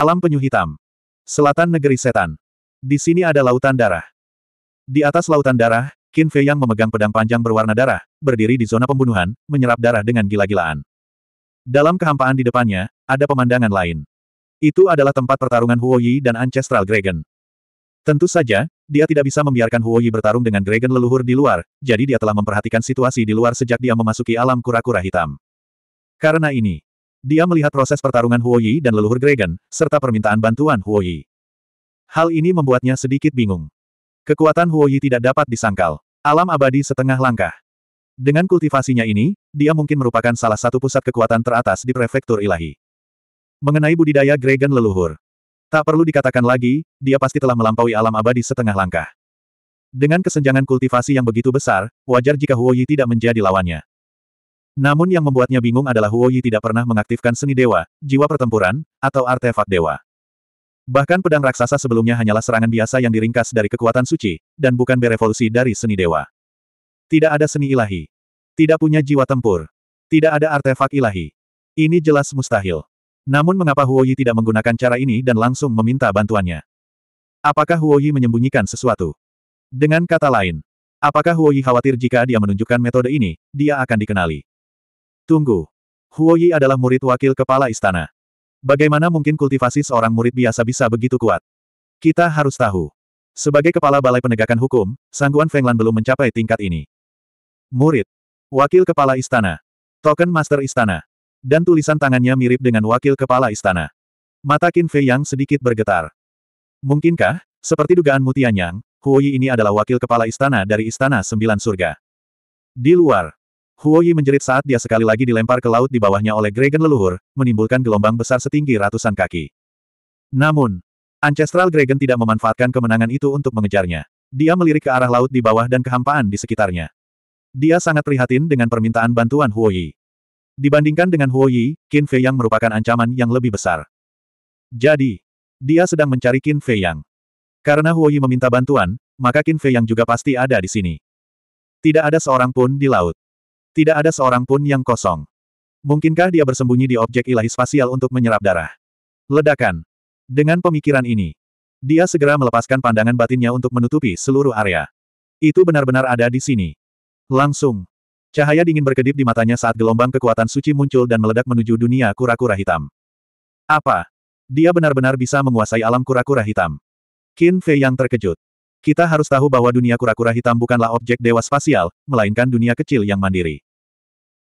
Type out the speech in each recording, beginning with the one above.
Alam penyu hitam. Selatan negeri setan. Di sini ada lautan darah. Di atas lautan darah, Qin Fei yang memegang pedang panjang berwarna darah, berdiri di zona pembunuhan, menyerap darah dengan gila-gilaan. Dalam kehampaan di depannya, ada pemandangan lain. Itu adalah tempat pertarungan Huoyi dan Ancestral Dragon. Tentu saja, dia tidak bisa membiarkan Huoyi bertarung dengan Dragon leluhur di luar, jadi dia telah memperhatikan situasi di luar sejak dia memasuki alam kura-kura hitam. Karena ini, dia melihat proses pertarungan Huoyi dan leluhur Gregan, serta permintaan bantuan Huoyi. Hal ini membuatnya sedikit bingung. Kekuatan Huoyi tidak dapat disangkal. Alam abadi setengah langkah. Dengan kultivasinya ini, dia mungkin merupakan salah satu pusat kekuatan teratas di prefektur ilahi. Mengenai budidaya Gregan leluhur. Tak perlu dikatakan lagi, dia pasti telah melampaui alam abadi setengah langkah. Dengan kesenjangan kultivasi yang begitu besar, wajar jika Huoyi tidak menjadi lawannya. Namun yang membuatnya bingung adalah Huo Yi tidak pernah mengaktifkan seni dewa, jiwa pertempuran, atau artefak dewa. Bahkan pedang raksasa sebelumnya hanyalah serangan biasa yang diringkas dari kekuatan suci, dan bukan berevolusi dari seni dewa. Tidak ada seni ilahi. Tidak punya jiwa tempur. Tidak ada artefak ilahi. Ini jelas mustahil. Namun mengapa Huo Yi tidak menggunakan cara ini dan langsung meminta bantuannya? Apakah Huo Yi menyembunyikan sesuatu? Dengan kata lain, apakah Huo Yi khawatir jika dia menunjukkan metode ini, dia akan dikenali? Tunggu. Huoyi adalah murid wakil kepala istana. Bagaimana mungkin kultivasi seorang murid biasa bisa begitu kuat? Kita harus tahu. Sebagai kepala balai penegakan hukum, sangguan Fenglan belum mencapai tingkat ini. Murid. Wakil kepala istana. Token master istana. Dan tulisan tangannya mirip dengan wakil kepala istana. Mata Qin Fei yang sedikit bergetar. Mungkinkah, seperti dugaan Mutianyang, Huoyi ini adalah wakil kepala istana dari Istana Sembilan Surga. Di luar, Huoyi Yi menjerit saat dia sekali lagi dilempar ke laut di bawahnya oleh Gregen leluhur, menimbulkan gelombang besar setinggi ratusan kaki. Namun, Ancestral Gregen tidak memanfaatkan kemenangan itu untuk mengejarnya. Dia melirik ke arah laut di bawah dan kehampaan di sekitarnya. Dia sangat prihatin dengan permintaan bantuan Huoyi. Dibandingkan dengan Huoyi, Yi, Qin Fei Yang merupakan ancaman yang lebih besar. Jadi, dia sedang mencari Qin Fei Yang. Karena Huoyi meminta bantuan, maka Qin Fei Yang juga pasti ada di sini. Tidak ada seorang pun di laut. Tidak ada seorang pun yang kosong. Mungkinkah dia bersembunyi di objek ilahi spasial untuk menyerap darah? Ledakan. Dengan pemikiran ini, dia segera melepaskan pandangan batinnya untuk menutupi seluruh area. Itu benar-benar ada di sini. Langsung. Cahaya dingin berkedip di matanya saat gelombang kekuatan suci muncul dan meledak menuju dunia kura-kura hitam. Apa? Dia benar-benar bisa menguasai alam kura-kura hitam. Qin Fei yang terkejut. Kita harus tahu bahwa dunia kura-kura hitam bukanlah objek dewa spasial, melainkan dunia kecil yang mandiri.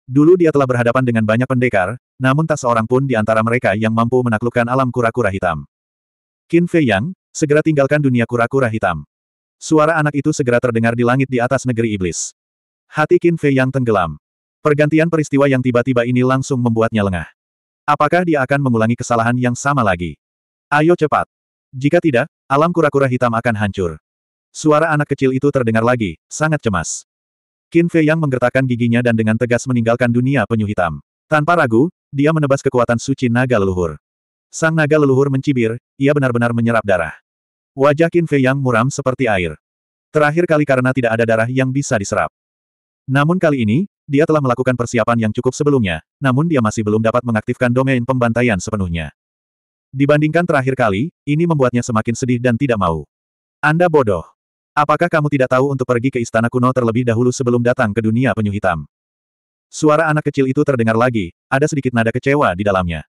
Dulu dia telah berhadapan dengan banyak pendekar, namun tak seorang pun di antara mereka yang mampu menaklukkan alam kura-kura hitam. Qin Fei Yang, segera tinggalkan dunia kura-kura hitam. Suara anak itu segera terdengar di langit di atas negeri iblis. Hati Qin Fei Yang tenggelam. Pergantian peristiwa yang tiba-tiba ini langsung membuatnya lengah. Apakah dia akan mengulangi kesalahan yang sama lagi? Ayo cepat. Jika tidak, alam kura-kura hitam akan hancur. Suara anak kecil itu terdengar lagi, sangat cemas. Qin Fei yang menggertakkan giginya dan dengan tegas meninggalkan dunia penyu hitam. Tanpa ragu, dia menebas kekuatan suci naga leluhur. Sang naga leluhur mencibir, ia benar-benar menyerap darah. Wajah Qin Fei yang muram seperti air. Terakhir kali karena tidak ada darah yang bisa diserap. Namun kali ini, dia telah melakukan persiapan yang cukup sebelumnya, namun dia masih belum dapat mengaktifkan domain pembantaian sepenuhnya. Dibandingkan terakhir kali, ini membuatnya semakin sedih dan tidak mau. Anda bodoh. Apakah kamu tidak tahu untuk pergi ke istana kuno terlebih dahulu sebelum datang ke dunia penyu hitam? Suara anak kecil itu terdengar lagi, ada sedikit nada kecewa di dalamnya.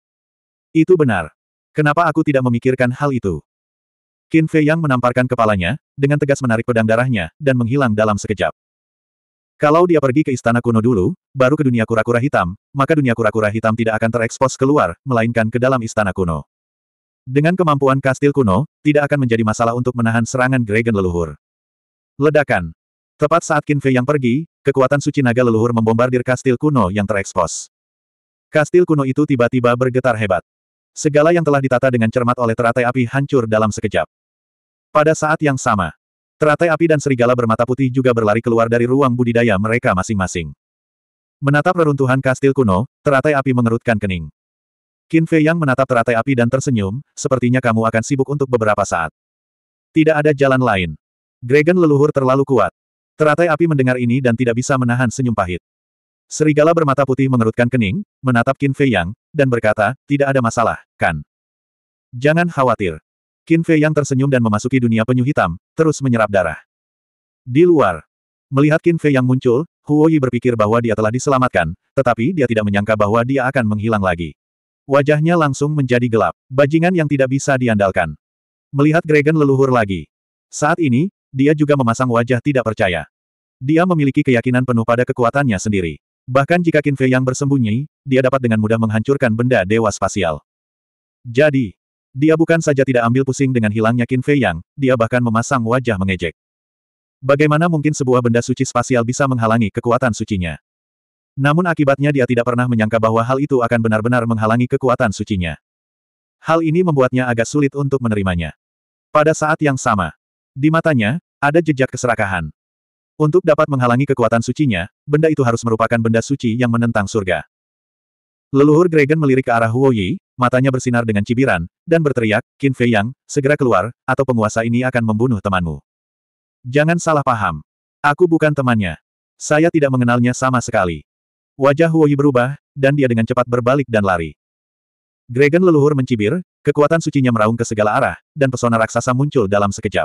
Itu benar. Kenapa aku tidak memikirkan hal itu? Qin Fei Yang menamparkan kepalanya, dengan tegas menarik pedang darahnya, dan menghilang dalam sekejap. Kalau dia pergi ke istana kuno dulu, baru ke dunia kura-kura hitam, maka dunia kura-kura hitam tidak akan terekspos keluar, melainkan ke dalam istana kuno. Dengan kemampuan kastil kuno, tidak akan menjadi masalah untuk menahan serangan Dragon leluhur. Ledakan. Tepat saat Qin Fei yang pergi, kekuatan suci naga leluhur membombardir kastil kuno yang terekspos. Kastil kuno itu tiba-tiba bergetar hebat. Segala yang telah ditata dengan cermat oleh teratai api hancur dalam sekejap. Pada saat yang sama, teratai api dan serigala bermata putih juga berlari keluar dari ruang budidaya mereka masing-masing. Menatap reruntuhan kastil kuno, teratai api mengerutkan kening. Qin Fei yang menatap teratai api dan tersenyum, sepertinya kamu akan sibuk untuk beberapa saat. Tidak ada jalan lain. Dragon leluhur terlalu kuat. Teratai api mendengar ini dan tidak bisa menahan senyum pahit. Serigala bermata putih mengerutkan kening, menatap Qin Fei Yang, dan berkata, tidak ada masalah, kan? Jangan khawatir. Qin Fei Yang tersenyum dan memasuki dunia penyu hitam, terus menyerap darah. Di luar. Melihat Qin Fei Yang muncul, Huo Yi berpikir bahwa dia telah diselamatkan, tetapi dia tidak menyangka bahwa dia akan menghilang lagi. Wajahnya langsung menjadi gelap, bajingan yang tidak bisa diandalkan. Melihat Gregen leluhur lagi. Saat ini, dia juga memasang wajah tidak percaya. Dia memiliki keyakinan penuh pada kekuatannya sendiri. Bahkan jika Qin Fei yang bersembunyi, dia dapat dengan mudah menghancurkan benda dewa spasial. Jadi, dia bukan saja tidak ambil pusing dengan hilangnya Qin Fei yang, dia bahkan memasang wajah mengejek. Bagaimana mungkin sebuah benda suci spasial bisa menghalangi kekuatan sucinya? Namun akibatnya dia tidak pernah menyangka bahwa hal itu akan benar-benar menghalangi kekuatan sucinya. Hal ini membuatnya agak sulit untuk menerimanya. Pada saat yang sama, di matanya, ada jejak keserakahan. Untuk dapat menghalangi kekuatan sucinya, benda itu harus merupakan benda suci yang menentang surga. Leluhur Gregen melirik ke arah Huo Yi, matanya bersinar dengan cibiran, dan berteriak, Qin Fei Yang, segera keluar, atau penguasa ini akan membunuh temanmu. Jangan salah paham. Aku bukan temannya. Saya tidak mengenalnya sama sekali. Wajah Huo Yi berubah, dan dia dengan cepat berbalik dan lari. Gregen leluhur mencibir, kekuatan sucinya meraung ke segala arah, dan pesona raksasa muncul dalam sekejap.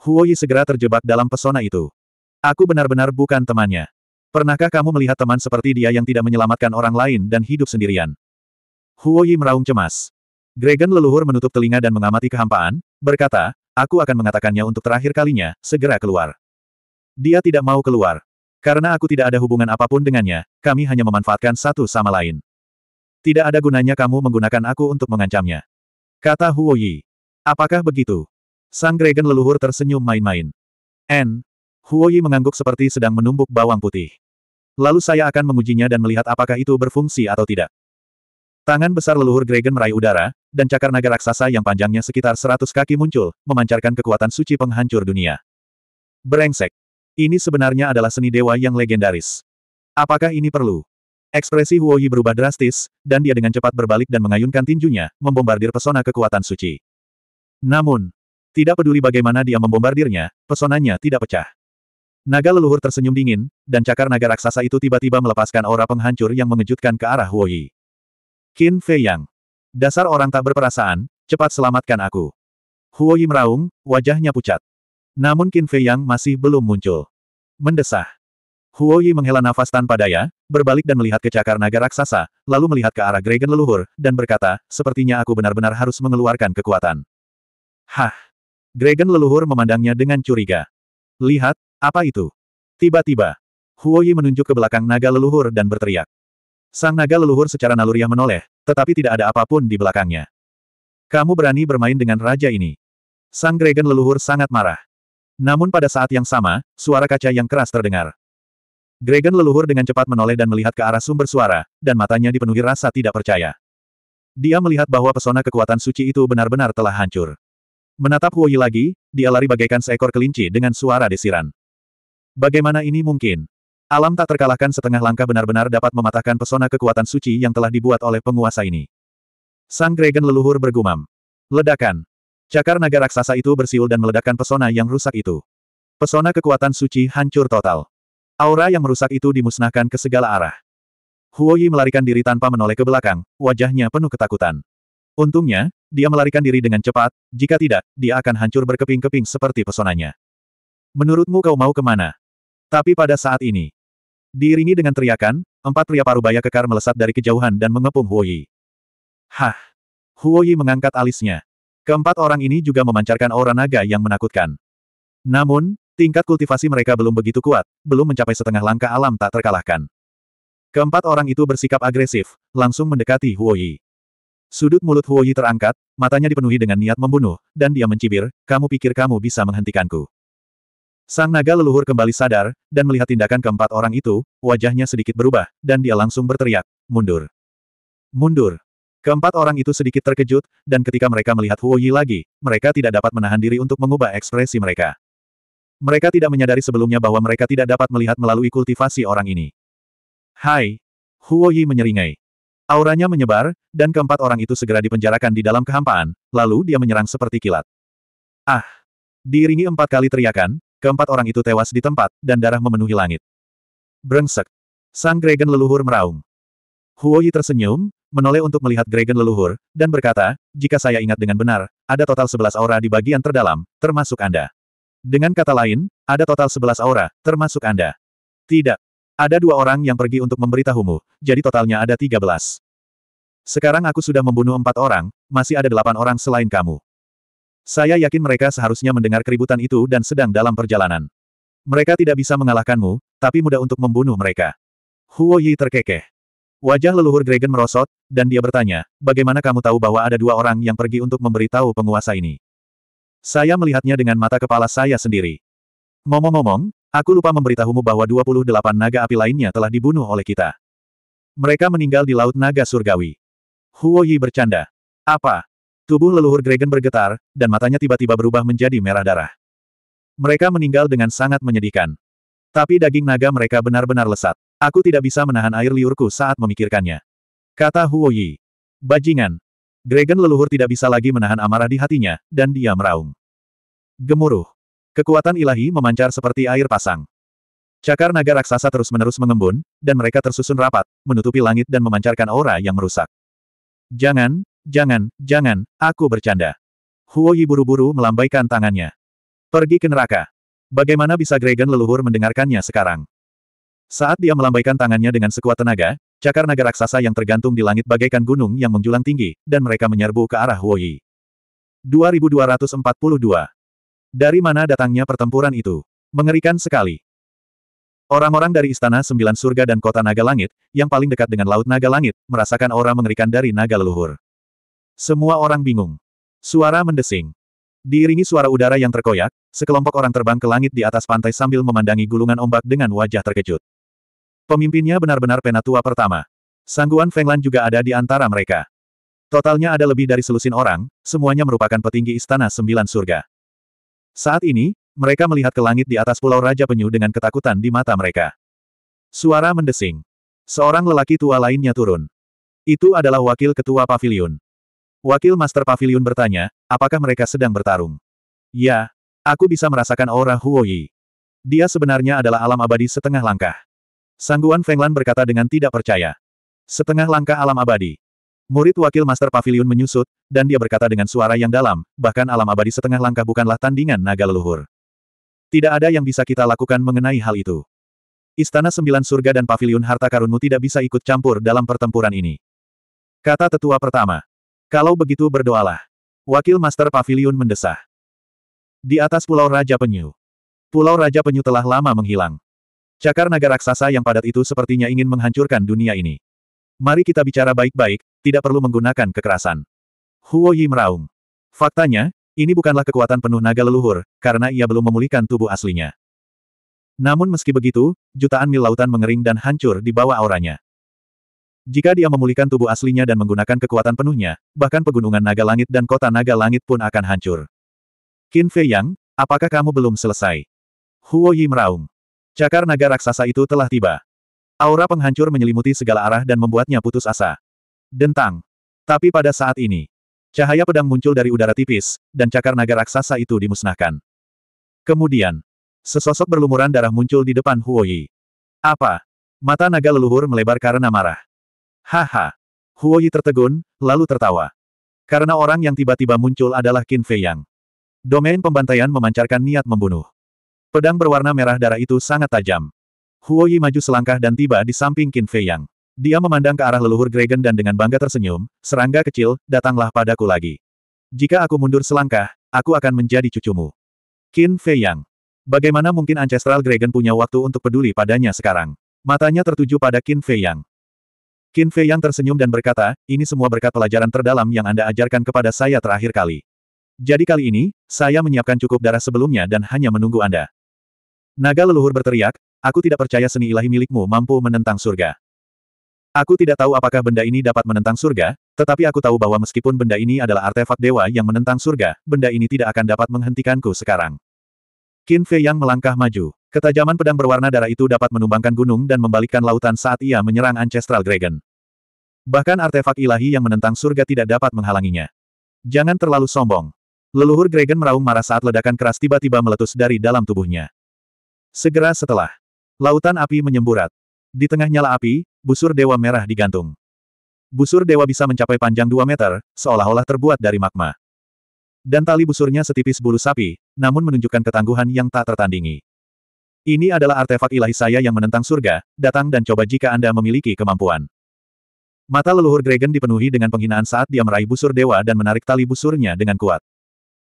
Huoyi segera terjebak dalam pesona itu. Aku benar-benar bukan temannya. Pernahkah kamu melihat teman seperti dia yang tidak menyelamatkan orang lain dan hidup sendirian? Huoyi meraung cemas. Dragon leluhur menutup telinga dan mengamati kehampaan, berkata, aku akan mengatakannya untuk terakhir kalinya, segera keluar. Dia tidak mau keluar. Karena aku tidak ada hubungan apapun dengannya, kami hanya memanfaatkan satu sama lain. Tidak ada gunanya kamu menggunakan aku untuk mengancamnya. Kata Huoyi. Apakah begitu? Sang Dragon leluhur tersenyum main-main. N. Huoyi mengangguk seperti sedang menumbuk bawang putih. Lalu saya akan mengujinya dan melihat apakah itu berfungsi atau tidak. Tangan besar leluhur Dragon meraih udara, dan cakar naga raksasa yang panjangnya sekitar 100 kaki muncul, memancarkan kekuatan suci penghancur dunia. Berengsek, Ini sebenarnya adalah seni dewa yang legendaris. Apakah ini perlu? Ekspresi Huoyi berubah drastis, dan dia dengan cepat berbalik dan mengayunkan tinjunya, membombardir pesona kekuatan suci. Namun, tidak peduli bagaimana dia membombardirnya, pesonanya tidak pecah. Naga leluhur tersenyum dingin, dan cakar naga raksasa itu tiba-tiba melepaskan aura penghancur yang mengejutkan ke arah Huoyi. Qin Fei Yang. Dasar orang tak berperasaan, cepat selamatkan aku. Huoyi meraung, wajahnya pucat. Namun Qin Fei Yang masih belum muncul. Mendesah. Huoyi menghela nafas tanpa daya, berbalik dan melihat ke cakar naga raksasa, lalu melihat ke arah Gregen leluhur, dan berkata, sepertinya aku benar-benar harus mengeluarkan kekuatan. Hah! Dragon leluhur memandangnya dengan curiga. Lihat, apa itu? Tiba-tiba, Huoyi menunjuk ke belakang naga leluhur dan berteriak. Sang naga leluhur secara naluriah menoleh, tetapi tidak ada apapun di belakangnya. Kamu berani bermain dengan raja ini. Sang Dragon leluhur sangat marah. Namun pada saat yang sama, suara kaca yang keras terdengar. Dragon leluhur dengan cepat menoleh dan melihat ke arah sumber suara, dan matanya dipenuhi rasa tidak percaya. Dia melihat bahwa pesona kekuatan suci itu benar-benar telah hancur. Menatap Huoyi lagi, dia lari bagaikan seekor kelinci dengan suara desiran. Bagaimana ini mungkin? Alam tak terkalahkan setengah langkah benar-benar dapat mematahkan pesona kekuatan suci yang telah dibuat oleh penguasa ini. Sang Dragon leluhur bergumam. Ledakan. Cakar naga raksasa itu bersiul dan meledakkan pesona yang rusak itu. Pesona kekuatan suci hancur total. Aura yang merusak itu dimusnahkan ke segala arah. Huoyi melarikan diri tanpa menoleh ke belakang, wajahnya penuh ketakutan. Untungnya, dia melarikan diri dengan cepat, jika tidak, dia akan hancur berkeping-keping seperti pesonanya. Menurutmu kau mau kemana? Tapi pada saat ini, diiringi dengan teriakan, empat pria parubaya kekar melesat dari kejauhan dan mengepung Huoyi. Hah! Huoyi mengangkat alisnya. Keempat orang ini juga memancarkan aura naga yang menakutkan. Namun, tingkat kultivasi mereka belum begitu kuat, belum mencapai setengah langkah alam tak terkalahkan. Keempat orang itu bersikap agresif, langsung mendekati Huoyi. Sudut mulut Huo Yi terangkat, matanya dipenuhi dengan niat membunuh, dan dia mencibir, kamu pikir kamu bisa menghentikanku. Sang naga leluhur kembali sadar, dan melihat tindakan keempat orang itu, wajahnya sedikit berubah, dan dia langsung berteriak, mundur. Mundur. Keempat orang itu sedikit terkejut, dan ketika mereka melihat Huo Yi lagi, mereka tidak dapat menahan diri untuk mengubah ekspresi mereka. Mereka tidak menyadari sebelumnya bahwa mereka tidak dapat melihat melalui kultivasi orang ini. Hai! Huo Yi menyeringai. Auranya menyebar, dan keempat orang itu segera dipenjarakan di dalam kehampaan, lalu dia menyerang seperti kilat. Ah! Diiringi empat kali teriakan, keempat orang itu tewas di tempat, dan darah memenuhi langit. Brengsek! Sang Gregen leluhur meraung. Huoyi tersenyum, menoleh untuk melihat Gregen leluhur, dan berkata, jika saya ingat dengan benar, ada total sebelas aura di bagian terdalam, termasuk Anda. Dengan kata lain, ada total sebelas aura, termasuk Anda. Tidak, ada dua orang yang pergi untuk memberitahumu, jadi totalnya ada tiga belas. Sekarang aku sudah membunuh empat orang, masih ada delapan orang selain kamu. Saya yakin mereka seharusnya mendengar keributan itu dan sedang dalam perjalanan. Mereka tidak bisa mengalahkanmu, tapi mudah untuk membunuh mereka. Huo Yi terkekeh. Wajah leluhur Dragon merosot, dan dia bertanya, bagaimana kamu tahu bahwa ada dua orang yang pergi untuk memberitahu penguasa ini? Saya melihatnya dengan mata kepala saya sendiri. Ngomong-ngomong, Aku lupa memberitahumu bahwa 28 naga api lainnya telah dibunuh oleh kita. Mereka meninggal di Laut Naga Surgawi. Huo Yi bercanda. Apa? Tubuh leluhur Dragon bergetar, dan matanya tiba-tiba berubah menjadi merah darah. Mereka meninggal dengan sangat menyedihkan. Tapi daging naga mereka benar-benar lesat. Aku tidak bisa menahan air liurku saat memikirkannya. Kata Huo Yi. Bajingan, Dragon leluhur tidak bisa lagi menahan amarah di hatinya, dan dia meraung. Gemuruh. Kekuatan ilahi memancar seperti air pasang. Cakar naga raksasa terus-menerus mengembun, dan mereka tersusun rapat, menutupi langit dan memancarkan aura yang merusak. Jangan, jangan, jangan, aku bercanda. Huoyi buru-buru melambaikan tangannya. Pergi ke neraka. Bagaimana bisa Gregan leluhur mendengarkannya sekarang? Saat dia melambaikan tangannya dengan sekuat tenaga, cakar naga raksasa yang tergantung di langit bagaikan gunung yang menjulang tinggi, dan mereka menyerbu ke arah Huoyi. 2242 dari mana datangnya pertempuran itu? Mengerikan sekali. Orang-orang dari Istana Sembilan Surga dan Kota Naga Langit, yang paling dekat dengan Laut Naga Langit, merasakan aura mengerikan dari naga leluhur. Semua orang bingung. Suara mendesing. Diiringi suara udara yang terkoyak, sekelompok orang terbang ke langit di atas pantai sambil memandangi gulungan ombak dengan wajah terkejut. Pemimpinnya benar-benar penatua pertama. Sangguan Fenglan juga ada di antara mereka. Totalnya ada lebih dari selusin orang, semuanya merupakan petinggi Istana Sembilan Surga. Saat ini, mereka melihat ke langit di atas pulau Raja Penyu dengan ketakutan di mata mereka. Suara mendesing. Seorang lelaki tua lainnya turun. Itu adalah wakil ketua pavilion. Wakil master pavilion bertanya, apakah mereka sedang bertarung? Ya, aku bisa merasakan aura Huoyi. Dia sebenarnya adalah alam abadi setengah langkah. Sangguan Fenglan berkata dengan tidak percaya. Setengah langkah alam abadi. Murid wakil Master Pavilion menyusut, dan dia berkata dengan suara yang dalam, bahkan alam abadi setengah langkah bukanlah tandingan naga leluhur. Tidak ada yang bisa kita lakukan mengenai hal itu. Istana Sembilan Surga dan Pavilion Harta Karunmu tidak bisa ikut campur dalam pertempuran ini. Kata tetua pertama. Kalau begitu berdoalah. Wakil Master Pavilion mendesah. Di atas Pulau Raja Penyu. Pulau Raja Penyu telah lama menghilang. Cakar naga raksasa yang padat itu sepertinya ingin menghancurkan dunia ini. Mari kita bicara baik-baik, tidak perlu menggunakan kekerasan. Huo Yi meraung. Faktanya, ini bukanlah kekuatan penuh naga leluhur, karena ia belum memulihkan tubuh aslinya. Namun meski begitu, jutaan mil lautan mengering dan hancur di bawah auranya. Jika dia memulihkan tubuh aslinya dan menggunakan kekuatan penuhnya, bahkan pegunungan naga langit dan kota naga langit pun akan hancur. Qin Fei Yang, apakah kamu belum selesai? Huo Yi meraung. Cakar naga raksasa itu telah tiba. Aura penghancur menyelimuti segala arah dan membuatnya putus asa. Dentang. Tapi pada saat ini, cahaya pedang muncul dari udara tipis, dan cakar naga raksasa itu dimusnahkan. Kemudian, sesosok berlumuran darah muncul di depan Huoyi. Apa? Mata naga leluhur melebar karena marah. Haha. Huoyi tertegun, lalu tertawa. Karena orang yang tiba-tiba muncul adalah Qin Fei Yang. Domain pembantaian memancarkan niat membunuh. Pedang berwarna merah darah itu sangat tajam. Huoyi maju selangkah dan tiba di samping Qin Fei Yang. Dia memandang ke arah leluhur Gregen dan dengan bangga tersenyum, serangga kecil, datanglah padaku lagi. Jika aku mundur selangkah, aku akan menjadi cucumu. Qin Fei Yang. Bagaimana mungkin Ancestral Dragon punya waktu untuk peduli padanya sekarang? Matanya tertuju pada Qin Fei Yang. Qin Fei Yang tersenyum dan berkata, ini semua berkat pelajaran terdalam yang Anda ajarkan kepada saya terakhir kali. Jadi kali ini, saya menyiapkan cukup darah sebelumnya dan hanya menunggu Anda. Naga leluhur berteriak, aku tidak percaya seni ilahi milikmu mampu menentang surga. Aku tidak tahu apakah benda ini dapat menentang surga, tetapi aku tahu bahwa meskipun benda ini adalah artefak dewa yang menentang surga, benda ini tidak akan dapat menghentikanku sekarang. Qin Fei yang melangkah maju. Ketajaman pedang berwarna darah itu dapat menumbangkan gunung dan membalikkan lautan saat ia menyerang Ancestral Dragon. Bahkan artefak ilahi yang menentang surga tidak dapat menghalanginya. Jangan terlalu sombong. Leluhur Dragon meraung marah saat ledakan keras tiba-tiba meletus dari dalam tubuhnya. Segera setelah, lautan api menyemburat. Di tengah nyala api, busur dewa merah digantung. Busur dewa bisa mencapai panjang 2 meter, seolah-olah terbuat dari magma. Dan tali busurnya setipis bulu sapi, namun menunjukkan ketangguhan yang tak tertandingi. Ini adalah artefak ilahi saya yang menentang surga, datang dan coba jika Anda memiliki kemampuan. Mata leluhur Dragon dipenuhi dengan penghinaan saat dia meraih busur dewa dan menarik tali busurnya dengan kuat.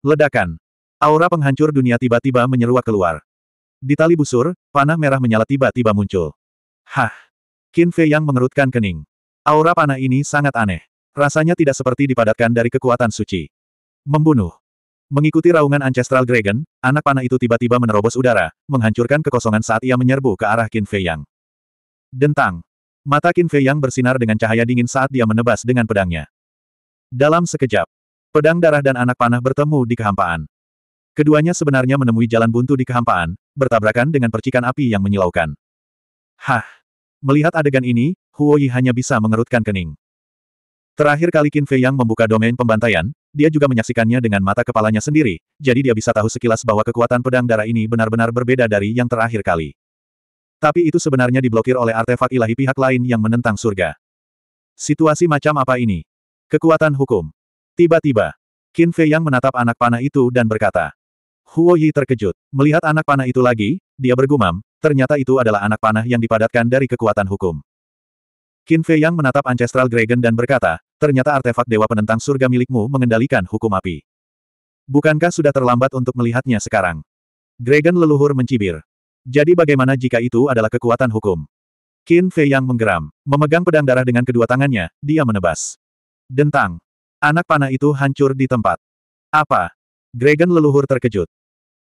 Ledakan. Aura penghancur dunia tiba-tiba menyeruak keluar. Di tali busur, panah merah menyala tiba-tiba muncul. Hah! Qin Fei yang mengerutkan kening. Aura panah ini sangat aneh. Rasanya tidak seperti dipadatkan dari kekuatan suci. Membunuh. Mengikuti raungan Ancestral Dragon, anak panah itu tiba-tiba menerobos udara, menghancurkan kekosongan saat ia menyerbu ke arah Qin Fei Yang. Dentang. Mata Qin Fei Yang bersinar dengan cahaya dingin saat dia menebas dengan pedangnya. Dalam sekejap, pedang darah dan anak panah bertemu di kehampaan. Keduanya sebenarnya menemui jalan buntu di kehampaan, bertabrakan dengan percikan api yang menyilaukan. Hah! Melihat adegan ini, Huo Yi hanya bisa mengerutkan kening. Terakhir kali Qin Fei yang membuka domain pembantaian, dia juga menyaksikannya dengan mata kepalanya sendiri, jadi dia bisa tahu sekilas bahwa kekuatan pedang darah ini benar-benar berbeda dari yang terakhir kali. Tapi itu sebenarnya diblokir oleh artefak ilahi pihak lain yang menentang surga. Situasi macam apa ini? Kekuatan hukum. Tiba-tiba, Qin Fei yang menatap anak panah itu dan berkata. Huo Yi terkejut. Melihat anak panah itu lagi, dia bergumam, ternyata itu adalah anak panah yang dipadatkan dari kekuatan hukum. Qin Fei Yang menatap Ancestral Dragon dan berkata, ternyata artefak Dewa Penentang Surga milikmu mengendalikan hukum api. Bukankah sudah terlambat untuk melihatnya sekarang? Dragon leluhur mencibir. Jadi bagaimana jika itu adalah kekuatan hukum? Qin Fei Yang menggeram. Memegang pedang darah dengan kedua tangannya, dia menebas. Dentang. Anak panah itu hancur di tempat. Apa? Dragon leluhur terkejut.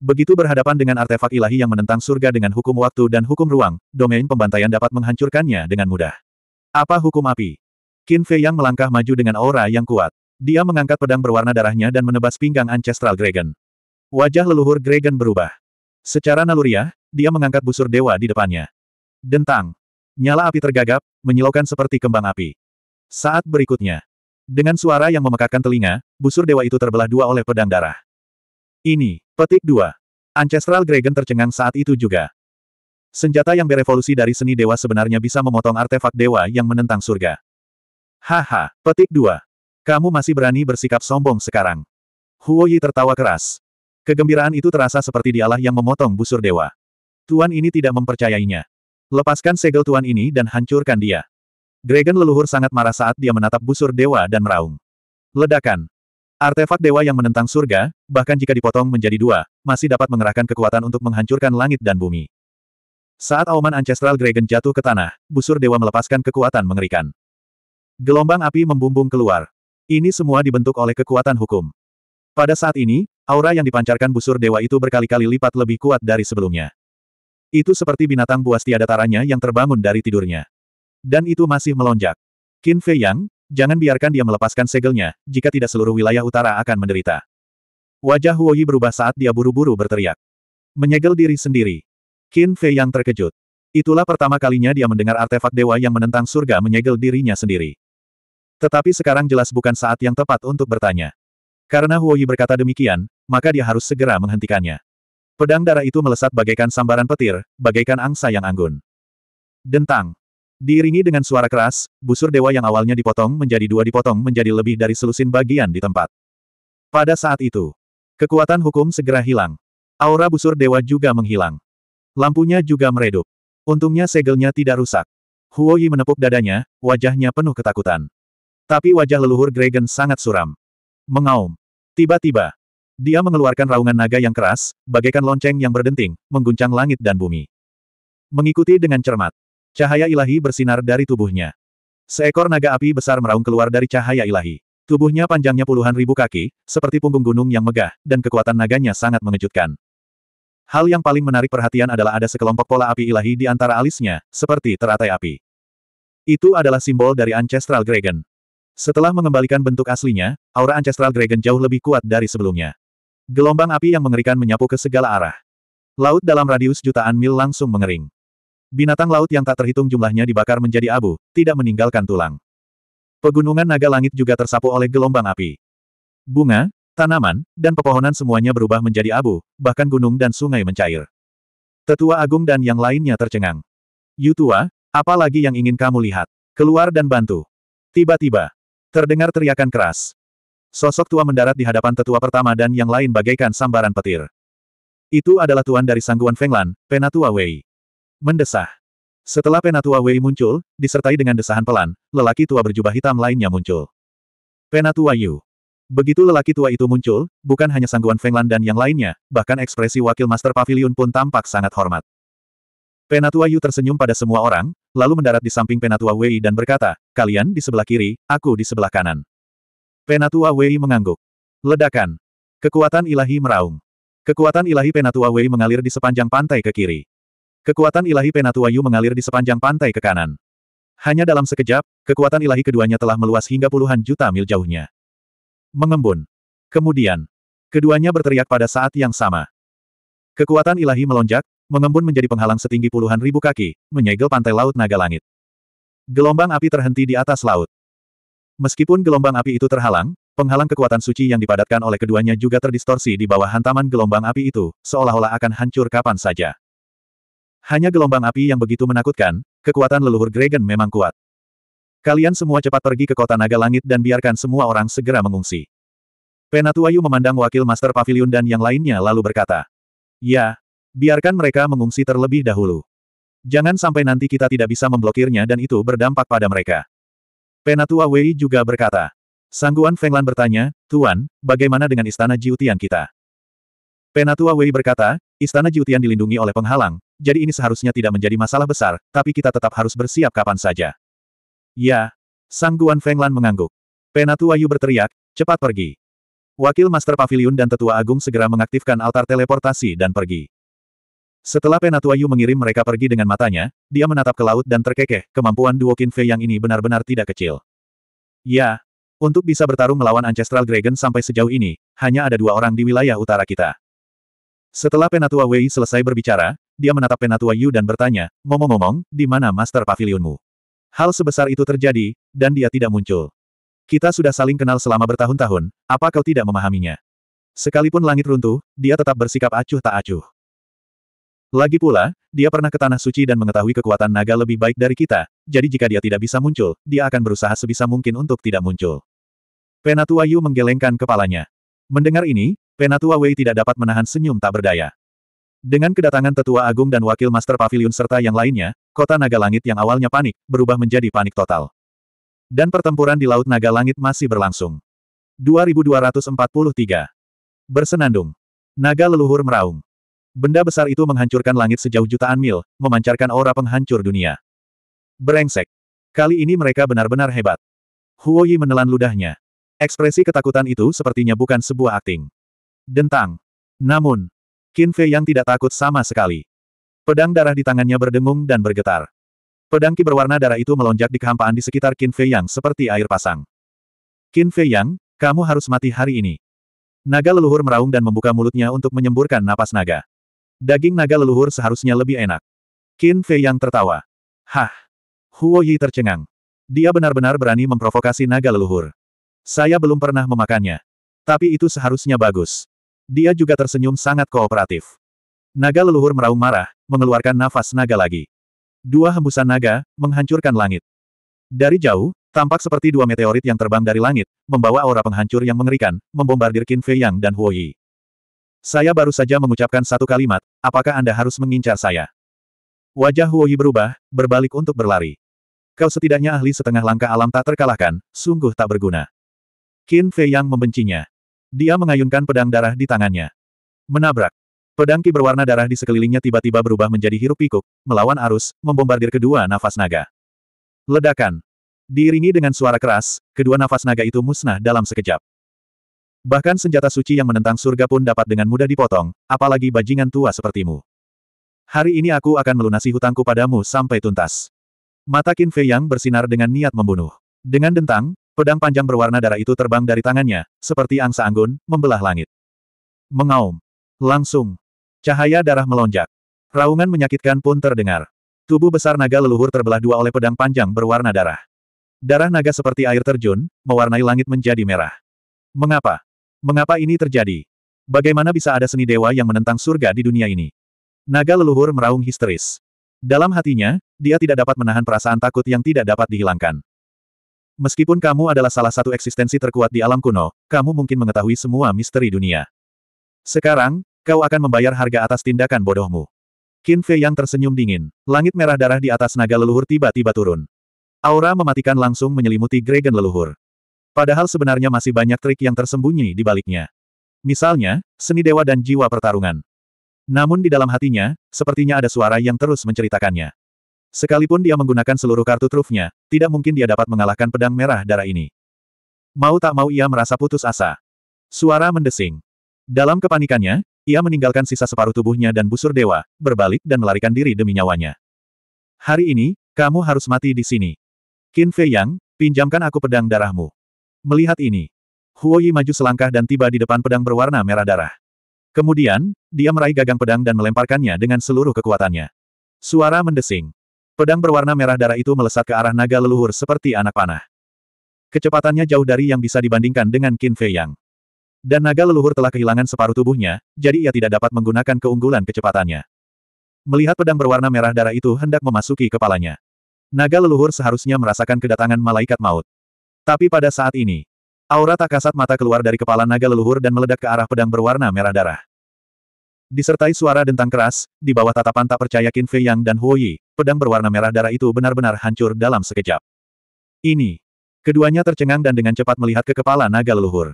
Begitu berhadapan dengan artefak ilahi yang menentang surga dengan hukum waktu dan hukum ruang, domain pembantaian dapat menghancurkannya dengan mudah. Apa hukum api? Qin Fei yang melangkah maju dengan aura yang kuat. Dia mengangkat pedang berwarna darahnya dan menebas pinggang Ancestral Dragon. Wajah leluhur Dragon berubah. Secara naluriah, dia mengangkat busur dewa di depannya. Dentang. Nyala api tergagap, menyilaukan seperti kembang api. Saat berikutnya. Dengan suara yang memekakkan telinga, busur dewa itu terbelah dua oleh pedang darah. Ini, petik 2. Ancestral Dragon tercengang saat itu juga. Senjata yang berevolusi dari seni dewa sebenarnya bisa memotong artefak dewa yang menentang surga. Haha, petik 2. Kamu masih berani bersikap sombong sekarang. Huo Yi tertawa keras. Kegembiraan itu terasa seperti dialah yang memotong busur dewa. Tuan ini tidak mempercayainya. Lepaskan segel tuan ini dan hancurkan dia. Dragon leluhur sangat marah saat dia menatap busur dewa dan meraung. Ledakan. Artefak dewa yang menentang surga, bahkan jika dipotong menjadi dua, masih dapat mengerahkan kekuatan untuk menghancurkan langit dan bumi. Saat auman ancestral Dragon jatuh ke tanah, busur dewa melepaskan kekuatan mengerikan. Gelombang api membumbung keluar. Ini semua dibentuk oleh kekuatan hukum. Pada saat ini, aura yang dipancarkan busur dewa itu berkali-kali lipat lebih kuat dari sebelumnya. Itu seperti binatang buas tiada taranya yang terbangun dari tidurnya. Dan itu masih melonjak. Qin Fei Yang, Jangan biarkan dia melepaskan segelnya, jika tidak seluruh wilayah utara akan menderita. Wajah Huoyi berubah saat dia buru-buru berteriak. Menyegel diri sendiri. Qin Fei yang terkejut. Itulah pertama kalinya dia mendengar artefak dewa yang menentang surga menyegel dirinya sendiri. Tetapi sekarang jelas bukan saat yang tepat untuk bertanya. Karena Huoyi berkata demikian, maka dia harus segera menghentikannya. Pedang darah itu melesat bagaikan sambaran petir, bagaikan angsa yang anggun. Dentang. Diiringi dengan suara keras, busur dewa yang awalnya dipotong menjadi dua dipotong menjadi lebih dari selusin bagian di tempat. Pada saat itu, kekuatan hukum segera hilang. Aura busur dewa juga menghilang. Lampunya juga meredup. Untungnya segelnya tidak rusak. Huo Yi menepuk dadanya, wajahnya penuh ketakutan. Tapi wajah leluhur Gregen sangat suram. Mengaum. Tiba-tiba, dia mengeluarkan raungan naga yang keras, bagaikan lonceng yang berdenting, mengguncang langit dan bumi. Mengikuti dengan cermat, Cahaya ilahi bersinar dari tubuhnya. Seekor naga api besar meraung keluar dari cahaya ilahi. Tubuhnya panjangnya puluhan ribu kaki, seperti punggung gunung yang megah, dan kekuatan naganya sangat mengejutkan. Hal yang paling menarik perhatian adalah ada sekelompok pola api ilahi di antara alisnya, seperti teratai api. Itu adalah simbol dari Ancestral Dragon. Setelah mengembalikan bentuk aslinya, aura Ancestral Dragon jauh lebih kuat dari sebelumnya. Gelombang api yang mengerikan menyapu ke segala arah. Laut dalam radius jutaan mil langsung mengering. Binatang laut yang tak terhitung jumlahnya dibakar menjadi abu, tidak meninggalkan tulang. Pegunungan naga langit juga tersapu oleh gelombang api. Bunga, tanaman, dan pepohonan semuanya berubah menjadi abu, bahkan gunung dan sungai mencair. Tetua Agung dan yang lainnya tercengang. Yutua, apa lagi yang ingin kamu lihat? Keluar dan bantu. Tiba-tiba, terdengar teriakan keras. Sosok tua mendarat di hadapan tetua pertama dan yang lain bagaikan sambaran petir. Itu adalah tuan dari sangguan Fenglan, Penatua Wei. Mendesah. Setelah Penatua Wei muncul, disertai dengan desahan pelan, lelaki tua berjubah hitam lainnya muncul. Penatua Yu. Begitu lelaki tua itu muncul, bukan hanya Sangguan Fenglan dan yang lainnya, bahkan ekspresi wakil Master Pavilion pun tampak sangat hormat. Penatua Yu tersenyum pada semua orang, lalu mendarat di samping Penatua Wei dan berkata, kalian di sebelah kiri, aku di sebelah kanan. Penatua Wei mengangguk. Ledakan. Kekuatan ilahi meraung. Kekuatan ilahi Penatua Wei mengalir di sepanjang pantai ke kiri. Kekuatan ilahi Penatua Yu mengalir di sepanjang pantai ke kanan. Hanya dalam sekejap, kekuatan ilahi keduanya telah meluas hingga puluhan juta mil jauhnya. Mengembun. Kemudian, keduanya berteriak pada saat yang sama. Kekuatan ilahi melonjak, mengembun menjadi penghalang setinggi puluhan ribu kaki, menyegel pantai laut naga langit. Gelombang api terhenti di atas laut. Meskipun gelombang api itu terhalang, penghalang kekuatan suci yang dipadatkan oleh keduanya juga terdistorsi di bawah hantaman gelombang api itu, seolah-olah akan hancur kapan saja. Hanya gelombang api yang begitu menakutkan, kekuatan leluhur Gregen memang kuat. Kalian semua cepat pergi ke kota naga langit dan biarkan semua orang segera mengungsi. Penatuayu memandang wakil Master Pavilion dan yang lainnya lalu berkata. Ya, biarkan mereka mengungsi terlebih dahulu. Jangan sampai nanti kita tidak bisa memblokirnya dan itu berdampak pada mereka. Penatua Wei juga berkata. Sangguan Fenglan bertanya, Tuan, bagaimana dengan istana Jiutian kita? Penatua Wei berkata, istana Jiutian dilindungi oleh penghalang, jadi ini seharusnya tidak menjadi masalah besar, tapi kita tetap harus bersiap kapan saja. Ya. Sang Guan Fenglan mengangguk. Penatua Yu berteriak, cepat pergi. Wakil Master Pavilion dan Tetua Agung segera mengaktifkan altar teleportasi dan pergi. Setelah Penatua Yu mengirim mereka pergi dengan matanya, dia menatap ke laut dan terkekeh, kemampuan Duo Qin Fei yang ini benar-benar tidak kecil. Ya, untuk bisa bertarung melawan Ancestral Dragon sampai sejauh ini, hanya ada dua orang di wilayah utara kita. Setelah Penatua Wei selesai berbicara, dia menatap Penatua Yu dan bertanya, ngomong-ngomong, di mana Master Pavilionmu? Hal sebesar itu terjadi, dan dia tidak muncul. Kita sudah saling kenal selama bertahun-tahun, apa kau tidak memahaminya? Sekalipun langit runtuh, dia tetap bersikap acuh tak acuh. Lagi pula, dia pernah ke Tanah Suci dan mengetahui kekuatan naga lebih baik dari kita, jadi jika dia tidak bisa muncul, dia akan berusaha sebisa mungkin untuk tidak muncul. Penatua Yu menggelengkan kepalanya. Mendengar ini, Penatua Wei tidak dapat menahan senyum tak berdaya. Dengan kedatangan tetua agung dan wakil master pavilion serta yang lainnya, kota naga langit yang awalnya panik, berubah menjadi panik total. Dan pertempuran di Laut Naga Langit masih berlangsung. 2243. Bersenandung. Naga leluhur meraung. Benda besar itu menghancurkan langit sejauh jutaan mil, memancarkan aura penghancur dunia. Berengsek, Kali ini mereka benar-benar hebat. Huoyi menelan ludahnya. Ekspresi ketakutan itu sepertinya bukan sebuah akting. Dentang. Namun, Qin Fei yang tidak takut sama sekali. Pedang darah di tangannya berdengung dan bergetar. Pedang ki berwarna darah itu melonjak di kehampaan di sekitar Qin Fei yang seperti air pasang. Qin Fei yang, kamu harus mati hari ini. Naga leluhur meraung dan membuka mulutnya untuk menyemburkan napas naga. Daging naga leluhur seharusnya lebih enak. Qin Fei yang tertawa. Hah! Huo Yi tercengang. Dia benar-benar berani memprovokasi naga leluhur. Saya belum pernah memakannya. Tapi itu seharusnya bagus. Dia juga tersenyum sangat kooperatif. Naga leluhur meraung marah, mengeluarkan nafas naga lagi. Dua hembusan naga, menghancurkan langit. Dari jauh, tampak seperti dua meteorit yang terbang dari langit, membawa aura penghancur yang mengerikan, membombardir Qin Fei Yang dan Huo Yi. Saya baru saja mengucapkan satu kalimat, apakah Anda harus mengincar saya? Wajah Huo Yi berubah, berbalik untuk berlari. Kau setidaknya ahli setengah langkah alam tak terkalahkan, sungguh tak berguna. Qin Fei Yang membencinya. Dia mengayunkan pedang darah di tangannya. Menabrak. Pedang ki berwarna darah di sekelilingnya tiba-tiba berubah menjadi hirup pikuk, melawan arus, membombardir kedua nafas naga. Ledakan. Diiringi dengan suara keras, kedua nafas naga itu musnah dalam sekejap. Bahkan senjata suci yang menentang surga pun dapat dengan mudah dipotong, apalagi bajingan tua sepertimu. Hari ini aku akan melunasi hutangku padamu sampai tuntas. Mata Qin Fei Yang bersinar dengan niat membunuh. Dengan dentang, Pedang panjang berwarna darah itu terbang dari tangannya, seperti angsa anggun, membelah langit. Mengaum. Langsung. Cahaya darah melonjak. Raungan menyakitkan pun terdengar. Tubuh besar naga leluhur terbelah dua oleh pedang panjang berwarna darah. Darah naga seperti air terjun, mewarnai langit menjadi merah. Mengapa? Mengapa ini terjadi? Bagaimana bisa ada seni dewa yang menentang surga di dunia ini? Naga leluhur meraung histeris. Dalam hatinya, dia tidak dapat menahan perasaan takut yang tidak dapat dihilangkan. Meskipun kamu adalah salah satu eksistensi terkuat di alam kuno, kamu mungkin mengetahui semua misteri dunia. Sekarang, kau akan membayar harga atas tindakan bodohmu. Qin Fei yang tersenyum dingin, langit merah darah di atas naga leluhur tiba-tiba turun. Aura mematikan langsung menyelimuti Gregen leluhur. Padahal sebenarnya masih banyak trik yang tersembunyi di baliknya. Misalnya, seni dewa dan jiwa pertarungan. Namun di dalam hatinya, sepertinya ada suara yang terus menceritakannya. Sekalipun dia menggunakan seluruh kartu trufnya, tidak mungkin dia dapat mengalahkan pedang merah darah ini. Mau tak mau ia merasa putus asa. Suara mendesing. Dalam kepanikannya, ia meninggalkan sisa separuh tubuhnya dan busur dewa, berbalik dan melarikan diri demi nyawanya. Hari ini, kamu harus mati di sini. Qin Fei Yang, pinjamkan aku pedang darahmu. Melihat ini, Huo Yi maju selangkah dan tiba di depan pedang berwarna merah darah. Kemudian, dia meraih gagang pedang dan melemparkannya dengan seluruh kekuatannya. Suara mendesing. Pedang berwarna merah darah itu melesat ke arah naga leluhur seperti anak panah. Kecepatannya jauh dari yang bisa dibandingkan dengan Qin Fei Yang. Dan naga leluhur telah kehilangan separuh tubuhnya, jadi ia tidak dapat menggunakan keunggulan kecepatannya. Melihat pedang berwarna merah darah itu hendak memasuki kepalanya. Naga leluhur seharusnya merasakan kedatangan malaikat maut. Tapi pada saat ini, aura tak kasat mata keluar dari kepala naga leluhur dan meledak ke arah pedang berwarna merah darah. Disertai suara dentang keras, di bawah tatapan tak percaya Qin Fei Yang dan Huo Yi, pedang berwarna merah darah itu benar-benar hancur dalam sekejap. Ini. Keduanya tercengang dan dengan cepat melihat ke kepala naga leluhur.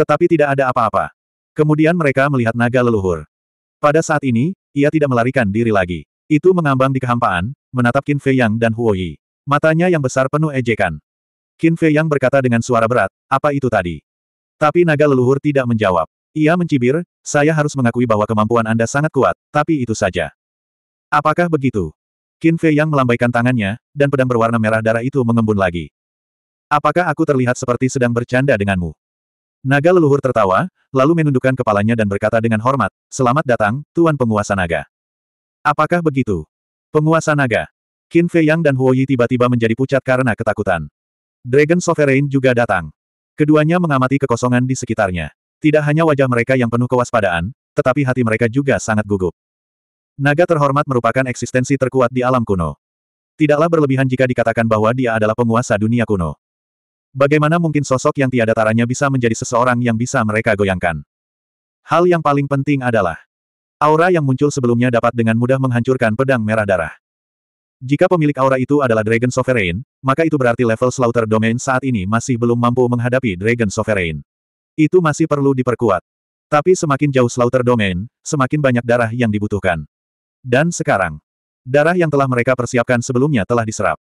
Tetapi tidak ada apa-apa. Kemudian mereka melihat naga leluhur. Pada saat ini, ia tidak melarikan diri lagi. Itu mengambang di kehampaan, menatap Qin Fei Yang dan Huo Yi. Matanya yang besar penuh ejekan. Qin Fei Yang berkata dengan suara berat, apa itu tadi? Tapi naga leluhur tidak menjawab. Ia mencibir, saya harus mengakui bahwa kemampuan Anda sangat kuat, tapi itu saja. Apakah begitu? Qin Fei yang melambaikan tangannya, dan pedang berwarna merah darah itu mengembun lagi. Apakah aku terlihat seperti sedang bercanda denganmu? Naga leluhur tertawa, lalu menundukkan kepalanya dan berkata dengan hormat, Selamat datang, Tuan Penguasa Naga. Apakah begitu? Penguasa Naga. Qin Fei Yang dan Huo Yi tiba-tiba menjadi pucat karena ketakutan. Dragon Sovereign juga datang. Keduanya mengamati kekosongan di sekitarnya. Tidak hanya wajah mereka yang penuh kewaspadaan, tetapi hati mereka juga sangat gugup. Naga terhormat merupakan eksistensi terkuat di alam kuno. Tidaklah berlebihan jika dikatakan bahwa dia adalah penguasa dunia kuno. Bagaimana mungkin sosok yang tiada taranya bisa menjadi seseorang yang bisa mereka goyangkan? Hal yang paling penting adalah aura yang muncul sebelumnya dapat dengan mudah menghancurkan pedang merah darah. Jika pemilik aura itu adalah Dragon Sovereign, maka itu berarti level Slaughter Domain saat ini masih belum mampu menghadapi Dragon Sovereign. Itu masih perlu diperkuat. Tapi semakin jauh Slaughter Domain, semakin banyak darah yang dibutuhkan. Dan sekarang, darah yang telah mereka persiapkan sebelumnya telah diserap.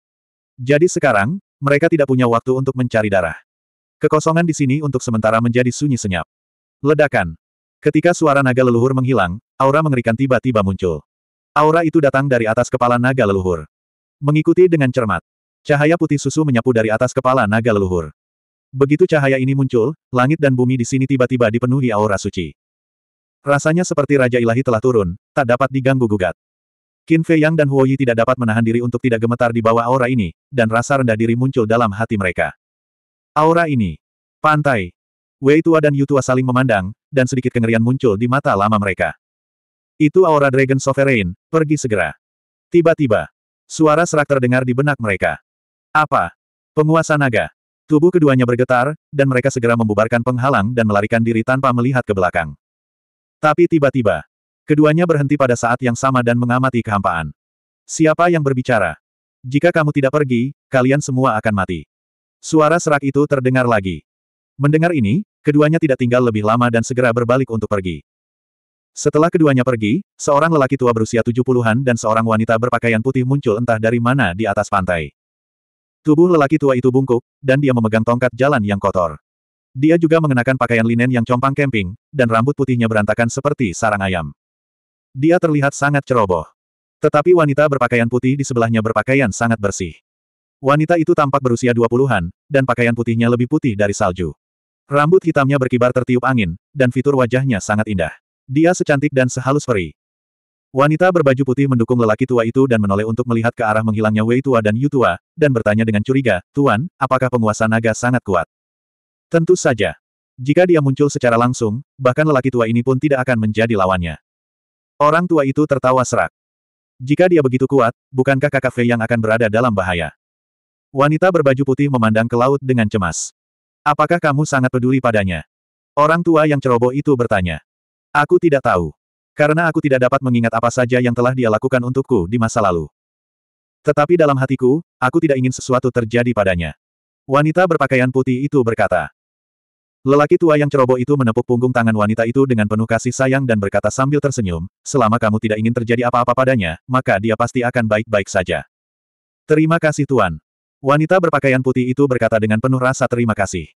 Jadi sekarang, mereka tidak punya waktu untuk mencari darah. Kekosongan di sini untuk sementara menjadi sunyi senyap. Ledakan. Ketika suara naga leluhur menghilang, aura mengerikan tiba-tiba muncul. Aura itu datang dari atas kepala naga leluhur. Mengikuti dengan cermat. Cahaya putih susu menyapu dari atas kepala naga leluhur. Begitu cahaya ini muncul, langit dan bumi di sini tiba-tiba dipenuhi aura suci. Rasanya seperti Raja Ilahi telah turun, tak dapat diganggu-gugat. Qin Fei Yang dan Huo Yi tidak dapat menahan diri untuk tidak gemetar di bawah aura ini, dan rasa rendah diri muncul dalam hati mereka. Aura ini. Pantai. Wei Tua dan Yu Tua saling memandang, dan sedikit kengerian muncul di mata lama mereka. Itu aura Dragon Sovereign, pergi segera. Tiba-tiba, suara serak terdengar di benak mereka. Apa? Penguasa naga. Tubuh keduanya bergetar, dan mereka segera membubarkan penghalang dan melarikan diri tanpa melihat ke belakang. Tapi tiba-tiba, keduanya berhenti pada saat yang sama dan mengamati kehampaan. Siapa yang berbicara? Jika kamu tidak pergi, kalian semua akan mati. Suara serak itu terdengar lagi. Mendengar ini, keduanya tidak tinggal lebih lama dan segera berbalik untuk pergi. Setelah keduanya pergi, seorang lelaki tua berusia tujuh puluhan dan seorang wanita berpakaian putih muncul entah dari mana di atas pantai. Tubuh lelaki tua itu bungkuk, dan dia memegang tongkat jalan yang kotor. Dia juga mengenakan pakaian linen yang compang camping, dan rambut putihnya berantakan seperti sarang ayam. Dia terlihat sangat ceroboh. Tetapi wanita berpakaian putih di sebelahnya berpakaian sangat bersih. Wanita itu tampak berusia dua puluhan, dan pakaian putihnya lebih putih dari salju. Rambut hitamnya berkibar tertiup angin, dan fitur wajahnya sangat indah. Dia secantik dan sehalus peri, Wanita berbaju putih mendukung lelaki tua itu dan menoleh untuk melihat ke arah menghilangnya Wei tua dan Yu tua, dan bertanya dengan curiga, Tuan, apakah penguasa naga sangat kuat? Tentu saja. Jika dia muncul secara langsung, bahkan lelaki tua ini pun tidak akan menjadi lawannya. Orang tua itu tertawa serak. Jika dia begitu kuat, bukankah kakak Fei yang akan berada dalam bahaya? Wanita berbaju putih memandang ke laut dengan cemas. Apakah kamu sangat peduli padanya? Orang tua yang ceroboh itu bertanya. Aku tidak tahu. Karena aku tidak dapat mengingat apa saja yang telah dia lakukan untukku di masa lalu. Tetapi dalam hatiku, aku tidak ingin sesuatu terjadi padanya. Wanita berpakaian putih itu berkata. Lelaki tua yang ceroboh itu menepuk punggung tangan wanita itu dengan penuh kasih sayang dan berkata sambil tersenyum, selama kamu tidak ingin terjadi apa-apa padanya, maka dia pasti akan baik-baik saja. Terima kasih Tuan. Wanita berpakaian putih itu berkata dengan penuh rasa terima kasih.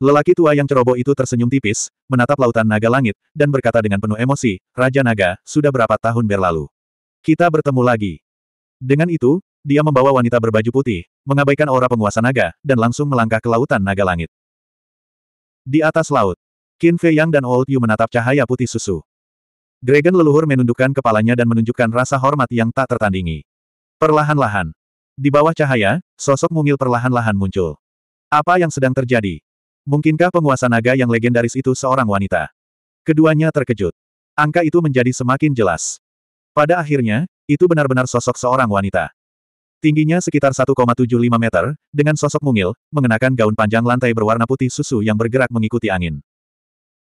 Lelaki tua yang ceroboh itu tersenyum tipis, menatap lautan naga langit, dan berkata dengan penuh emosi, Raja Naga, sudah berapa tahun berlalu. Kita bertemu lagi. Dengan itu, dia membawa wanita berbaju putih, mengabaikan aura penguasa naga, dan langsung melangkah ke lautan naga langit. Di atas laut, Qin Fei Yang dan Old Yu menatap cahaya putih susu. Dragon leluhur menundukkan kepalanya dan menunjukkan rasa hormat yang tak tertandingi. Perlahan-lahan. Di bawah cahaya, sosok mungil perlahan-lahan muncul. Apa yang sedang terjadi? Mungkinkah penguasa naga yang legendaris itu seorang wanita? Keduanya terkejut. Angka itu menjadi semakin jelas. Pada akhirnya, itu benar-benar sosok seorang wanita. Tingginya sekitar 1,75 meter, dengan sosok mungil, mengenakan gaun panjang lantai berwarna putih susu yang bergerak mengikuti angin.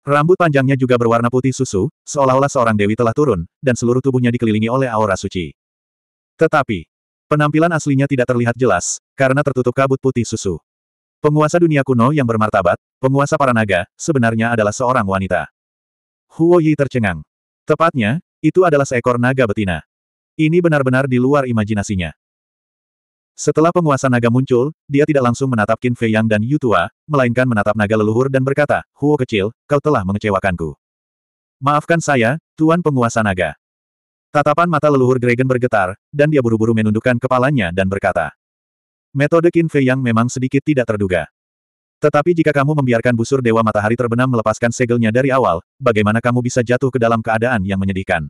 Rambut panjangnya juga berwarna putih susu, seolah-olah seorang dewi telah turun, dan seluruh tubuhnya dikelilingi oleh aura suci. Tetapi, penampilan aslinya tidak terlihat jelas, karena tertutup kabut putih susu. Penguasa dunia kuno yang bermartabat, penguasa para naga, sebenarnya adalah seorang wanita. Huo Yi tercengang. Tepatnya, itu adalah seekor naga betina. Ini benar-benar di luar imajinasinya. Setelah penguasa naga muncul, dia tidak langsung menatap Qin Fei Yang dan Yu Tua, melainkan menatap naga leluhur dan berkata, Huo kecil, kau telah mengecewakanku. Maafkan saya, Tuan penguasa naga. Tatapan mata leluhur Dragon bergetar, dan dia buru-buru menundukkan kepalanya dan berkata, Metode Qin Fei yang memang sedikit tidak terduga. Tetapi jika kamu membiarkan busur Dewa Matahari terbenam melepaskan segelnya dari awal, bagaimana kamu bisa jatuh ke dalam keadaan yang menyedihkan?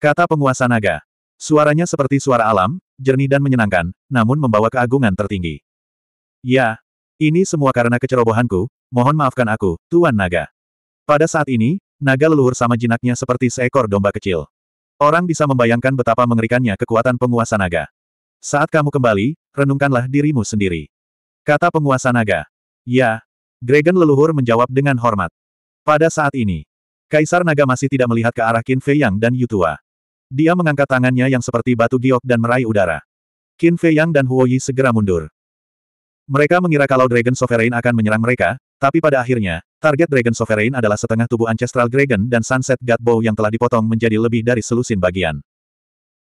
Kata penguasa naga. Suaranya seperti suara alam, jernih dan menyenangkan, namun membawa keagungan tertinggi. Ya, ini semua karena kecerobohanku, mohon maafkan aku, Tuan Naga. Pada saat ini, naga leluhur sama jinaknya seperti seekor domba kecil. Orang bisa membayangkan betapa mengerikannya kekuatan penguasa naga. Saat kamu kembali, renungkanlah dirimu sendiri. Kata penguasa naga. Ya. Dragon leluhur menjawab dengan hormat. Pada saat ini, Kaisar Naga masih tidak melihat ke arah Qin Fei Yang dan Yutua. Dia mengangkat tangannya yang seperti batu giok dan meraih udara. Qin Fei Yang dan Huo Yi segera mundur. Mereka mengira kalau Dragon Sovereign akan menyerang mereka, tapi pada akhirnya, target Dragon Sovereign adalah setengah tubuh Ancestral Dragon dan Sunset God Bow yang telah dipotong menjadi lebih dari selusin bagian.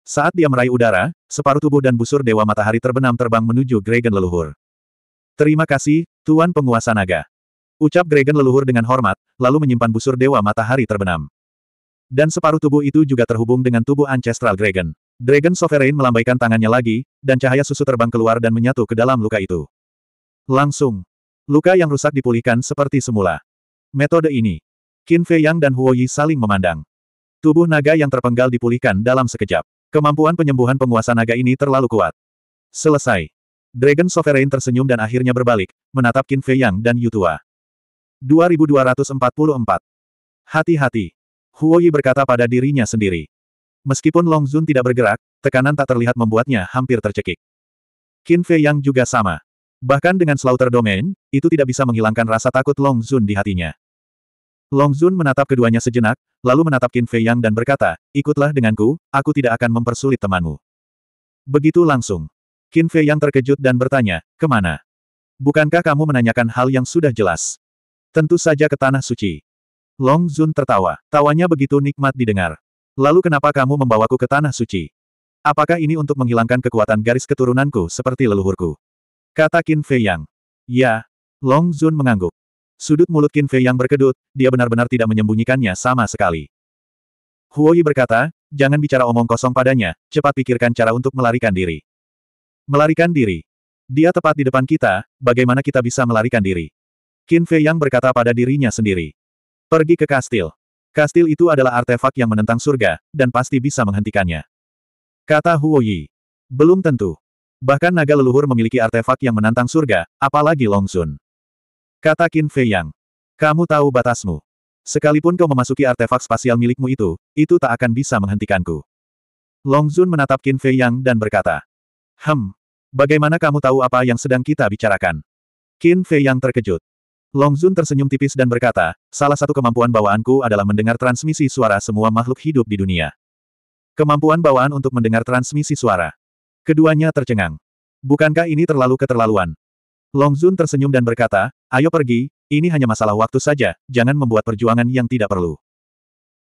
Saat dia meraih udara, separuh tubuh dan busur Dewa Matahari terbenam terbang menuju Gregen leluhur. Terima kasih, Tuan Penguasa Naga. Ucap Gregen leluhur dengan hormat, lalu menyimpan busur Dewa Matahari terbenam. Dan separuh tubuh itu juga terhubung dengan tubuh Ancestral Dragon. Dragon Sovereign melambaikan tangannya lagi, dan cahaya susu terbang keluar dan menyatu ke dalam luka itu. Langsung. Luka yang rusak dipulihkan seperti semula. Metode ini. Qin Fei Yang dan Huo Yi saling memandang. Tubuh naga yang terpenggal dipulihkan dalam sekejap. Kemampuan penyembuhan penguasa naga ini terlalu kuat. Selesai. Dragon Sovereign tersenyum dan akhirnya berbalik, menatap Qin Fei Yang dan Yutua. 2244. Hati-hati. Huo Yi berkata pada dirinya sendiri. Meskipun Long Zun tidak bergerak, tekanan tak terlihat membuatnya hampir tercekik. Qin Fei Yang juga sama. Bahkan dengan Slaughter Domain, itu tidak bisa menghilangkan rasa takut Long Zun di hatinya. Long Zun menatap keduanya sejenak, lalu menatap Qin Fei Yang dan berkata, ikutlah denganku, aku tidak akan mempersulit temanmu. Begitu langsung. Qin Fei Yang terkejut dan bertanya, kemana? Bukankah kamu menanyakan hal yang sudah jelas? Tentu saja ke Tanah Suci. Long Zun tertawa. Tawanya begitu nikmat didengar. Lalu kenapa kamu membawaku ke Tanah Suci? Apakah ini untuk menghilangkan kekuatan garis keturunanku seperti leluhurku? Kata Qin Fei Yang. Ya. Long Zun mengangguk. Sudut mulut Qin Fei yang berkedut, dia benar-benar tidak menyembunyikannya sama sekali. Huoyi berkata, jangan bicara omong kosong padanya, cepat pikirkan cara untuk melarikan diri. Melarikan diri. Dia tepat di depan kita, bagaimana kita bisa melarikan diri? Qin Fei yang berkata pada dirinya sendiri. Pergi ke kastil. Kastil itu adalah artefak yang menentang surga, dan pasti bisa menghentikannya. Kata Huoyi. Belum tentu. Bahkan naga leluhur memiliki artefak yang menantang surga, apalagi Longsun. Kata Qin Fei Yang. Kamu tahu batasmu. Sekalipun kau memasuki artefak spasial milikmu itu, itu tak akan bisa menghentikanku. Long Zun menatap Qin Fei Yang dan berkata. Hem, bagaimana kamu tahu apa yang sedang kita bicarakan? Qin Fei Yang terkejut. Long Zun tersenyum tipis dan berkata, salah satu kemampuan bawaanku adalah mendengar transmisi suara semua makhluk hidup di dunia. Kemampuan bawaan untuk mendengar transmisi suara. Keduanya tercengang. Bukankah ini terlalu keterlaluan? Long Zun tersenyum dan berkata, ayo pergi, ini hanya masalah waktu saja, jangan membuat perjuangan yang tidak perlu.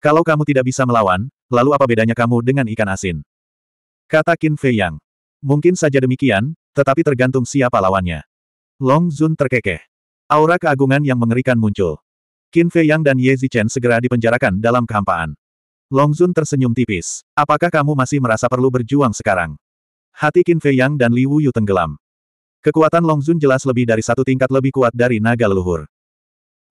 Kalau kamu tidak bisa melawan, lalu apa bedanya kamu dengan ikan asin? Kata Qin Fei Yang. Mungkin saja demikian, tetapi tergantung siapa lawannya. Long Zun terkekeh. Aura keagungan yang mengerikan muncul. Qin Fei Yang dan Ye Zichen segera dipenjarakan dalam kehampaan. Long Zun tersenyum tipis. Apakah kamu masih merasa perlu berjuang sekarang? Hati Qin Fei Yang dan Li Yu tenggelam. Kekuatan Longzun jelas lebih dari satu tingkat lebih kuat dari naga leluhur.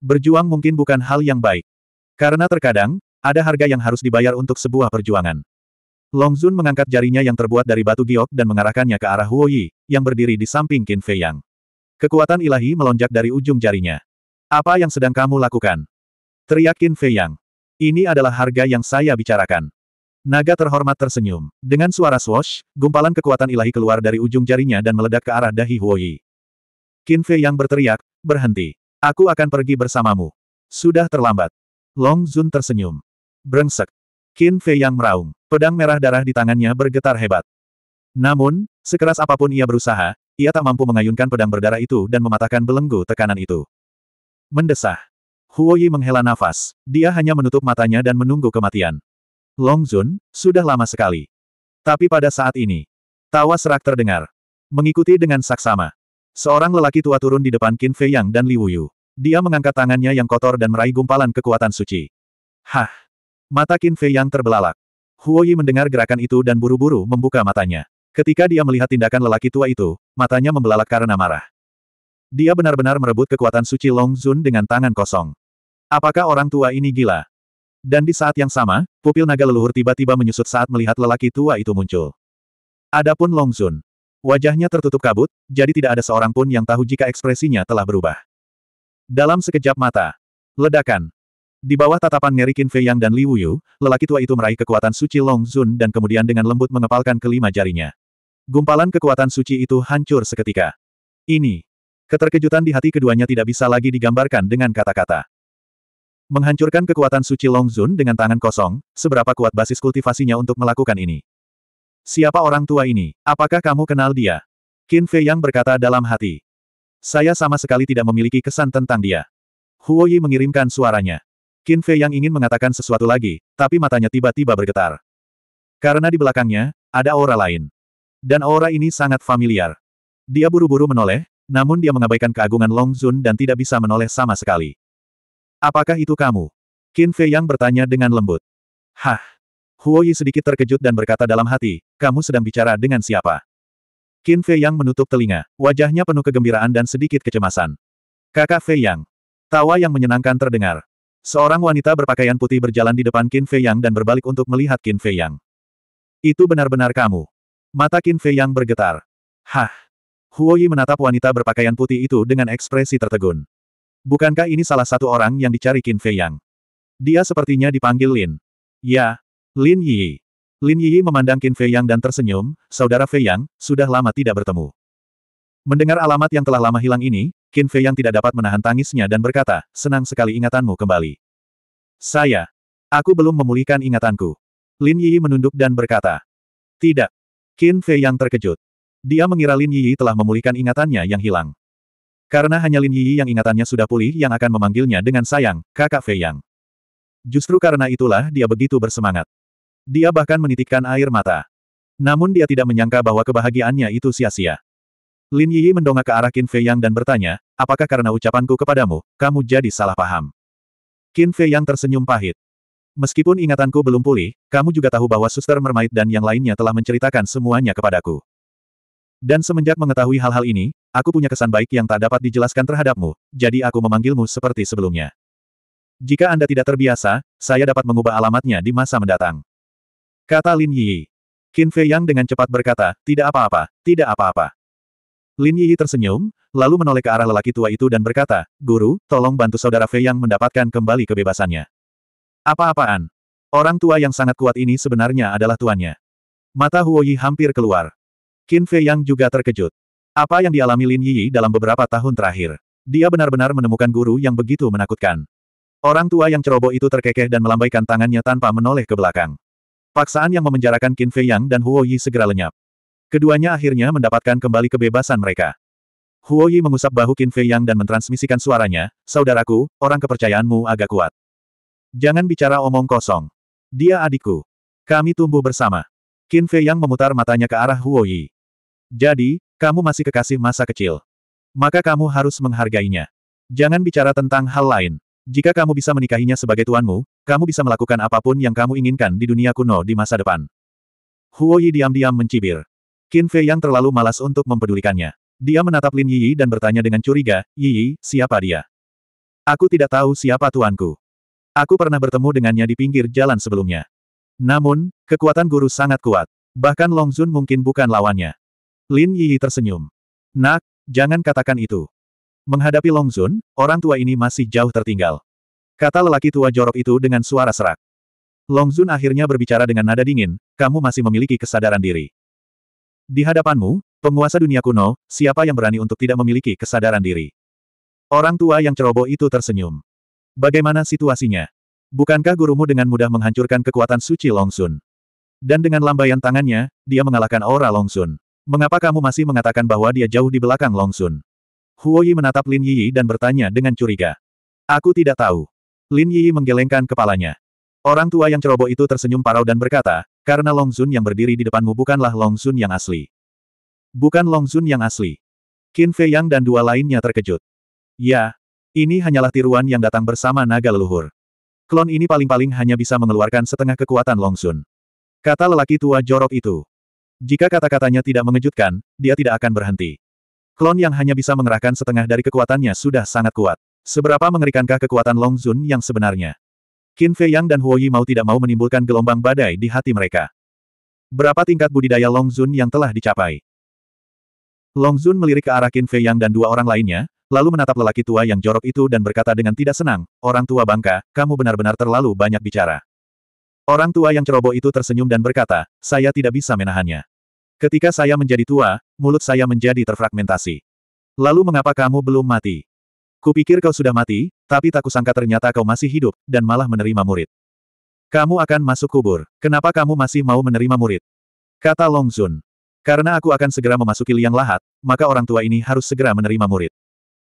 Berjuang mungkin bukan hal yang baik. Karena terkadang, ada harga yang harus dibayar untuk sebuah perjuangan. Longzun mengangkat jarinya yang terbuat dari batu giok dan mengarahkannya ke arah Huo Yi yang berdiri di samping Qin Fei Yang. Kekuatan ilahi melonjak dari ujung jarinya. Apa yang sedang kamu lakukan? Teriak Qin Fei Yang. Ini adalah harga yang saya bicarakan. Naga terhormat tersenyum. Dengan suara swash, gumpalan kekuatan ilahi keluar dari ujung jarinya dan meledak ke arah dahi Huoyi. Qin Fei yang berteriak, berhenti. Aku akan pergi bersamamu. Sudah terlambat. Long Zun tersenyum. Brengsek. Qin Fei yang meraung. Pedang merah darah di tangannya bergetar hebat. Namun, sekeras apapun ia berusaha, ia tak mampu mengayunkan pedang berdarah itu dan mematahkan belenggu tekanan itu. Mendesah. Huoyi menghela nafas. Dia hanya menutup matanya dan menunggu kematian. Long Zun, sudah lama sekali. Tapi pada saat ini, tawa serak terdengar. Mengikuti dengan saksama. Seorang lelaki tua turun di depan Qin Fei Yang dan Li Wuyu. Dia mengangkat tangannya yang kotor dan meraih gumpalan kekuatan suci. Hah! Mata Qin Fei Yang terbelalak. Huoyi mendengar gerakan itu dan buru-buru membuka matanya. Ketika dia melihat tindakan lelaki tua itu, matanya membelalak karena marah. Dia benar-benar merebut kekuatan suci Long Zun dengan tangan kosong. Apakah orang tua ini gila? Dan di saat yang sama, pupil naga leluhur tiba-tiba menyusut saat melihat lelaki tua itu muncul. Adapun Long Zun. Wajahnya tertutup kabut, jadi tidak ada seorang pun yang tahu jika ekspresinya telah berubah. Dalam sekejap mata. Ledakan. Di bawah tatapan Ngerikin Fei Yang dan Li Wuyu, lelaki tua itu meraih kekuatan suci Long Zun dan kemudian dengan lembut mengepalkan kelima jarinya. Gumpalan kekuatan suci itu hancur seketika. Ini. Keterkejutan di hati keduanya tidak bisa lagi digambarkan dengan kata-kata. Menghancurkan kekuatan suci Longzun dengan tangan kosong, seberapa kuat basis kultivasinya untuk melakukan ini? Siapa orang tua ini? Apakah kamu kenal dia? Qin Fei Yang berkata dalam hati. Saya sama sekali tidak memiliki kesan tentang dia. Huo Yi mengirimkan suaranya. Qin Fei Yang ingin mengatakan sesuatu lagi, tapi matanya tiba-tiba bergetar. Karena di belakangnya, ada aura lain. Dan aura ini sangat familiar. Dia buru-buru menoleh, namun dia mengabaikan keagungan Longzun dan tidak bisa menoleh sama sekali. Apakah itu kamu? Qin Fei Yang bertanya dengan lembut. Hah? Huo Yi sedikit terkejut dan berkata dalam hati, kamu sedang bicara dengan siapa? Qin Fei Yang menutup telinga, wajahnya penuh kegembiraan dan sedikit kecemasan. Kakak Fei Yang. Tawa yang menyenangkan terdengar. Seorang wanita berpakaian putih berjalan di depan Qin Fei Yang dan berbalik untuk melihat Qin Fei Yang. Itu benar-benar kamu. Mata Qin Fei Yang bergetar. Hah. Huo Yi menatap wanita berpakaian putih itu dengan ekspresi tertegun. Bukankah ini salah satu orang yang dicari Qin Fei Yang? Dia sepertinya dipanggil Lin. Ya, Lin Yi. Lin Yi memandang Qin Fei Yang dan tersenyum, saudara Fei Yang, sudah lama tidak bertemu. Mendengar alamat yang telah lama hilang ini, Qin Fei Yang tidak dapat menahan tangisnya dan berkata, senang sekali ingatanmu kembali. Saya. Aku belum memulihkan ingatanku. Lin Yi menunduk dan berkata. Tidak. Qin Fei Yang terkejut. Dia mengira Lin Yi telah memulihkan ingatannya yang hilang. Karena hanya Lin Yi yang ingatannya sudah pulih yang akan memanggilnya dengan sayang, kakak Fei Yang. Justru karena itulah dia begitu bersemangat. Dia bahkan menitikkan air mata. Namun dia tidak menyangka bahwa kebahagiaannya itu sia-sia. Lin Yi mendongak ke arah Qin Fei Yang dan bertanya, apakah karena ucapanku kepadamu, kamu jadi salah paham? Qin Fei Yang tersenyum pahit. Meskipun ingatanku belum pulih, kamu juga tahu bahwa Suster Mermaid dan yang lainnya telah menceritakan semuanya kepadaku. Dan semenjak mengetahui hal-hal ini, aku punya kesan baik yang tak dapat dijelaskan terhadapmu, jadi aku memanggilmu seperti sebelumnya. Jika Anda tidak terbiasa, saya dapat mengubah alamatnya di masa mendatang. Kata Lin Yi. Qin Fei Yang dengan cepat berkata, tidak apa-apa, tidak apa-apa. Lin Yi tersenyum, lalu menoleh ke arah lelaki tua itu dan berkata, Guru, tolong bantu saudara Fei Yang mendapatkan kembali kebebasannya. Apa-apaan? Orang tua yang sangat kuat ini sebenarnya adalah tuannya. Mata Huoyi hampir keluar. Qin Fei Yang juga terkejut. Apa yang dialami Lin Yi dalam beberapa tahun terakhir. Dia benar-benar menemukan guru yang begitu menakutkan. Orang tua yang ceroboh itu terkekeh dan melambaikan tangannya tanpa menoleh ke belakang. Paksaan yang memenjarakan Qin Fei Yang dan Huo Yi segera lenyap. Keduanya akhirnya mendapatkan kembali kebebasan mereka. Huo Yi mengusap bahu Qin Fei Yang dan mentransmisikan suaranya, Saudaraku, orang kepercayaanmu agak kuat. Jangan bicara omong kosong. Dia adikku. Kami tumbuh bersama. Qin Fei Yang memutar matanya ke arah Huo Yi. Jadi, kamu masih kekasih masa kecil. Maka kamu harus menghargainya. Jangan bicara tentang hal lain. Jika kamu bisa menikahinya sebagai tuanmu, kamu bisa melakukan apapun yang kamu inginkan di dunia kuno di masa depan. Huo Yi diam-diam mencibir. Qin Fei yang terlalu malas untuk mempedulikannya. Dia menatap Lin Yi dan bertanya dengan curiga, Yi, siapa dia? Aku tidak tahu siapa tuanku. Aku pernah bertemu dengannya di pinggir jalan sebelumnya. Namun, kekuatan guru sangat kuat. Bahkan Long Zun mungkin bukan lawannya. Lin Yi tersenyum. Nak, jangan katakan itu. Menghadapi Long Zun, orang tua ini masih jauh tertinggal. Kata lelaki tua jorok itu dengan suara serak. Long Zun akhirnya berbicara dengan nada dingin, kamu masih memiliki kesadaran diri. Di hadapanmu, penguasa dunia kuno, siapa yang berani untuk tidak memiliki kesadaran diri? Orang tua yang ceroboh itu tersenyum. Bagaimana situasinya? Bukankah gurumu dengan mudah menghancurkan kekuatan suci Long Zun? Dan dengan lambaian tangannya, dia mengalahkan aura Long Zun. Mengapa kamu masih mengatakan bahwa dia jauh di belakang Long Sun? Huo Yi menatap Lin Yi dan bertanya dengan curiga. Aku tidak tahu. Lin Yi menggelengkan kepalanya. Orang tua yang ceroboh itu tersenyum parau dan berkata, karena Long Sun yang berdiri di depanmu bukanlah Long Sun yang asli. Bukan Long Sun yang asli. Qin Fei Yang dan dua lainnya terkejut. Ya, ini hanyalah tiruan yang datang bersama naga leluhur. Klon ini paling-paling hanya bisa mengeluarkan setengah kekuatan Long Sun. Kata lelaki tua jorok itu. Jika kata-katanya tidak mengejutkan, dia tidak akan berhenti. Klon yang hanya bisa mengerahkan setengah dari kekuatannya sudah sangat kuat. Seberapa mengerikankah kekuatan Long Zun yang sebenarnya? Qin Fei Yang dan Huo Yi mau tidak mau menimbulkan gelombang badai di hati mereka. Berapa tingkat budidaya Long Zun yang telah dicapai? Long Zun melirik ke arah Qin Fei Yang dan dua orang lainnya, lalu menatap lelaki tua yang jorok itu dan berkata dengan tidak senang, Orang tua bangka, kamu benar-benar terlalu banyak bicara. Orang tua yang ceroboh itu tersenyum dan berkata, saya tidak bisa menahannya. Ketika saya menjadi tua, mulut saya menjadi terfragmentasi. Lalu mengapa kamu belum mati? Kupikir kau sudah mati, tapi tak kusangka ternyata kau masih hidup, dan malah menerima murid. Kamu akan masuk kubur. Kenapa kamu masih mau menerima murid? Kata Long Zun. Karena aku akan segera memasuki liang lahat, maka orang tua ini harus segera menerima murid.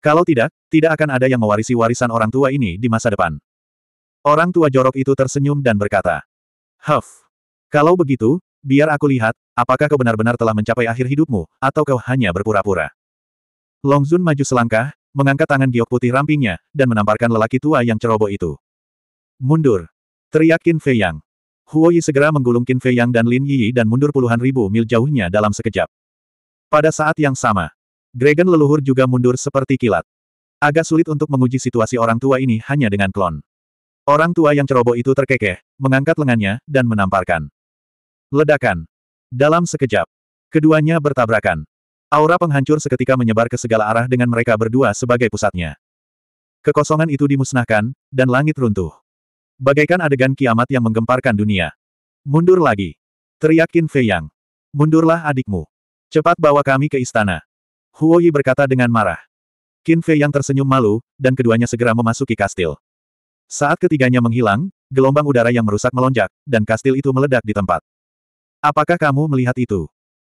Kalau tidak, tidak akan ada yang mewarisi warisan orang tua ini di masa depan. Orang tua jorok itu tersenyum dan berkata, Huff. Kalau begitu, biar aku lihat, apakah kau benar-benar telah mencapai akhir hidupmu, atau kau hanya berpura-pura. Longzun maju selangkah, mengangkat tangan giok putih rampingnya, dan menamparkan lelaki tua yang ceroboh itu. Mundur. Teriak Qin Fei Yang. Huo Yi segera menggulung Qin Fei Yang dan Lin Yi dan mundur puluhan ribu mil jauhnya dalam sekejap. Pada saat yang sama, Dragon leluhur juga mundur seperti kilat. Agak sulit untuk menguji situasi orang tua ini hanya dengan klon. Orang tua yang ceroboh itu terkekeh, mengangkat lengannya, dan menamparkan. Ledakan. Dalam sekejap. Keduanya bertabrakan. Aura penghancur seketika menyebar ke segala arah dengan mereka berdua sebagai pusatnya. Kekosongan itu dimusnahkan, dan langit runtuh. Bagaikan adegan kiamat yang menggemparkan dunia. Mundur lagi. teriakin Fei Yang. Mundurlah adikmu. Cepat bawa kami ke istana. Huo Yi berkata dengan marah. Qin Fei Yang tersenyum malu, dan keduanya segera memasuki kastil. Saat ketiganya menghilang, gelombang udara yang merusak melonjak, dan kastil itu meledak di tempat. Apakah kamu melihat itu?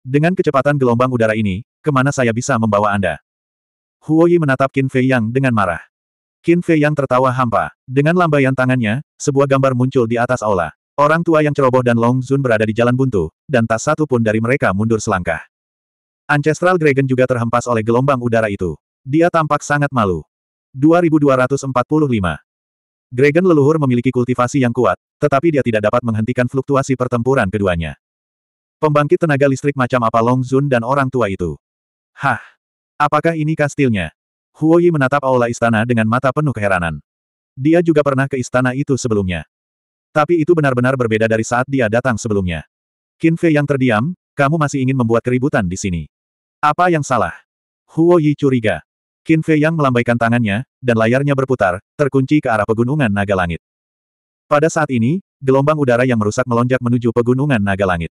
Dengan kecepatan gelombang udara ini, kemana saya bisa membawa Anda? Huoyi menatap Qin Fei Yang dengan marah. Qin Fei Yang tertawa hampa. Dengan lambaian tangannya, sebuah gambar muncul di atas aula. Orang tua yang ceroboh dan Long Zun berada di jalan buntu, dan tak satu pun dari mereka mundur selangkah. Ancestral Dragon juga terhempas oleh gelombang udara itu. Dia tampak sangat malu. 2245 Dragon leluhur memiliki kultivasi yang kuat, tetapi dia tidak dapat menghentikan fluktuasi pertempuran keduanya. Pembangkit tenaga listrik macam apa Long Zun dan orang tua itu? Hah! Apakah ini kastilnya? Huoyi menatap aula istana dengan mata penuh keheranan. Dia juga pernah ke istana itu sebelumnya. Tapi itu benar-benar berbeda dari saat dia datang sebelumnya. Qin Fei yang terdiam, kamu masih ingin membuat keributan di sini. Apa yang salah? Huo Yi curiga. Qin Fei Yang melambaikan tangannya, dan layarnya berputar, terkunci ke arah pegunungan naga langit. Pada saat ini, gelombang udara yang merusak melonjak menuju pegunungan naga langit.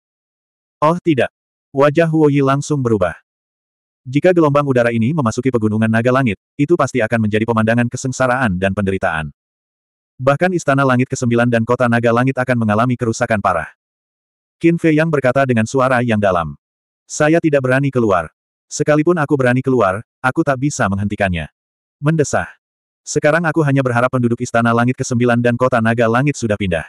Oh tidak! Wajah Huo Yi langsung berubah. Jika gelombang udara ini memasuki pegunungan naga langit, itu pasti akan menjadi pemandangan kesengsaraan dan penderitaan. Bahkan Istana Langit ke-9 dan Kota Naga Langit akan mengalami kerusakan parah. Qin Fei Yang berkata dengan suara yang dalam. Saya tidak berani keluar. Sekalipun aku berani keluar, aku tak bisa menghentikannya. Mendesah. Sekarang aku hanya berharap penduduk Istana Langit ke-9 dan Kota Naga Langit sudah pindah.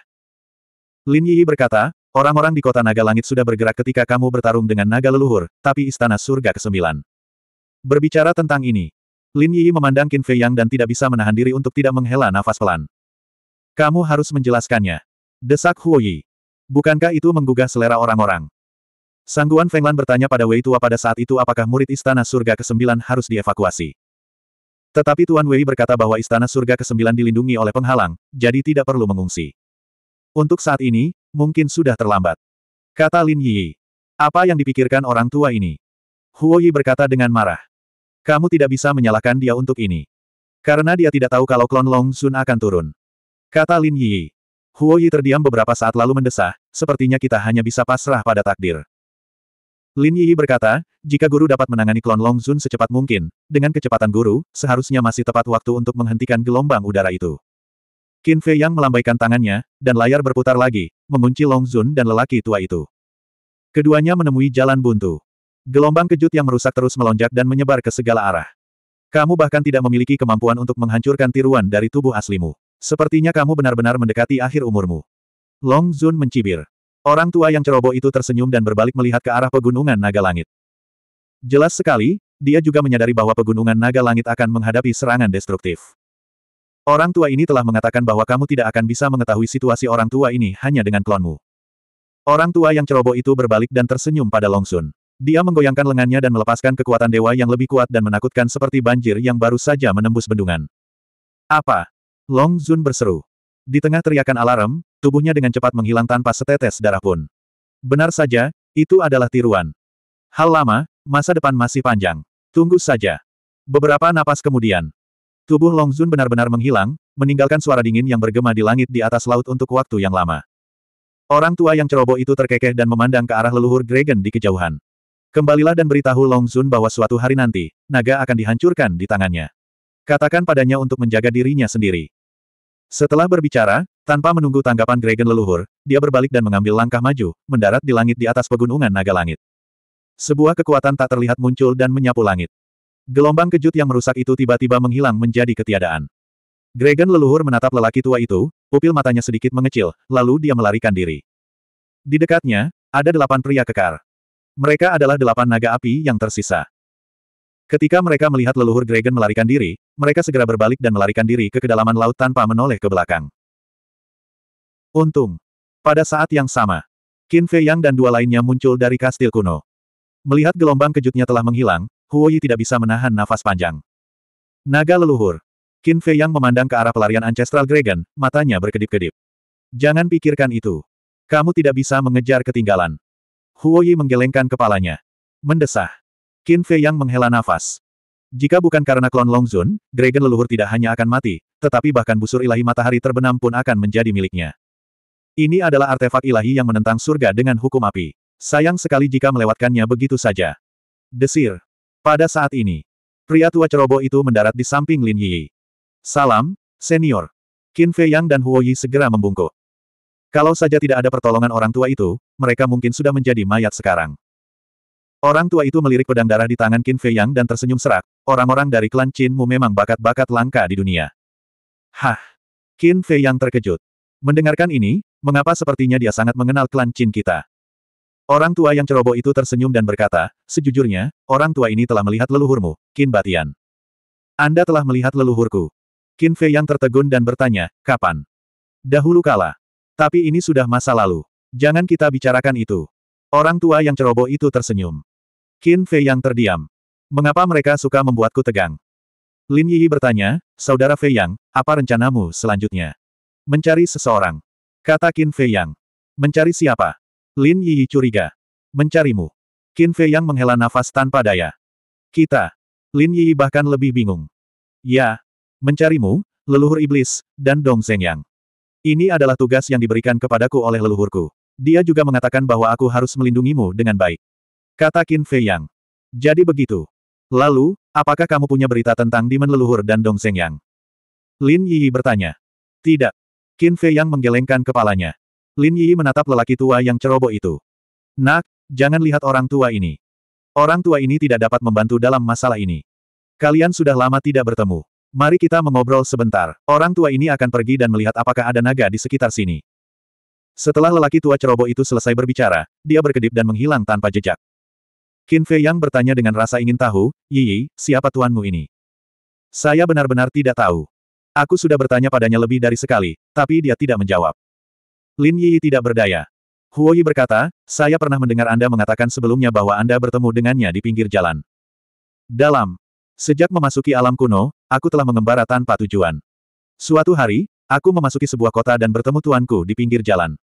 Lin Yi berkata, orang-orang di Kota Naga Langit sudah bergerak ketika kamu bertarung dengan naga leluhur, tapi Istana Surga ke-9. Berbicara tentang ini, Lin Yi memandang Qin Fei Yang dan tidak bisa menahan diri untuk tidak menghela nafas pelan. Kamu harus menjelaskannya. Desak Huo Yi. Bukankah itu menggugah selera orang-orang? Sangguan Fenglan bertanya pada Wei Tua pada saat itu apakah murid Istana Surga ke-9 harus dievakuasi. Tetapi Tuan Wei berkata bahwa Istana Surga ke-9 dilindungi oleh penghalang, jadi tidak perlu mengungsi. Untuk saat ini, mungkin sudah terlambat. Kata Lin Yi. Apa yang dipikirkan orang tua ini? Huo Yi berkata dengan marah. Kamu tidak bisa menyalahkan dia untuk ini. Karena dia tidak tahu kalau klon Long Sun akan turun. Kata Lin Yi. Huo Yi terdiam beberapa saat lalu mendesah, sepertinya kita hanya bisa pasrah pada takdir. Lin Yi berkata, jika guru dapat menangani klon Long Zun secepat mungkin, dengan kecepatan guru, seharusnya masih tepat waktu untuk menghentikan gelombang udara itu. Qin Fei Yang melambaikan tangannya, dan layar berputar lagi, mengunci Long Zun dan lelaki tua itu. Keduanya menemui jalan buntu. Gelombang kejut yang merusak terus melonjak dan menyebar ke segala arah. Kamu bahkan tidak memiliki kemampuan untuk menghancurkan tiruan dari tubuh aslimu. Sepertinya kamu benar-benar mendekati akhir umurmu. Long Zun mencibir. Orang tua yang ceroboh itu tersenyum dan berbalik melihat ke arah pegunungan naga langit. Jelas sekali, dia juga menyadari bahwa pegunungan naga langit akan menghadapi serangan destruktif. Orang tua ini telah mengatakan bahwa kamu tidak akan bisa mengetahui situasi orang tua ini hanya dengan klonmu. Orang tua yang ceroboh itu berbalik dan tersenyum pada Longsun. Dia menggoyangkan lengannya dan melepaskan kekuatan dewa yang lebih kuat dan menakutkan seperti banjir yang baru saja menembus bendungan. Apa? Longsun berseru. Di tengah teriakan alarm, tubuhnya dengan cepat menghilang tanpa setetes darah pun. Benar saja, itu adalah tiruan. Hal lama, masa depan masih panjang. Tunggu saja. Beberapa napas kemudian. Tubuh Long Zun benar-benar menghilang, meninggalkan suara dingin yang bergema di langit di atas laut untuk waktu yang lama. Orang tua yang ceroboh itu terkekeh dan memandang ke arah leluhur Dragon di kejauhan. Kembalilah dan beritahu Long Zun bahwa suatu hari nanti, naga akan dihancurkan di tangannya. Katakan padanya untuk menjaga dirinya sendiri. Setelah berbicara, tanpa menunggu tanggapan Dragon leluhur, dia berbalik dan mengambil langkah maju, mendarat di langit di atas pegunungan naga langit. Sebuah kekuatan tak terlihat muncul dan menyapu langit. Gelombang kejut yang merusak itu tiba-tiba menghilang menjadi ketiadaan. Dragon leluhur menatap lelaki tua itu, pupil matanya sedikit mengecil, lalu dia melarikan diri. Di dekatnya, ada delapan pria kekar. Mereka adalah delapan naga api yang tersisa. Ketika mereka melihat leluhur Dragon melarikan diri, mereka segera berbalik dan melarikan diri ke kedalaman laut tanpa menoleh ke belakang. Untung. Pada saat yang sama, Qin Fei Yang dan dua lainnya muncul dari kastil kuno. Melihat gelombang kejutnya telah menghilang, Huo Yi tidak bisa menahan nafas panjang. Naga leluhur. Qin Fei Yang memandang ke arah pelarian Ancestral Dragon, matanya berkedip-kedip. Jangan pikirkan itu. Kamu tidak bisa mengejar ketinggalan. Huo Yi menggelengkan kepalanya. Mendesah. Qin Fei yang menghela nafas. Jika bukan karena klon Longzun, Dragon leluhur tidak hanya akan mati, tetapi bahkan busur ilahi matahari terbenam pun akan menjadi miliknya. Ini adalah artefak ilahi yang menentang surga dengan hukum api. Sayang sekali jika melewatkannya begitu saja. Desir. Pada saat ini, pria tua ceroboh itu mendarat di samping Lin Yi. Salam, senior. Qin Fei Yang dan Huo Yi segera membungkuk. Kalau saja tidak ada pertolongan orang tua itu, mereka mungkin sudah menjadi mayat sekarang. Orang tua itu melirik pedang darah di tangan Qin Fei Yang dan tersenyum serak. Orang-orang dari klan Qin Mu memang bakat-bakat langka di dunia. Hah! Qin Fei Yang terkejut. Mendengarkan ini, mengapa sepertinya dia sangat mengenal klan Qin kita? Orang tua yang ceroboh itu tersenyum dan berkata, sejujurnya, orang tua ini telah melihat leluhurmu, Qin Batian. Anda telah melihat leluhurku. Qin Fei Yang tertegun dan bertanya, kapan? Dahulu kala. Tapi ini sudah masa lalu. Jangan kita bicarakan itu. Orang tua yang ceroboh itu tersenyum. Qin Fei yang terdiam. Mengapa mereka suka membuatku tegang? Lin Yi bertanya, Saudara Fei Yang, apa rencanamu selanjutnya? Mencari seseorang. Kata Qin Fei Yang. Mencari siapa? Lin Yi curiga. Mencarimu. Qin Fei Yang menghela nafas tanpa daya. Kita. Lin Yi bahkan lebih bingung. Ya. Mencarimu, leluhur iblis, dan Dong Zeng Yang. Ini adalah tugas yang diberikan kepadaku oleh leluhurku. Dia juga mengatakan bahwa aku harus melindungimu dengan baik. Kata Qin Fei Yang. Jadi begitu. Lalu, apakah kamu punya berita tentang Demon Leluhur dan Dong Seng Yang? Lin Yi bertanya. Tidak. Qin Fei Yang menggelengkan kepalanya. Lin Yi menatap lelaki tua yang ceroboh itu. Nak, jangan lihat orang tua ini. Orang tua ini tidak dapat membantu dalam masalah ini. Kalian sudah lama tidak bertemu. Mari kita mengobrol sebentar. Orang tua ini akan pergi dan melihat apakah ada naga di sekitar sini. Setelah lelaki tua ceroboh itu selesai berbicara, dia berkedip dan menghilang tanpa jejak. Qin Fei Yang bertanya dengan rasa ingin tahu, Yi, siapa tuanmu ini? Saya benar-benar tidak tahu. Aku sudah bertanya padanya lebih dari sekali, tapi dia tidak menjawab. Lin Yi tidak berdaya. Huoyi berkata, saya pernah mendengar Anda mengatakan sebelumnya bahwa Anda bertemu dengannya di pinggir jalan. Dalam. Sejak memasuki alam kuno, aku telah mengembara tanpa tujuan. Suatu hari, aku memasuki sebuah kota dan bertemu tuanku di pinggir jalan.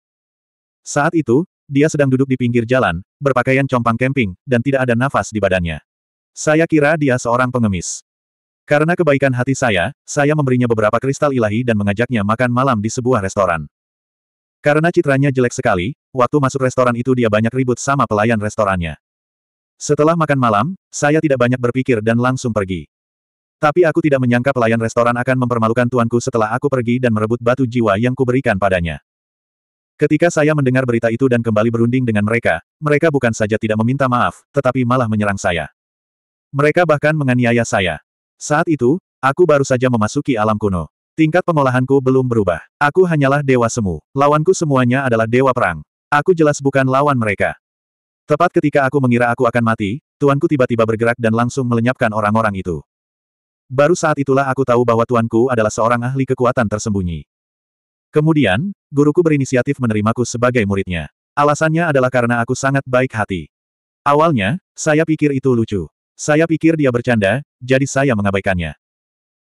Saat itu, dia sedang duduk di pinggir jalan, berpakaian compang camping, dan tidak ada nafas di badannya. Saya kira dia seorang pengemis. Karena kebaikan hati saya, saya memberinya beberapa kristal ilahi dan mengajaknya makan malam di sebuah restoran. Karena citranya jelek sekali, waktu masuk restoran itu dia banyak ribut sama pelayan restorannya. Setelah makan malam, saya tidak banyak berpikir dan langsung pergi. Tapi aku tidak menyangka pelayan restoran akan mempermalukan tuanku setelah aku pergi dan merebut batu jiwa yang kuberikan padanya. Ketika saya mendengar berita itu dan kembali berunding dengan mereka, mereka bukan saja tidak meminta maaf, tetapi malah menyerang saya. Mereka bahkan menganiaya saya. Saat itu, aku baru saja memasuki alam kuno. Tingkat pengolahanku belum berubah. Aku hanyalah dewa semu. Lawanku semuanya adalah dewa perang. Aku jelas bukan lawan mereka. Tepat ketika aku mengira aku akan mati, tuanku tiba-tiba bergerak dan langsung melenyapkan orang-orang itu. Baru saat itulah aku tahu bahwa tuanku adalah seorang ahli kekuatan tersembunyi. Kemudian, guruku berinisiatif menerimaku sebagai muridnya. Alasannya adalah karena aku sangat baik hati. Awalnya, saya pikir itu lucu. Saya pikir dia bercanda, jadi saya mengabaikannya.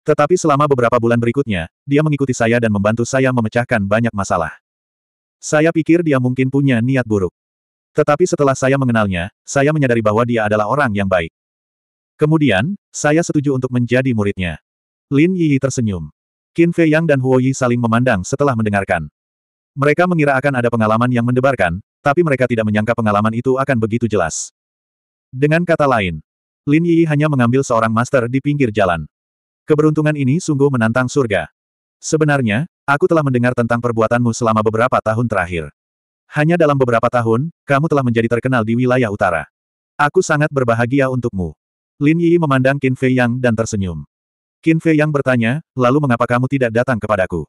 Tetapi selama beberapa bulan berikutnya, dia mengikuti saya dan membantu saya memecahkan banyak masalah. Saya pikir dia mungkin punya niat buruk. Tetapi setelah saya mengenalnya, saya menyadari bahwa dia adalah orang yang baik. Kemudian, saya setuju untuk menjadi muridnya. Lin Yi tersenyum. Qin Fei Yang dan Huo Yi saling memandang setelah mendengarkan. Mereka mengira akan ada pengalaman yang mendebarkan, tapi mereka tidak menyangka pengalaman itu akan begitu jelas. Dengan kata lain, Lin Yi hanya mengambil seorang master di pinggir jalan. Keberuntungan ini sungguh menantang surga. Sebenarnya, aku telah mendengar tentang perbuatanmu selama beberapa tahun terakhir. Hanya dalam beberapa tahun, kamu telah menjadi terkenal di wilayah utara. Aku sangat berbahagia untukmu. Lin Yi memandang Qin Fei Yang dan tersenyum. Qin Fei yang bertanya, lalu mengapa kamu tidak datang kepadaku?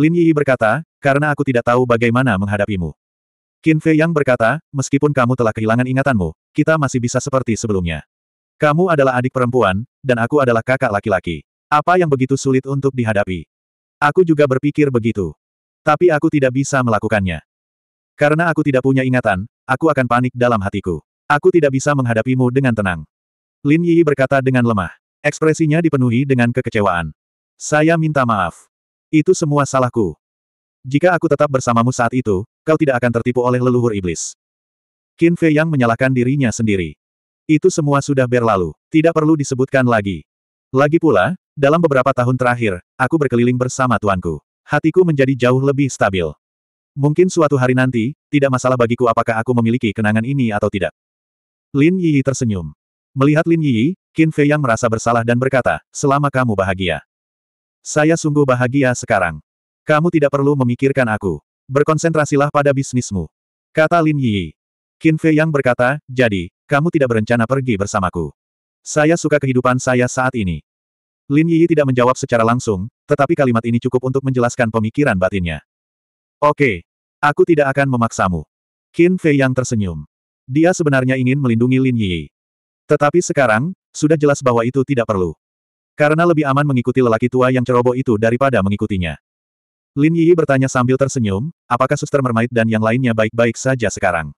Lin Yi berkata, karena aku tidak tahu bagaimana menghadapimu. Qin Fei yang berkata, meskipun kamu telah kehilangan ingatanmu, kita masih bisa seperti sebelumnya. Kamu adalah adik perempuan, dan aku adalah kakak laki-laki. Apa yang begitu sulit untuk dihadapi? Aku juga berpikir begitu. Tapi aku tidak bisa melakukannya. Karena aku tidak punya ingatan, aku akan panik dalam hatiku. Aku tidak bisa menghadapimu dengan tenang. Lin Yi berkata dengan lemah. Ekspresinya dipenuhi dengan kekecewaan. Saya minta maaf. Itu semua salahku. Jika aku tetap bersamamu saat itu, kau tidak akan tertipu oleh leluhur iblis. Qin Fei Yang menyalahkan dirinya sendiri. Itu semua sudah berlalu, tidak perlu disebutkan lagi. Lagi pula, dalam beberapa tahun terakhir, aku berkeliling bersama tuanku. Hatiku menjadi jauh lebih stabil. Mungkin suatu hari nanti, tidak masalah bagiku apakah aku memiliki kenangan ini atau tidak. Lin Yi tersenyum. Melihat Lin Yi, Qin Fei yang merasa bersalah dan berkata, selama kamu bahagia. Saya sungguh bahagia sekarang. Kamu tidak perlu memikirkan aku. Berkonsentrasilah pada bisnismu. Kata Lin Yi. Qin Fei yang berkata, jadi, kamu tidak berencana pergi bersamaku. Saya suka kehidupan saya saat ini. Lin Yi tidak menjawab secara langsung, tetapi kalimat ini cukup untuk menjelaskan pemikiran batinnya. Oke, aku tidak akan memaksamu. Qin Fei yang tersenyum. Dia sebenarnya ingin melindungi Lin Yi. Tetapi sekarang, sudah jelas bahwa itu tidak perlu. Karena lebih aman mengikuti lelaki tua yang ceroboh itu daripada mengikutinya. Lin Yi bertanya sambil tersenyum, apakah suster mermaid dan yang lainnya baik-baik saja sekarang?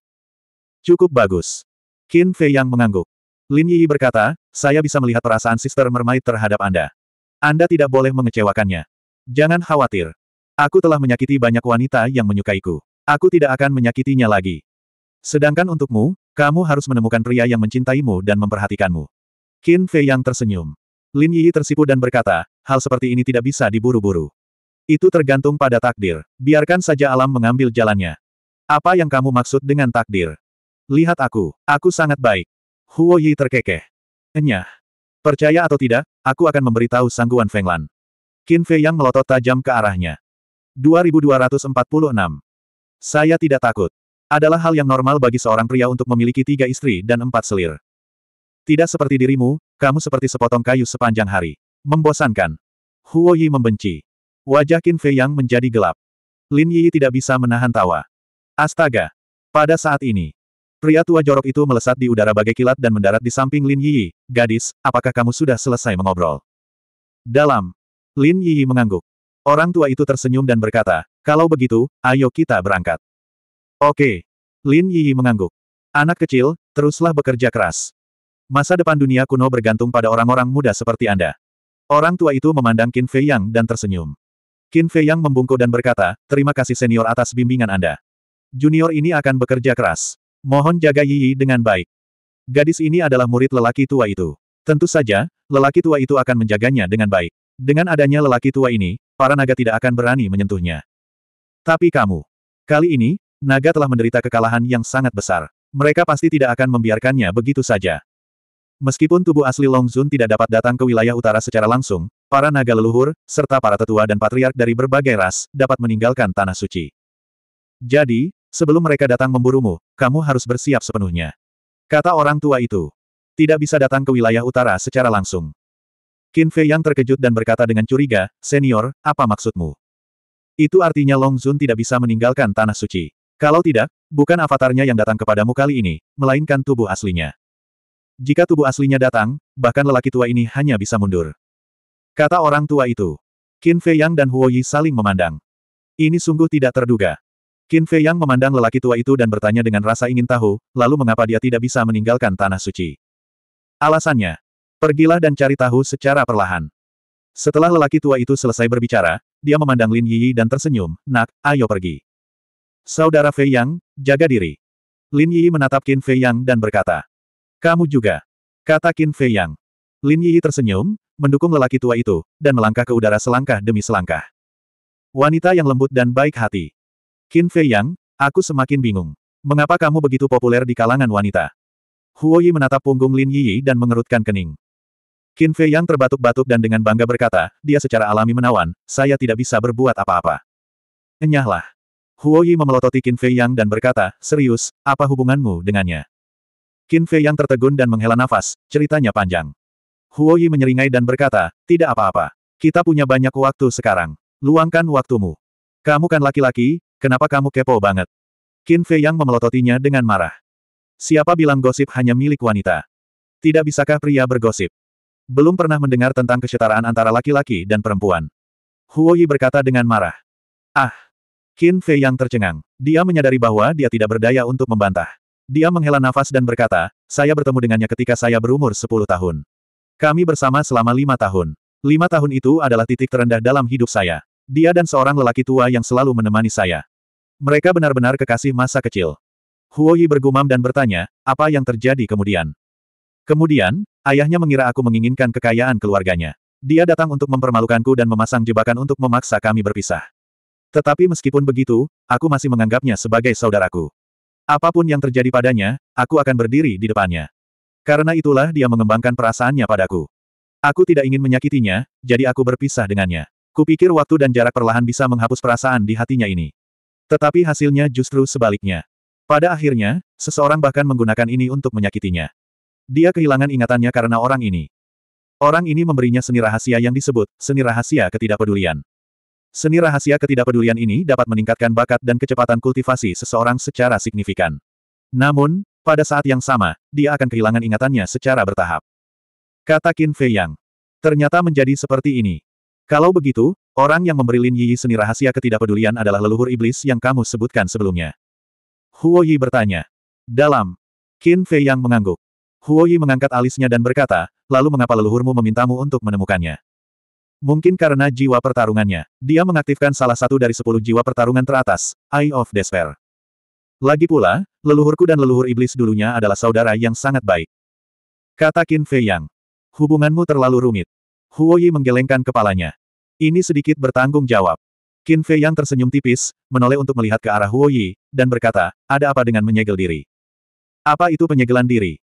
Cukup bagus. Qin Fei yang mengangguk. Lin Yi berkata, saya bisa melihat perasaan Suster mermaid terhadap Anda. Anda tidak boleh mengecewakannya. Jangan khawatir. Aku telah menyakiti banyak wanita yang menyukaiku. Aku tidak akan menyakitinya lagi. Sedangkan untukmu, kamu harus menemukan pria yang mencintaimu dan memperhatikanmu. Qin Fei yang tersenyum. Lin Yi tersipu dan berkata, hal seperti ini tidak bisa diburu-buru. Itu tergantung pada takdir. Biarkan saja alam mengambil jalannya. Apa yang kamu maksud dengan takdir? Lihat aku, aku sangat baik. Huo Yi terkekeh. Enyah. Percaya atau tidak, aku akan memberitahu sangguan Fenglan. Qin Fei yang melotot tajam ke arahnya. 2246. Saya tidak takut. Adalah hal yang normal bagi seorang pria untuk memiliki tiga istri dan empat selir. Tidak seperti dirimu, kamu seperti sepotong kayu sepanjang hari. Membosankan. Huo Yi membenci. Wajah Qin Fei Yang menjadi gelap. Lin Yi tidak bisa menahan tawa. Astaga! Pada saat ini, pria tua jorok itu melesat di udara bagai kilat dan mendarat di samping Lin Yi. Gadis, apakah kamu sudah selesai mengobrol? Dalam. Lin Yi mengangguk. Orang tua itu tersenyum dan berkata, kalau begitu, ayo kita berangkat. Oke. Lin Yi mengangguk. Anak kecil, teruslah bekerja keras. Masa depan dunia kuno bergantung pada orang-orang muda seperti Anda. Orang tua itu memandang Qin Fei Yang dan tersenyum. Qin Fei Yang membungkuk dan berkata, terima kasih senior atas bimbingan Anda. Junior ini akan bekerja keras. Mohon jaga Yi Yi dengan baik. Gadis ini adalah murid lelaki tua itu. Tentu saja, lelaki tua itu akan menjaganya dengan baik. Dengan adanya lelaki tua ini, para naga tidak akan berani menyentuhnya. Tapi kamu, kali ini, Naga telah menderita kekalahan yang sangat besar. Mereka pasti tidak akan membiarkannya begitu saja. Meskipun tubuh asli Long Zun tidak dapat datang ke wilayah utara secara langsung, para naga leluhur, serta para tetua dan patriark dari berbagai ras, dapat meninggalkan tanah suci. Jadi, sebelum mereka datang memburumu, kamu harus bersiap sepenuhnya. Kata orang tua itu. Tidak bisa datang ke wilayah utara secara langsung. Qin Fei yang terkejut dan berkata dengan curiga, Senior, apa maksudmu? Itu artinya Long Zun tidak bisa meninggalkan tanah suci. Kalau tidak, bukan avatarnya yang datang kepadamu kali ini, melainkan tubuh aslinya. Jika tubuh aslinya datang, bahkan lelaki tua ini hanya bisa mundur. Kata orang tua itu. Qin Fei Yang dan Huo Yi saling memandang. Ini sungguh tidak terduga. Qin Fei Yang memandang lelaki tua itu dan bertanya dengan rasa ingin tahu, lalu mengapa dia tidak bisa meninggalkan tanah suci. Alasannya, pergilah dan cari tahu secara perlahan. Setelah lelaki tua itu selesai berbicara, dia memandang Lin Yi dan tersenyum, nak, ayo pergi. Saudara Fei Yang, jaga diri. Lin Yi menatap Qin Fei Yang dan berkata. Kamu juga. Kata Qin Fei Yang. Lin Yi tersenyum, mendukung lelaki tua itu, dan melangkah ke udara selangkah demi selangkah. Wanita yang lembut dan baik hati. Qin Fei Yang, aku semakin bingung. Mengapa kamu begitu populer di kalangan wanita? Huo Yi menatap punggung Lin Yi dan mengerutkan kening. Qin Fei Yang terbatuk-batuk dan dengan bangga berkata, dia secara alami menawan, saya tidak bisa berbuat apa-apa. Enyahlah. Huoyi memelototi Qin Fei Yang dan berkata, serius, apa hubunganmu dengannya? Qin Fei Yang tertegun dan menghela nafas, ceritanya panjang. Huoyi menyeringai dan berkata, tidak apa-apa. Kita punya banyak waktu sekarang. Luangkan waktumu. Kamu kan laki-laki, kenapa kamu kepo banget? Qin Fei Yang memelototinya dengan marah. Siapa bilang gosip hanya milik wanita? Tidak bisakah pria bergosip? Belum pernah mendengar tentang kesetaraan antara laki-laki dan perempuan. Huoyi berkata dengan marah. Ah, Qin Fei yang tercengang. Dia menyadari bahwa dia tidak berdaya untuk membantah. Dia menghela nafas dan berkata, saya bertemu dengannya ketika saya berumur 10 tahun. Kami bersama selama lima tahun. Lima tahun itu adalah titik terendah dalam hidup saya. Dia dan seorang lelaki tua yang selalu menemani saya. Mereka benar-benar kekasih masa kecil. Huo Yi bergumam dan bertanya, apa yang terjadi kemudian? Kemudian, ayahnya mengira aku menginginkan kekayaan keluarganya. Dia datang untuk mempermalukanku dan memasang jebakan untuk memaksa kami berpisah. Tetapi meskipun begitu, aku masih menganggapnya sebagai saudaraku. Apapun yang terjadi padanya, aku akan berdiri di depannya. Karena itulah dia mengembangkan perasaannya padaku. Aku tidak ingin menyakitinya, jadi aku berpisah dengannya. Kupikir waktu dan jarak perlahan bisa menghapus perasaan di hatinya ini. Tetapi hasilnya justru sebaliknya. Pada akhirnya, seseorang bahkan menggunakan ini untuk menyakitinya. Dia kehilangan ingatannya karena orang ini. Orang ini memberinya seni rahasia yang disebut seni rahasia ketidakpedulian. Seni rahasia ketidakpedulian ini dapat meningkatkan bakat dan kecepatan kultivasi seseorang secara signifikan. Namun, pada saat yang sama, dia akan kehilangan ingatannya secara bertahap. Kata Qin Fei Yang. Ternyata menjadi seperti ini. Kalau begitu, orang yang memberi Lin Yi seni rahasia ketidakpedulian adalah leluhur iblis yang kamu sebutkan sebelumnya. Huo Yi bertanya. Dalam. Qin Fei Yang mengangguk. Huo Yi mengangkat alisnya dan berkata, lalu mengapa leluhurmu memintamu untuk menemukannya? Mungkin karena jiwa pertarungannya, dia mengaktifkan salah satu dari sepuluh jiwa pertarungan teratas, Eye of Despair. Lagi pula, leluhurku dan leluhur iblis dulunya adalah saudara yang sangat baik. Kata Qin Fei Yang. Hubunganmu terlalu rumit. Huo Yi menggelengkan kepalanya. Ini sedikit bertanggung jawab. Qin Fei Yang tersenyum tipis, menoleh untuk melihat ke arah Huo Yi, dan berkata, ada apa dengan menyegel diri? Apa itu penyegelan diri?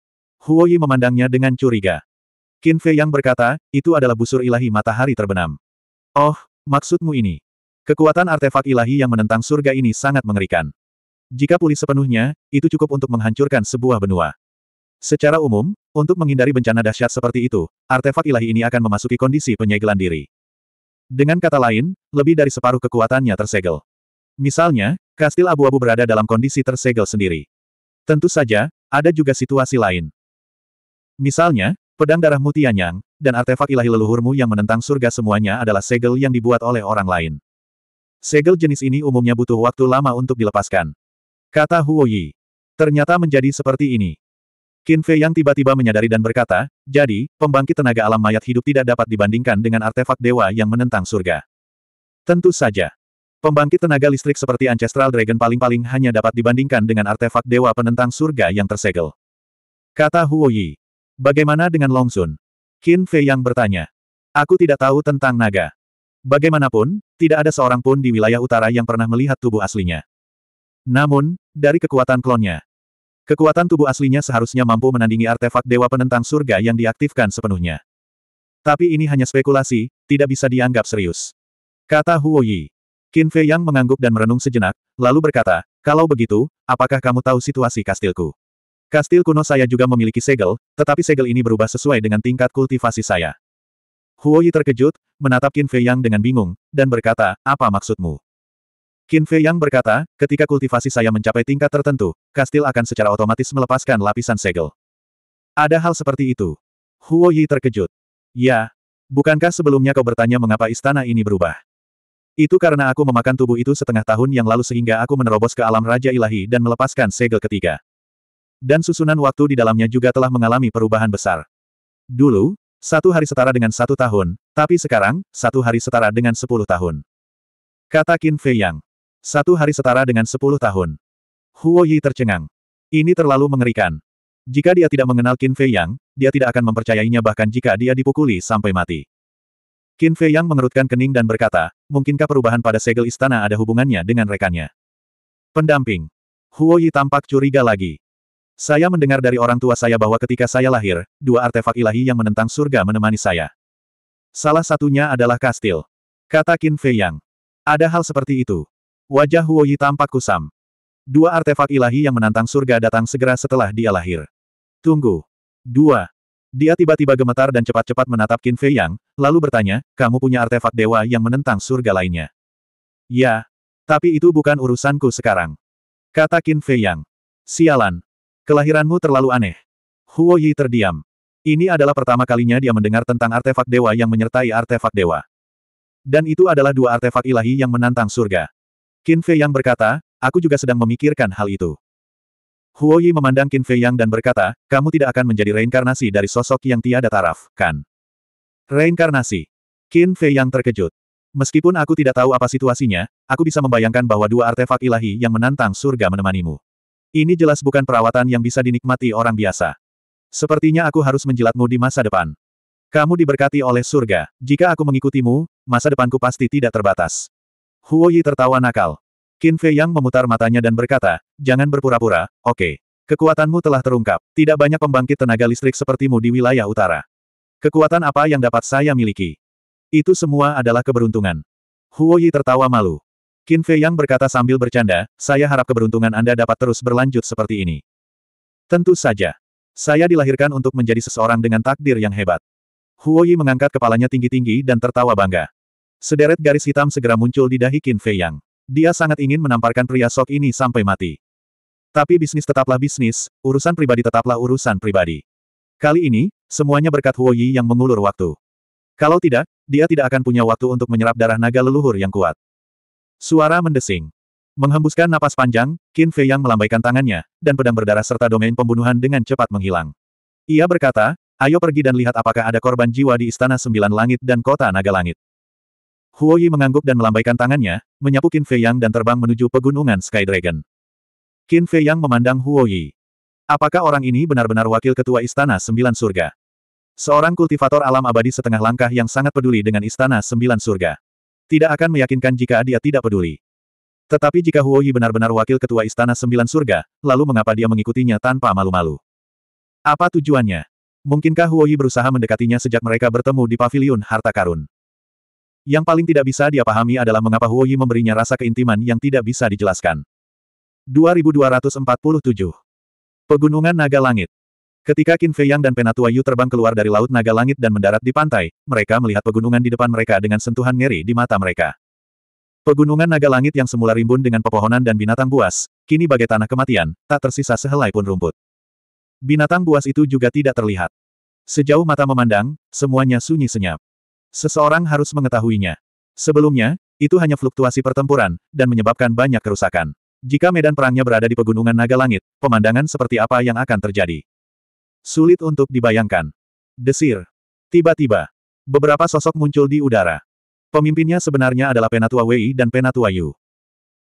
Huo Yi memandangnya dengan curiga. Qin Fei yang berkata, itu adalah busur ilahi matahari terbenam. Oh, maksudmu ini? Kekuatan artefak ilahi yang menentang surga ini sangat mengerikan. Jika pulih sepenuhnya, itu cukup untuk menghancurkan sebuah benua. Secara umum, untuk menghindari bencana dahsyat seperti itu, artefak ilahi ini akan memasuki kondisi penyegelan diri. Dengan kata lain, lebih dari separuh kekuatannya tersegel. Misalnya, kastil abu-abu berada dalam kondisi tersegel sendiri. Tentu saja, ada juga situasi lain. Misalnya, Pedang darah Mutianyang, dan artefak ilahi leluhurmu yang menentang surga semuanya adalah segel yang dibuat oleh orang lain. Segel jenis ini umumnya butuh waktu lama untuk dilepaskan. Kata Huo Yi. Ternyata menjadi seperti ini. Qin Fei yang tiba-tiba menyadari dan berkata, jadi, pembangkit tenaga alam mayat hidup tidak dapat dibandingkan dengan artefak dewa yang menentang surga. Tentu saja. Pembangkit tenaga listrik seperti Ancestral Dragon paling-paling hanya dapat dibandingkan dengan artefak dewa penentang surga yang tersegel. Kata Huo Yi. Bagaimana dengan Long Sun? Qin Fei yang bertanya. Aku tidak tahu tentang naga. Bagaimanapun, tidak ada seorang pun di wilayah utara yang pernah melihat tubuh aslinya. Namun, dari kekuatan klonnya, kekuatan tubuh aslinya seharusnya mampu menandingi artefak Dewa Penentang Surga yang diaktifkan sepenuhnya. Tapi ini hanya spekulasi, tidak bisa dianggap serius. Kata Huo Yi. Qin Fei Yang mengangguk dan merenung sejenak, lalu berkata, kalau begitu, apakah kamu tahu situasi kastilku? Kastil kuno saya juga memiliki segel, tetapi segel ini berubah sesuai dengan tingkat kultivasi saya. Huo Yi terkejut, menatap Qin Fei Yang dengan bingung, dan berkata, apa maksudmu? Qin Fei Yang berkata, ketika kultivasi saya mencapai tingkat tertentu, kastil akan secara otomatis melepaskan lapisan segel. Ada hal seperti itu. Huo Yi terkejut. Ya, bukankah sebelumnya kau bertanya mengapa istana ini berubah? Itu karena aku memakan tubuh itu setengah tahun yang lalu sehingga aku menerobos ke alam Raja Ilahi dan melepaskan segel ketiga dan susunan waktu di dalamnya juga telah mengalami perubahan besar. Dulu, satu hari setara dengan satu tahun, tapi sekarang, satu hari setara dengan sepuluh tahun. Kata Qin Fei Yang. Satu hari setara dengan sepuluh tahun. Huo Yi tercengang. Ini terlalu mengerikan. Jika dia tidak mengenal Qin Fei Yang, dia tidak akan mempercayainya bahkan jika dia dipukuli sampai mati. Qin Fei Yang mengerutkan kening dan berkata, mungkinkah perubahan pada segel istana ada hubungannya dengan rekannya? Pendamping. Huo Yi tampak curiga lagi. Saya mendengar dari orang tua saya bahwa ketika saya lahir, dua artefak ilahi yang menentang surga menemani saya. Salah satunya adalah kastil. Kata Qin Fei Yang. Ada hal seperti itu. Wajah Huo Yi tampak kusam. Dua artefak ilahi yang menantang surga datang segera setelah dia lahir. Tunggu. Dua. Dia tiba-tiba gemetar dan cepat-cepat menatap Qin Fei Yang, lalu bertanya, kamu punya artefak dewa yang menentang surga lainnya? Ya. Tapi itu bukan urusanku sekarang. Kata Qin Fei Yang. Sialan, Kelahiranmu terlalu aneh. Huo Yi terdiam. Ini adalah pertama kalinya dia mendengar tentang artefak dewa yang menyertai artefak dewa. Dan itu adalah dua artefak ilahi yang menantang surga. Qin Fei Yang berkata, aku juga sedang memikirkan hal itu. Huo Yi memandang Qin Fei Yang dan berkata, kamu tidak akan menjadi reinkarnasi dari sosok yang tiada taraf, kan? Reinkarnasi. Qin Fei Yang terkejut. Meskipun aku tidak tahu apa situasinya, aku bisa membayangkan bahwa dua artefak ilahi yang menantang surga menemanimu. Ini jelas bukan perawatan yang bisa dinikmati orang biasa. Sepertinya aku harus menjilatmu di masa depan. Kamu diberkati oleh surga. Jika aku mengikutimu, masa depanku pasti tidak terbatas. Huo Yi tertawa nakal. Qin Fei Yang memutar matanya dan berkata, jangan berpura-pura, oke. Okay. Kekuatanmu telah terungkap. Tidak banyak pembangkit tenaga listrik sepertimu di wilayah utara. Kekuatan apa yang dapat saya miliki? Itu semua adalah keberuntungan. Huo Yi tertawa malu. Qin Fei Yang berkata sambil bercanda, saya harap keberuntungan Anda dapat terus berlanjut seperti ini. Tentu saja. Saya dilahirkan untuk menjadi seseorang dengan takdir yang hebat. Huo Yi mengangkat kepalanya tinggi-tinggi dan tertawa bangga. Sederet garis hitam segera muncul di dahi Qin Fei Yang. Dia sangat ingin menamparkan pria sok ini sampai mati. Tapi bisnis tetaplah bisnis, urusan pribadi tetaplah urusan pribadi. Kali ini, semuanya berkat Huo Yi yang mengulur waktu. Kalau tidak, dia tidak akan punya waktu untuk menyerap darah naga leluhur yang kuat. Suara mendesing. Menghembuskan napas panjang, Qin Fei yang melambaikan tangannya, dan pedang berdarah serta domain pembunuhan dengan cepat menghilang. Ia berkata, ayo pergi dan lihat apakah ada korban jiwa di Istana Sembilan Langit dan Kota Naga Langit. Huo Yi mengangguk dan melambaikan tangannya, menyapu Qin Fei Yang dan terbang menuju pegunungan Sky Dragon. Qin Fei Yang memandang Huo Yi. Apakah orang ini benar-benar wakil ketua Istana Sembilan Surga? Seorang kultivator alam abadi setengah langkah yang sangat peduli dengan Istana Sembilan Surga. Tidak akan meyakinkan jika dia tidak peduli. Tetapi jika Huo Yi benar-benar wakil ketua Istana Sembilan Surga, lalu mengapa dia mengikutinya tanpa malu-malu? Apa tujuannya? Mungkinkah Huo Yi berusaha mendekatinya sejak mereka bertemu di paviliun harta karun? Yang paling tidak bisa dia pahami adalah mengapa Huo Yi memberinya rasa keintiman yang tidak bisa dijelaskan. 2247 Pegunungan Naga Langit Ketika Qin Fei Yang dan Penatua Yu terbang keluar dari Laut Naga Langit dan mendarat di pantai, mereka melihat pegunungan di depan mereka dengan sentuhan ngeri di mata mereka. Pegunungan Naga Langit yang semula rimbun dengan pepohonan dan binatang buas, kini bagai tanah kematian, tak tersisa sehelai pun rumput. Binatang buas itu juga tidak terlihat. Sejauh mata memandang, semuanya sunyi senyap. Seseorang harus mengetahuinya. Sebelumnya, itu hanya fluktuasi pertempuran, dan menyebabkan banyak kerusakan. Jika medan perangnya berada di pegunungan naga langit, pemandangan seperti apa yang akan terjadi? Sulit untuk dibayangkan. Desir. Tiba-tiba, beberapa sosok muncul di udara. Pemimpinnya sebenarnya adalah Penatua Wei dan Penatua Yu.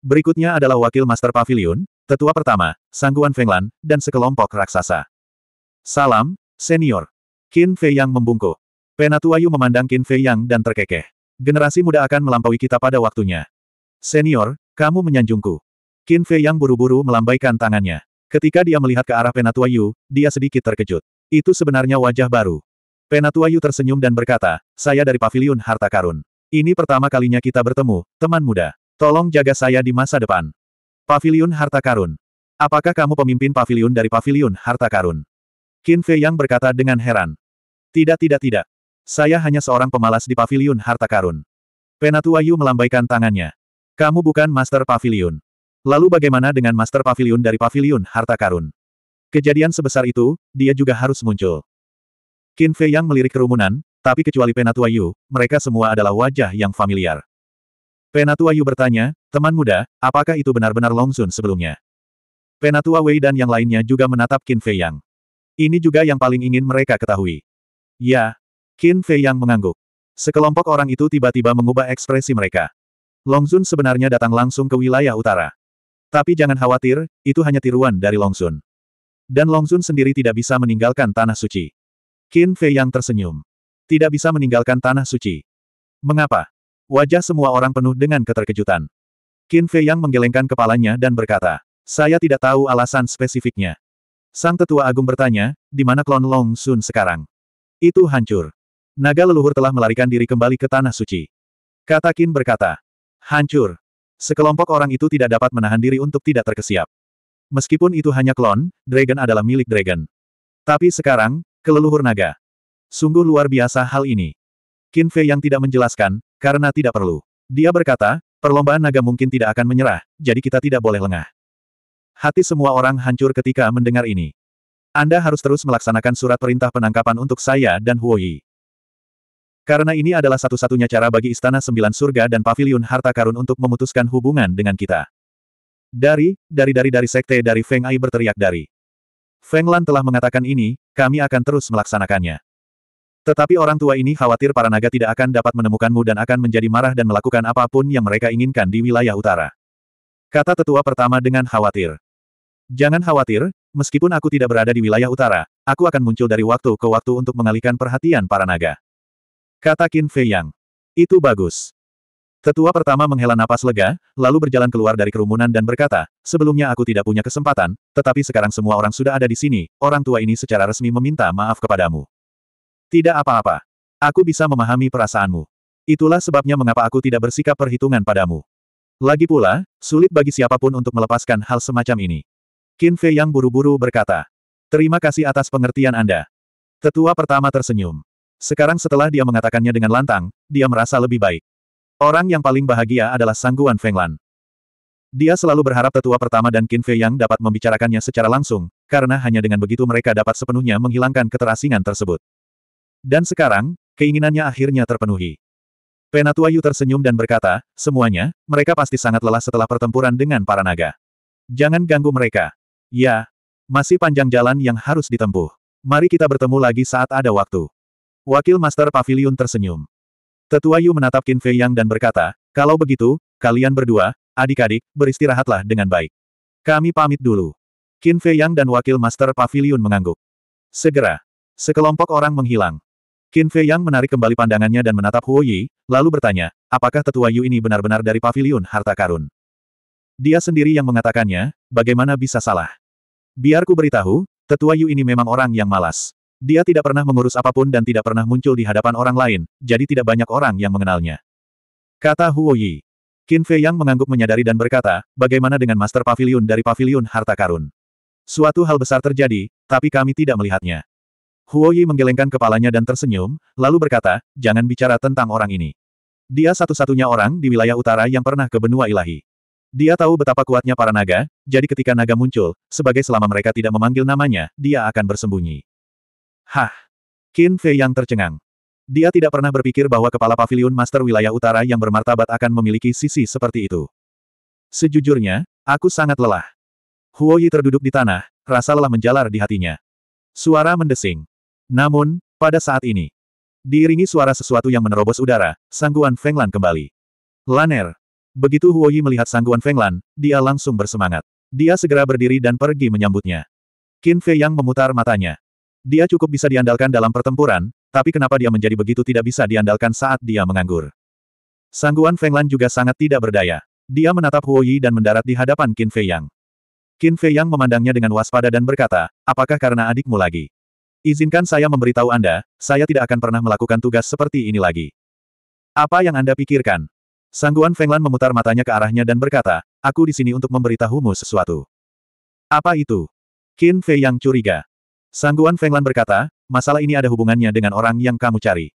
Berikutnya adalah Wakil Master Pavilion, Tetua pertama, Sangguan Fenglan, dan sekelompok raksasa. Salam, senior. Qin Fei Yang membungkuk. Penatua Yu memandang Qin Fei Yang dan terkekeh. Generasi muda akan melampaui kita pada waktunya. Senior, kamu menyanjungku. Qin Fei Yang buru-buru melambaikan tangannya. Ketika dia melihat ke arah Penatua Yu, dia sedikit terkejut. Itu sebenarnya wajah baru. Penatua Yu tersenyum dan berkata, saya dari Paviliun Harta Karun. Ini pertama kalinya kita bertemu, teman muda. Tolong jaga saya di masa depan. Paviliun Harta Karun. Apakah kamu pemimpin paviliun dari Paviliun Harta Karun? Qin Fei Yang berkata dengan heran. Tidak tidak tidak. Saya hanya seorang pemalas di Paviliun Harta Karun. Penatua Yu melambaikan tangannya. Kamu bukan Master Paviliun. Lalu bagaimana dengan Master Pavilion dari Pavilion Harta Karun? Kejadian sebesar itu, dia juga harus muncul. Qin Fei yang melirik kerumunan, tapi kecuali Penatua Yu, mereka semua adalah wajah yang familiar. Penatua Yu bertanya, teman muda, apakah itu benar-benar Long Sun sebelumnya? Penatua Wei dan yang lainnya juga menatap Qin Fei Yang. Ini juga yang paling ingin mereka ketahui. Ya, Qin Fei Yang mengangguk. Sekelompok orang itu tiba-tiba mengubah ekspresi mereka. Long Zun sebenarnya datang langsung ke wilayah utara. Tapi jangan khawatir, itu hanya tiruan dari Longsun. Dan Longsun sendiri tidak bisa meninggalkan tanah suci. Qin Fei yang tersenyum. Tidak bisa meninggalkan tanah suci. Mengapa? Wajah semua orang penuh dengan keterkejutan. Qin Fei yang menggelengkan kepalanya dan berkata, saya tidak tahu alasan spesifiknya. Sang tetua agung bertanya, di mana klon Long Sun sekarang? Itu hancur. Naga leluhur telah melarikan diri kembali ke tanah suci. Kata Qin berkata, hancur. Sekelompok orang itu tidak dapat menahan diri untuk tidak terkesiap. Meskipun itu hanya klon, Dragon adalah milik Dragon. Tapi sekarang, keleluhur naga. Sungguh luar biasa hal ini. Qin Fei yang tidak menjelaskan, karena tidak perlu. Dia berkata, perlombaan naga mungkin tidak akan menyerah, jadi kita tidak boleh lengah. Hati semua orang hancur ketika mendengar ini. Anda harus terus melaksanakan surat perintah penangkapan untuk saya dan Huo Yi. Karena ini adalah satu-satunya cara bagi Istana Sembilan Surga dan Paviliun Harta Karun untuk memutuskan hubungan dengan kita. Dari, dari dari dari sekte dari Feng Ai berteriak dari. Feng Lan telah mengatakan ini, kami akan terus melaksanakannya. Tetapi orang tua ini khawatir para naga tidak akan dapat menemukanmu dan akan menjadi marah dan melakukan apapun yang mereka inginkan di wilayah utara. Kata tetua pertama dengan khawatir. Jangan khawatir, meskipun aku tidak berada di wilayah utara, aku akan muncul dari waktu ke waktu untuk mengalihkan perhatian para naga. Kata Qin Fei Yang. Itu bagus. Tetua pertama menghela napas lega, lalu berjalan keluar dari kerumunan dan berkata, sebelumnya aku tidak punya kesempatan, tetapi sekarang semua orang sudah ada di sini, orang tua ini secara resmi meminta maaf kepadamu. Tidak apa-apa. Aku bisa memahami perasaanmu. Itulah sebabnya mengapa aku tidak bersikap perhitungan padamu. Lagi pula, sulit bagi siapapun untuk melepaskan hal semacam ini. Qin Fei yang buru-buru berkata, Terima kasih atas pengertian Anda. Tetua pertama tersenyum. Sekarang setelah dia mengatakannya dengan lantang, dia merasa lebih baik. Orang yang paling bahagia adalah Sangguan Fenglan. Dia selalu berharap tetua pertama dan Qin Fei Yang dapat membicarakannya secara langsung, karena hanya dengan begitu mereka dapat sepenuhnya menghilangkan keterasingan tersebut. Dan sekarang, keinginannya akhirnya terpenuhi. Penatua Yu tersenyum dan berkata, semuanya, mereka pasti sangat lelah setelah pertempuran dengan para naga. Jangan ganggu mereka. Ya, masih panjang jalan yang harus ditempuh. Mari kita bertemu lagi saat ada waktu. Wakil Master Pavilion tersenyum. Tetua Yu menatap Qin Fei Yang dan berkata, kalau begitu, kalian berdua, adik-adik, beristirahatlah dengan baik. Kami pamit dulu. Qin Fei Yang dan Wakil Master Pavilion mengangguk. Segera, sekelompok orang menghilang. Qin Fei Yang menarik kembali pandangannya dan menatap Huo Yi, lalu bertanya, apakah tetua Yu ini benar-benar dari pavilion harta karun? Dia sendiri yang mengatakannya, bagaimana bisa salah? Biarku beritahu, tetua Yu ini memang orang yang malas. Dia tidak pernah mengurus apapun dan tidak pernah muncul di hadapan orang lain, jadi tidak banyak orang yang mengenalnya. Kata Huo Yi. Qin Fei Yang mengangguk menyadari dan berkata, bagaimana dengan Master Pavilion dari Pavilion Harta Karun? Suatu hal besar terjadi, tapi kami tidak melihatnya. Huo Yi menggelengkan kepalanya dan tersenyum, lalu berkata, jangan bicara tentang orang ini. Dia satu-satunya orang di wilayah utara yang pernah ke benua ilahi. Dia tahu betapa kuatnya para naga, jadi ketika naga muncul, sebagai selama mereka tidak memanggil namanya, dia akan bersembunyi. Hah! Qin Fei yang tercengang. Dia tidak pernah berpikir bahwa kepala pavilion master wilayah utara yang bermartabat akan memiliki sisi seperti itu. Sejujurnya, aku sangat lelah. Huo Yi terduduk di tanah, rasa lelah menjalar di hatinya. Suara mendesing. Namun, pada saat ini, diiringi suara sesuatu yang menerobos udara, sangguan Fenglan kembali. Laner. Begitu Huo Yi melihat sangguan Fenglan, dia langsung bersemangat. Dia segera berdiri dan pergi menyambutnya. Qin Fei yang memutar matanya. Dia cukup bisa diandalkan dalam pertempuran, tapi kenapa dia menjadi begitu tidak bisa diandalkan saat dia menganggur. Sangguan Fenglan juga sangat tidak berdaya. Dia menatap Huo Yi dan mendarat di hadapan Qin Fei Yang. Qin Fei Yang memandangnya dengan waspada dan berkata, apakah karena adikmu lagi? Izinkan saya memberitahu Anda, saya tidak akan pernah melakukan tugas seperti ini lagi. Apa yang Anda pikirkan? Sangguan Feng Lan memutar matanya ke arahnya dan berkata, aku di sini untuk memberitahumu sesuatu. Apa itu? Qin Fei Yang curiga. Sangguan Fenglan berkata, masalah ini ada hubungannya dengan orang yang kamu cari.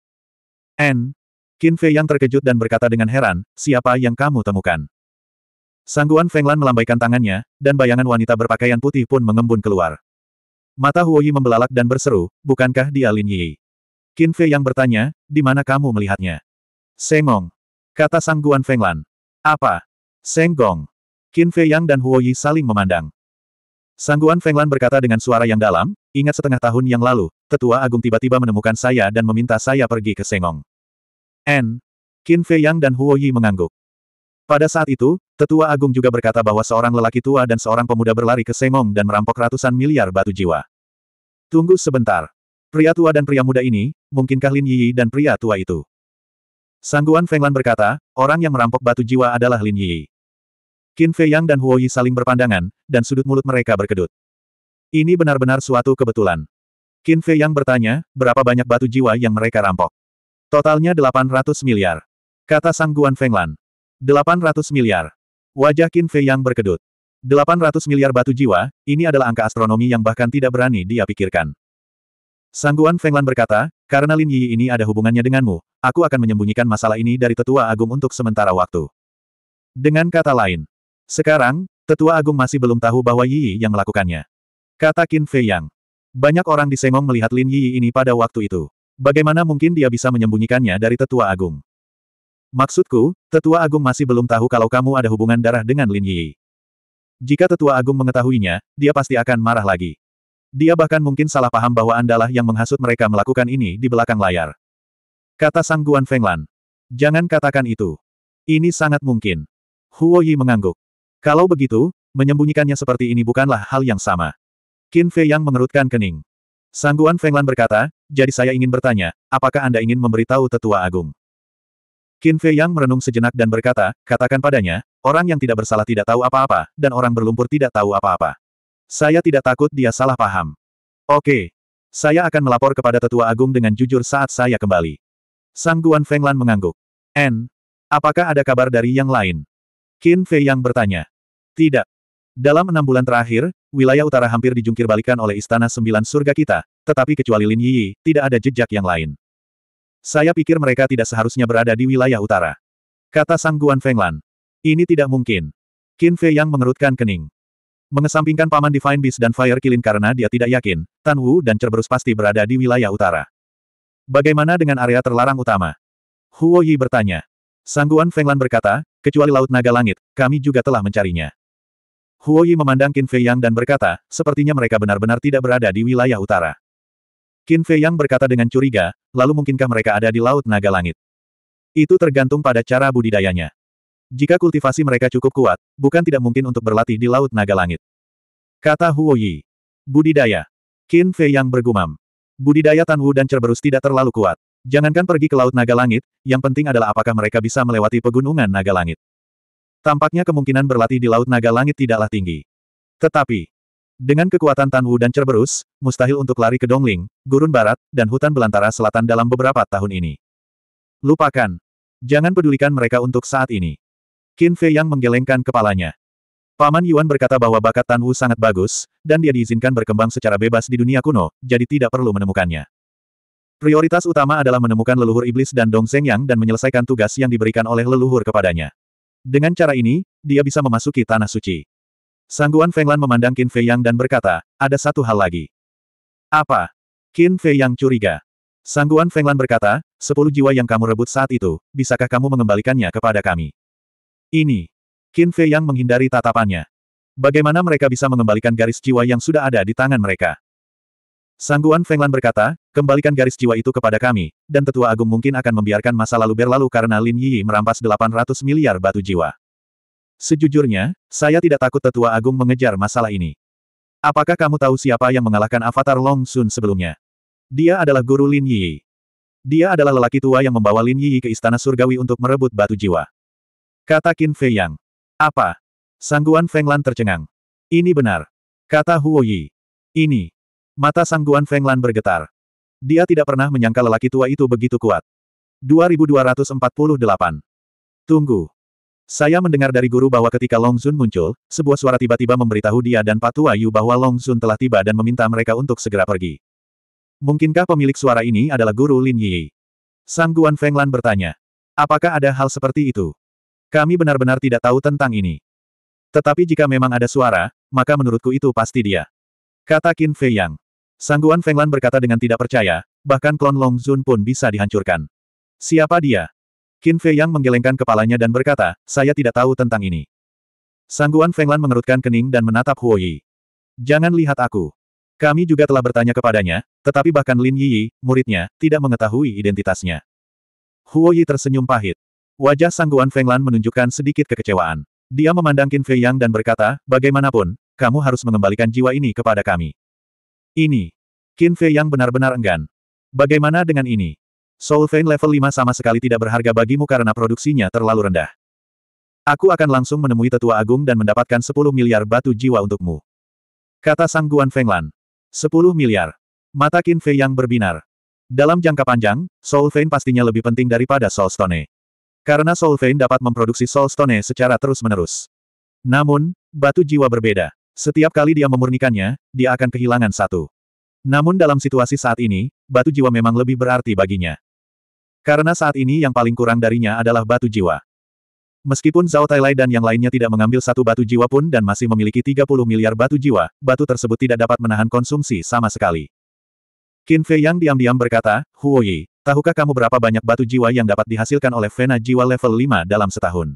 N. Qin Fei yang terkejut dan berkata dengan heran, siapa yang kamu temukan? Sangguan Fenglan melambaikan tangannya, dan bayangan wanita berpakaian putih pun mengembun keluar. Mata Huoyi membelalak dan berseru, bukankah dia Lin Yi? Qin Fei yang bertanya, di mana kamu melihatnya? Sengong. Kata Sangguan Fenglan. Apa? Senggong. Qin Fei yang dan Huoyi saling memandang. Sangguan Fenglan berkata dengan suara yang dalam, Ingat setengah tahun yang lalu, tetua agung tiba-tiba menemukan saya dan meminta saya pergi ke Sengong. N. Qin Fei Yang dan Huo Yi mengangguk. Pada saat itu, tetua agung juga berkata bahwa seorang lelaki tua dan seorang pemuda berlari ke Sengong dan merampok ratusan miliar batu jiwa. Tunggu sebentar. Pria tua dan pria muda ini, mungkinkah Lin Yi dan pria tua itu? Sangguan Feng Lan berkata, orang yang merampok batu jiwa adalah Lin Yi. Qin Fei Yang dan Huo Yi saling berpandangan, dan sudut mulut mereka berkedut. Ini benar-benar suatu kebetulan. Qin Fei yang bertanya, berapa banyak batu jiwa yang mereka rampok? Totalnya 800 miliar. Kata Sang Guan Fenglan. 800 miliar. Wajah Qin Fei yang berkedut. 800 miliar batu jiwa, ini adalah angka astronomi yang bahkan tidak berani dia pikirkan. Sang Guan Fenglan berkata, karena Lin Yi ini ada hubungannya denganmu, aku akan menyembunyikan masalah ini dari Tetua Agung untuk sementara waktu. Dengan kata lain, sekarang, Tetua Agung masih belum tahu bahwa Yi yang melakukannya. Kata Qin Fei Yang. Banyak orang di Sengong melihat Lin Yi ini pada waktu itu. Bagaimana mungkin dia bisa menyembunyikannya dari tetua agung? Maksudku, tetua agung masih belum tahu kalau kamu ada hubungan darah dengan Lin Yi. Jika tetua agung mengetahuinya, dia pasti akan marah lagi. Dia bahkan mungkin salah paham bahwa andalah yang menghasut mereka melakukan ini di belakang layar. Kata Sang Guan Fenglan. Jangan katakan itu. Ini sangat mungkin. Huo Yi mengangguk. Kalau begitu, menyembunyikannya seperti ini bukanlah hal yang sama. Qin Fei yang mengerutkan kening. Sangguan Feng Lan berkata, jadi saya ingin bertanya, apakah Anda ingin memberitahu tetua agung? Qin Fei yang merenung sejenak dan berkata, katakan padanya, orang yang tidak bersalah tidak tahu apa-apa, dan orang berlumpur tidak tahu apa-apa. Saya tidak takut dia salah paham. Oke. Saya akan melapor kepada tetua agung dengan jujur saat saya kembali. Sangguan Feng Lan mengangguk. N. Apakah ada kabar dari yang lain? Qin Fei yang bertanya. Tidak. Dalam enam bulan terakhir, wilayah utara hampir dijungkir balikan oleh Istana Sembilan Surga kita, tetapi kecuali Lin Yi, tidak ada jejak yang lain. Saya pikir mereka tidak seharusnya berada di wilayah utara. Kata Sang Guan Fenglan. Ini tidak mungkin. Qin Fei yang mengerutkan kening. Mengesampingkan Paman Divine Beast dan Fire Kilin karena dia tidak yakin, Tan Wu dan Cerberus pasti berada di wilayah utara. Bagaimana dengan area terlarang utama? Huo Yi bertanya. Sangguan Fenglan berkata, kecuali Laut Naga Langit, kami juga telah mencarinya. Huoyi memandang Qin Fei Yang dan berkata, sepertinya mereka benar-benar tidak berada di wilayah utara. Qin Fei Yang berkata dengan curiga, lalu mungkinkah mereka ada di Laut Naga Langit? Itu tergantung pada cara budidayanya. Jika kultivasi mereka cukup kuat, bukan tidak mungkin untuk berlatih di Laut Naga Langit. Kata Huoyi. Yi. Budidaya. Qin Fei Yang bergumam. Budidaya Tan Wu dan Cerberus tidak terlalu kuat. Jangankan pergi ke Laut Naga Langit, yang penting adalah apakah mereka bisa melewati pegunungan Naga Langit. Tampaknya kemungkinan berlatih di Laut Naga Langit tidaklah tinggi. Tetapi, dengan kekuatan Tan Wu dan Cerberus, mustahil untuk lari ke Dongling, Gurun Barat, dan hutan belantara selatan dalam beberapa tahun ini. Lupakan. Jangan pedulikan mereka untuk saat ini. Qin Fei yang menggelengkan kepalanya. Paman Yuan berkata bahwa bakat Tan Wu sangat bagus, dan dia diizinkan berkembang secara bebas di dunia kuno, jadi tidak perlu menemukannya. Prioritas utama adalah menemukan leluhur iblis dan Dong Yang dan menyelesaikan tugas yang diberikan oleh leluhur kepadanya. Dengan cara ini, dia bisa memasuki tanah suci. Sangguan Fenglan memandang Qin Fei Yang dan berkata, ada satu hal lagi. Apa? Qin Fei Yang curiga. Sangguan Fenglan berkata, sepuluh jiwa yang kamu rebut saat itu, bisakah kamu mengembalikannya kepada kami? Ini. Qin Fei Yang menghindari tatapannya. Bagaimana mereka bisa mengembalikan garis jiwa yang sudah ada di tangan mereka? Sangguan Fenglan berkata, kembalikan garis jiwa itu kepada kami, dan tetua agung mungkin akan membiarkan masa lalu berlalu karena Lin Yi merampas 800 miliar batu jiwa. Sejujurnya, saya tidak takut tetua agung mengejar masalah ini. Apakah kamu tahu siapa yang mengalahkan avatar Long Sun sebelumnya? Dia adalah guru Lin Yi. Dia adalah lelaki tua yang membawa Lin Yi ke istana surgawi untuk merebut batu jiwa. Kata Qin Fei Yang. Apa? Sangguan Fenglan tercengang. Ini benar. Kata Huo Yi. Ini. Mata Sang Guan Fenglan bergetar. Dia tidak pernah menyangka lelaki tua itu begitu kuat. 2248. Tunggu. Saya mendengar dari guru bahwa ketika Long Zun muncul, sebuah suara tiba-tiba memberitahu dia dan Patua Yu bahwa Long Zun telah tiba dan meminta mereka untuk segera pergi. Mungkinkah pemilik suara ini adalah guru Lin Yi? Sang Guan Fenglan bertanya. Apakah ada hal seperti itu? Kami benar-benar tidak tahu tentang ini. Tetapi jika memang ada suara, maka menurutku itu pasti dia. Kata Qin Fei Yang. Sangguan Fenglan berkata dengan tidak percaya, bahkan klon Long Zun pun bisa dihancurkan. Siapa dia? Qin Fei Yang menggelengkan kepalanya dan berkata, saya tidak tahu tentang ini. Sangguan Fenglan mengerutkan kening dan menatap Huo Yi. Jangan lihat aku. Kami juga telah bertanya kepadanya, tetapi bahkan Lin Yi, muridnya, tidak mengetahui identitasnya. Huo Yi tersenyum pahit. Wajah Sangguan Fenglan menunjukkan sedikit kekecewaan. Dia memandang Qin Fei Yang dan berkata, bagaimanapun, kamu harus mengembalikan jiwa ini kepada kami. Ini. Qin Fei Yang benar-benar enggan. Bagaimana dengan ini? Soul Vein level 5 sama sekali tidak berharga bagimu karena produksinya terlalu rendah. Aku akan langsung menemui tetua agung dan mendapatkan 10 miliar batu jiwa untukmu. Kata Sang Guan Fenglan. 10 miliar. Mata Qin Fei Yang berbinar. Dalam jangka panjang, Soul Vein pastinya lebih penting daripada Soul Stone. Karena Soul Vein dapat memproduksi Soul Stone secara terus-menerus. Namun, batu jiwa berbeda. Setiap kali dia memurnikannya, dia akan kehilangan satu. Namun dalam situasi saat ini, batu jiwa memang lebih berarti baginya. Karena saat ini yang paling kurang darinya adalah batu jiwa. Meskipun Zhao Lai dan yang lainnya tidak mengambil satu batu jiwa pun dan masih memiliki 30 miliar batu jiwa, batu tersebut tidak dapat menahan konsumsi sama sekali. Qin Fei yang diam-diam berkata, Huoyi, Tahukah kamu berapa banyak batu jiwa yang dapat dihasilkan oleh Vena jiwa level 5 dalam setahun?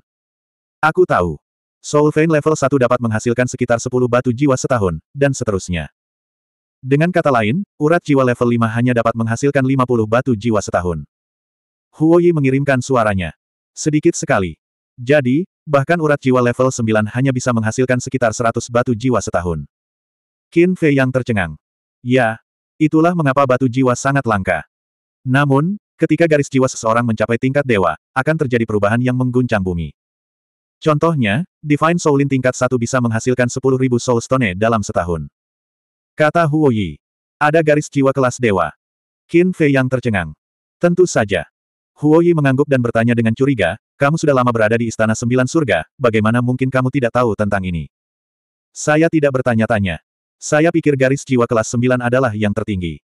Aku tahu. Soul Vein level 1 dapat menghasilkan sekitar 10 batu jiwa setahun, dan seterusnya. Dengan kata lain, urat jiwa level 5 hanya dapat menghasilkan 50 batu jiwa setahun. Huoyi mengirimkan suaranya. Sedikit sekali. Jadi, bahkan urat jiwa level 9 hanya bisa menghasilkan sekitar 100 batu jiwa setahun. Qin Fei yang tercengang. Ya, itulah mengapa batu jiwa sangat langka. Namun, ketika garis jiwa seseorang mencapai tingkat dewa, akan terjadi perubahan yang mengguncang bumi. Contohnya, Divine Soulin tingkat satu bisa menghasilkan 10.000 Soul Stone dalam setahun. Kata Huo Yi. Ada garis jiwa kelas dewa. Qin Fei yang tercengang. Tentu saja. Huo Yi mengangguk dan bertanya dengan curiga, kamu sudah lama berada di Istana Sembilan Surga, bagaimana mungkin kamu tidak tahu tentang ini? Saya tidak bertanya-tanya. Saya pikir garis jiwa kelas sembilan adalah yang tertinggi.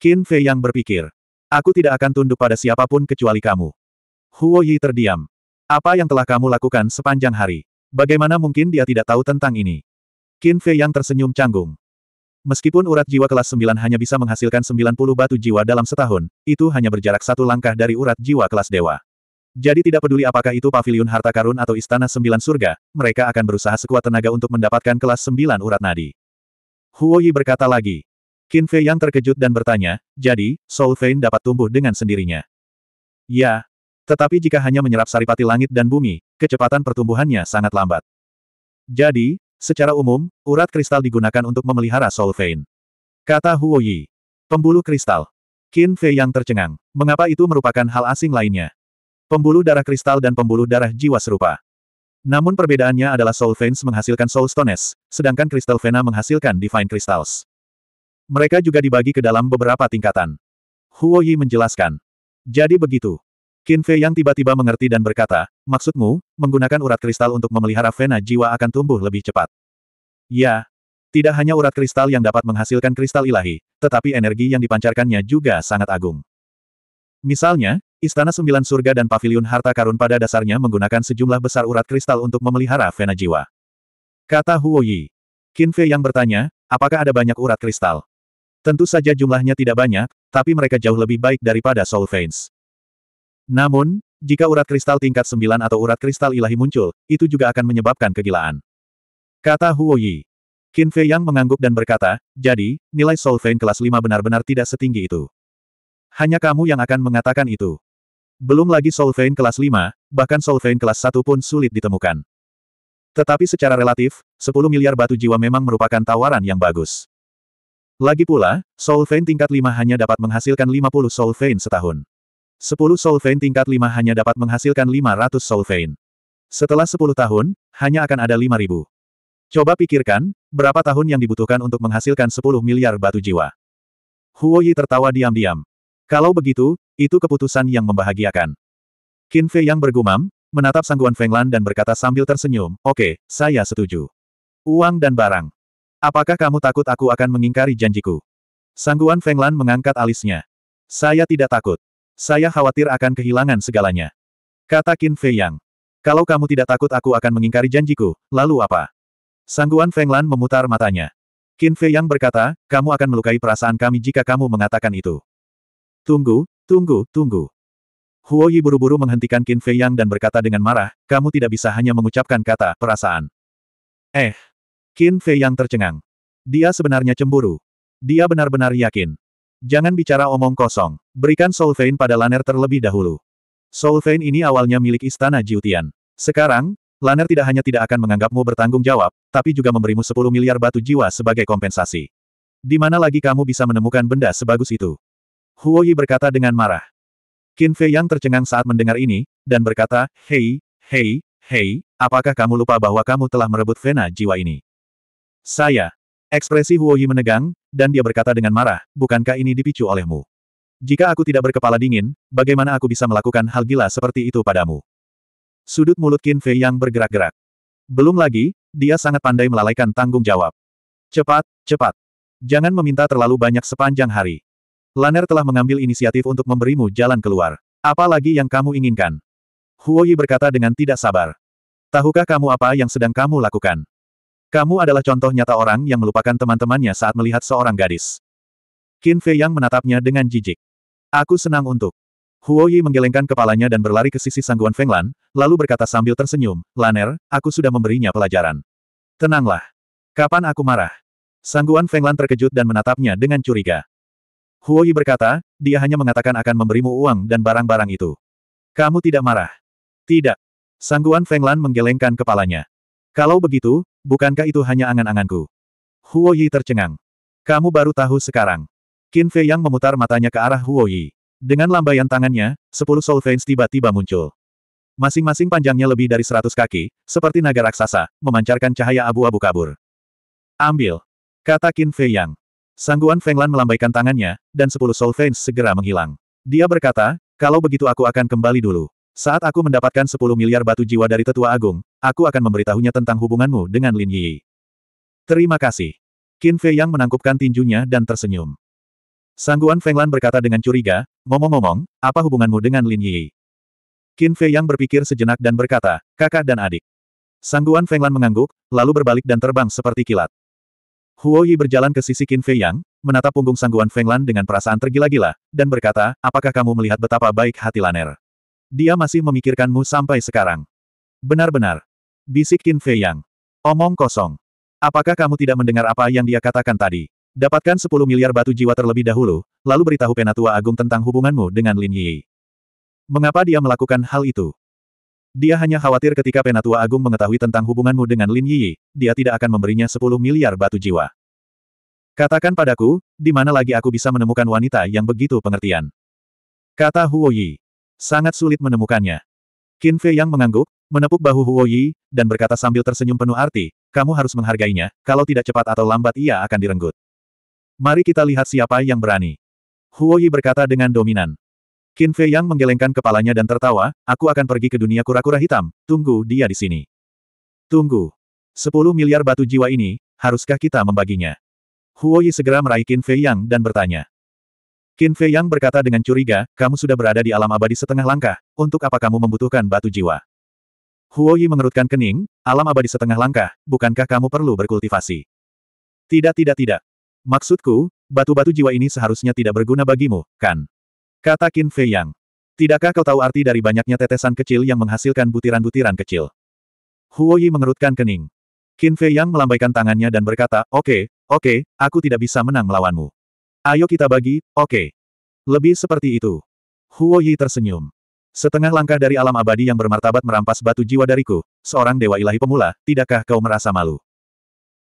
Qin Fei yang berpikir. Aku tidak akan tunduk pada siapapun kecuali kamu. Huo Yi terdiam. Apa yang telah kamu lakukan sepanjang hari? Bagaimana mungkin dia tidak tahu tentang ini? Qin Fei yang tersenyum canggung. Meskipun urat jiwa kelas 9 hanya bisa menghasilkan 90 batu jiwa dalam setahun, itu hanya berjarak satu langkah dari urat jiwa kelas dewa. Jadi tidak peduli apakah itu pavilion harta karun atau istana sembilan surga, mereka akan berusaha sekuat tenaga untuk mendapatkan kelas 9 urat nadi. Huo Yi berkata lagi, Qin Fei yang terkejut dan bertanya, jadi, Soul Vein dapat tumbuh dengan sendirinya. Ya. Tetapi jika hanya menyerap saripati langit dan bumi, kecepatan pertumbuhannya sangat lambat. Jadi, secara umum, urat kristal digunakan untuk memelihara Soul Vein. Kata Huo Yi. Pembuluh kristal. Qin Fei yang tercengang. Mengapa itu merupakan hal asing lainnya? Pembuluh darah kristal dan pembuluh darah jiwa serupa. Namun perbedaannya adalah Soul Veins menghasilkan Soul Stones, sedangkan Crystal Vena menghasilkan Divine Crystals. Mereka juga dibagi ke dalam beberapa tingkatan. Huo Yi menjelaskan. Jadi begitu. Qin Fei yang tiba-tiba mengerti dan berkata, maksudmu, menggunakan urat kristal untuk memelihara vena jiwa akan tumbuh lebih cepat. Ya. Tidak hanya urat kristal yang dapat menghasilkan kristal ilahi, tetapi energi yang dipancarkannya juga sangat agung. Misalnya, Istana Sembilan Surga dan Paviliun Harta Karun pada dasarnya menggunakan sejumlah besar urat kristal untuk memelihara vena jiwa. Kata Huo Yi. Qin Fei yang bertanya, apakah ada banyak urat kristal? Tentu saja jumlahnya tidak banyak, tapi mereka jauh lebih baik daripada Soul Veins. Namun, jika urat kristal tingkat 9 atau urat kristal ilahi muncul, itu juga akan menyebabkan kegilaan. Kata Huo Yi. Qin Fei Yang mengangguk dan berkata, jadi, nilai Soul Vein kelas 5 benar-benar tidak setinggi itu. Hanya kamu yang akan mengatakan itu. Belum lagi Soul Vein kelas 5, bahkan Soul Vein kelas 1 pun sulit ditemukan. Tetapi secara relatif, 10 miliar batu jiwa memang merupakan tawaran yang bagus. Lagi pula, Soul Vein tingkat 5 hanya dapat menghasilkan 50 Soul Vein setahun. 10 Soul Vein tingkat 5 hanya dapat menghasilkan 500 Soul Vein. Setelah 10 tahun, hanya akan ada 5000. Coba pikirkan, berapa tahun yang dibutuhkan untuk menghasilkan 10 miliar batu jiwa. Huo Yi tertawa diam-diam. Kalau begitu, itu keputusan yang membahagiakan. Qin Fei yang bergumam, menatap sangguan Feng Lan dan berkata sambil tersenyum, oke, okay, saya setuju. Uang dan barang. Apakah kamu takut aku akan mengingkari janjiku? Sangguan Fenglan mengangkat alisnya. Saya tidak takut. Saya khawatir akan kehilangan segalanya. Kata Qin Fei Yang. Kalau kamu tidak takut aku akan mengingkari janjiku, lalu apa? Sangguan Fenglan memutar matanya. Qin Fei Yang berkata, kamu akan melukai perasaan kami jika kamu mengatakan itu. Tunggu, tunggu, tunggu. Huo Yi buru-buru menghentikan Qin Fei Yang dan berkata dengan marah, kamu tidak bisa hanya mengucapkan kata, perasaan. Eh, Qin Fei yang tercengang. Dia sebenarnya cemburu. Dia benar-benar yakin. Jangan bicara omong kosong. Berikan Soul Vein pada Laner terlebih dahulu. Soul Vein ini awalnya milik Istana Jiutian. Sekarang, Laner tidak hanya tidak akan menganggapmu bertanggung jawab, tapi juga memberimu 10 miliar batu jiwa sebagai kompensasi. Di mana lagi kamu bisa menemukan benda sebagus itu? Huo Yi berkata dengan marah. Qin Fei yang tercengang saat mendengar ini, dan berkata, Hei, hei, hei, apakah kamu lupa bahwa kamu telah merebut Vena jiwa ini? Saya. Ekspresi Huo Yi menegang, dan dia berkata dengan marah, bukankah ini dipicu olehmu? Jika aku tidak berkepala dingin, bagaimana aku bisa melakukan hal gila seperti itu padamu? Sudut mulut Qin Fei yang bergerak-gerak. Belum lagi, dia sangat pandai melalaikan tanggung jawab. Cepat, cepat. Jangan meminta terlalu banyak sepanjang hari. Laner telah mengambil inisiatif untuk memberimu jalan keluar. Apa lagi yang kamu inginkan? Huoyi berkata dengan tidak sabar. Tahukah kamu apa yang sedang kamu lakukan? Kamu adalah contoh nyata orang yang melupakan teman-temannya saat melihat seorang gadis. Qin Fei Yang menatapnya dengan jijik. Aku senang untuk. Huo Yi menggelengkan kepalanya dan berlari ke sisi sangguan Fenglan, lalu berkata sambil tersenyum, Laner, aku sudah memberinya pelajaran. Tenanglah. Kapan aku marah? Sangguan Fenglan terkejut dan menatapnya dengan curiga. Huo Yi berkata, dia hanya mengatakan akan memberimu uang dan barang-barang itu. Kamu tidak marah. Tidak. Sangguan Fenglan menggelengkan kepalanya. Kalau begitu, bukankah itu hanya angan-anganku? Huo Yi tercengang. Kamu baru tahu sekarang. Qin Fei Yang memutar matanya ke arah Huo Yi. Dengan lambaian tangannya, sepuluh soul veins tiba-tiba muncul. Masing-masing panjangnya lebih dari seratus kaki, seperti naga raksasa, memancarkan cahaya abu-abu kabur. Ambil. Kata Qin Fei Yang. Sangguan Feng Lan melambaikan tangannya, dan sepuluh soul veins segera menghilang. Dia berkata, kalau begitu aku akan kembali dulu. Saat aku mendapatkan sepuluh miliar batu jiwa dari tetua agung, Aku akan memberitahunya tentang hubunganmu dengan Lin Yi. Terima kasih. Qin Fei Yang menangkupkan tinjunya dan tersenyum. Sangguan Feng Lan berkata dengan curiga, ngomong-ngomong, apa hubunganmu dengan Lin Yi? Qin Fei Yang berpikir sejenak dan berkata, kakak dan adik. Sangguan Feng Lan mengangguk, lalu berbalik dan terbang seperti kilat. Huo Yi berjalan ke sisi Qin Fei Yang, menatap punggung Sangguan Feng Lan dengan perasaan tergila-gila, dan berkata, apakah kamu melihat betapa baik hati Laner? Dia masih memikirkanmu sampai sekarang. Benar-benar, Bisik Qin Fei Yang. Omong kosong. Apakah kamu tidak mendengar apa yang dia katakan tadi? Dapatkan 10 miliar batu jiwa terlebih dahulu, lalu beritahu Penatua Agung tentang hubunganmu dengan Lin Yi. Mengapa dia melakukan hal itu? Dia hanya khawatir ketika Penatua Agung mengetahui tentang hubunganmu dengan Lin Yi, dia tidak akan memberinya 10 miliar batu jiwa. Katakan padaku, di mana lagi aku bisa menemukan wanita yang begitu pengertian? Kata Huo Yi. Sangat sulit menemukannya. Qin Fei yang mengangguk, Menepuk bahu Huo Yi, dan berkata sambil tersenyum penuh arti, kamu harus menghargainya, kalau tidak cepat atau lambat ia akan direnggut. Mari kita lihat siapa yang berani. Huo Yi berkata dengan dominan. Qin Fei Yang menggelengkan kepalanya dan tertawa, aku akan pergi ke dunia kura-kura hitam, tunggu dia di sini. Tunggu. Sepuluh miliar batu jiwa ini, haruskah kita membaginya? Huo Yi segera meraih Qin Fei Yang dan bertanya. Qin Fei Yang berkata dengan curiga, kamu sudah berada di alam abadi setengah langkah, untuk apa kamu membutuhkan batu jiwa? Huo Yi mengerutkan kening, alam abadi setengah langkah, bukankah kamu perlu berkultivasi? Tidak tidak tidak. Maksudku, batu-batu jiwa ini seharusnya tidak berguna bagimu, kan? Kata Qin Fei Yang. Tidakkah kau tahu arti dari banyaknya tetesan kecil yang menghasilkan butiran-butiran kecil? Huo Yi mengerutkan kening. Qin Fei Yang melambaikan tangannya dan berkata, Oke, okay, oke, okay, aku tidak bisa menang melawanmu. Ayo kita bagi, oke. Okay. Lebih seperti itu. Huo Yi tersenyum. Setengah langkah dari alam abadi yang bermartabat merampas batu jiwa dariku, seorang dewa ilahi pemula, tidakkah kau merasa malu?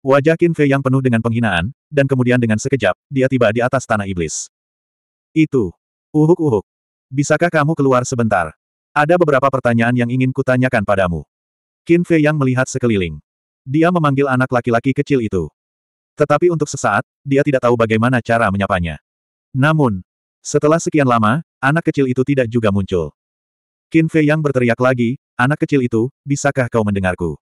Wajah Qin Fei yang penuh dengan penghinaan, dan kemudian dengan sekejap, dia tiba di atas tanah iblis. Itu. Uhuk-uhuk. Bisakah kamu keluar sebentar? Ada beberapa pertanyaan yang ingin kutanyakan padamu. Qin Fei yang melihat sekeliling. Dia memanggil anak laki-laki kecil itu. Tetapi untuk sesaat, dia tidak tahu bagaimana cara menyapanya. Namun, setelah sekian lama, anak kecil itu tidak juga muncul. Qin Fei yang berteriak lagi, anak kecil itu, bisakah kau mendengarku?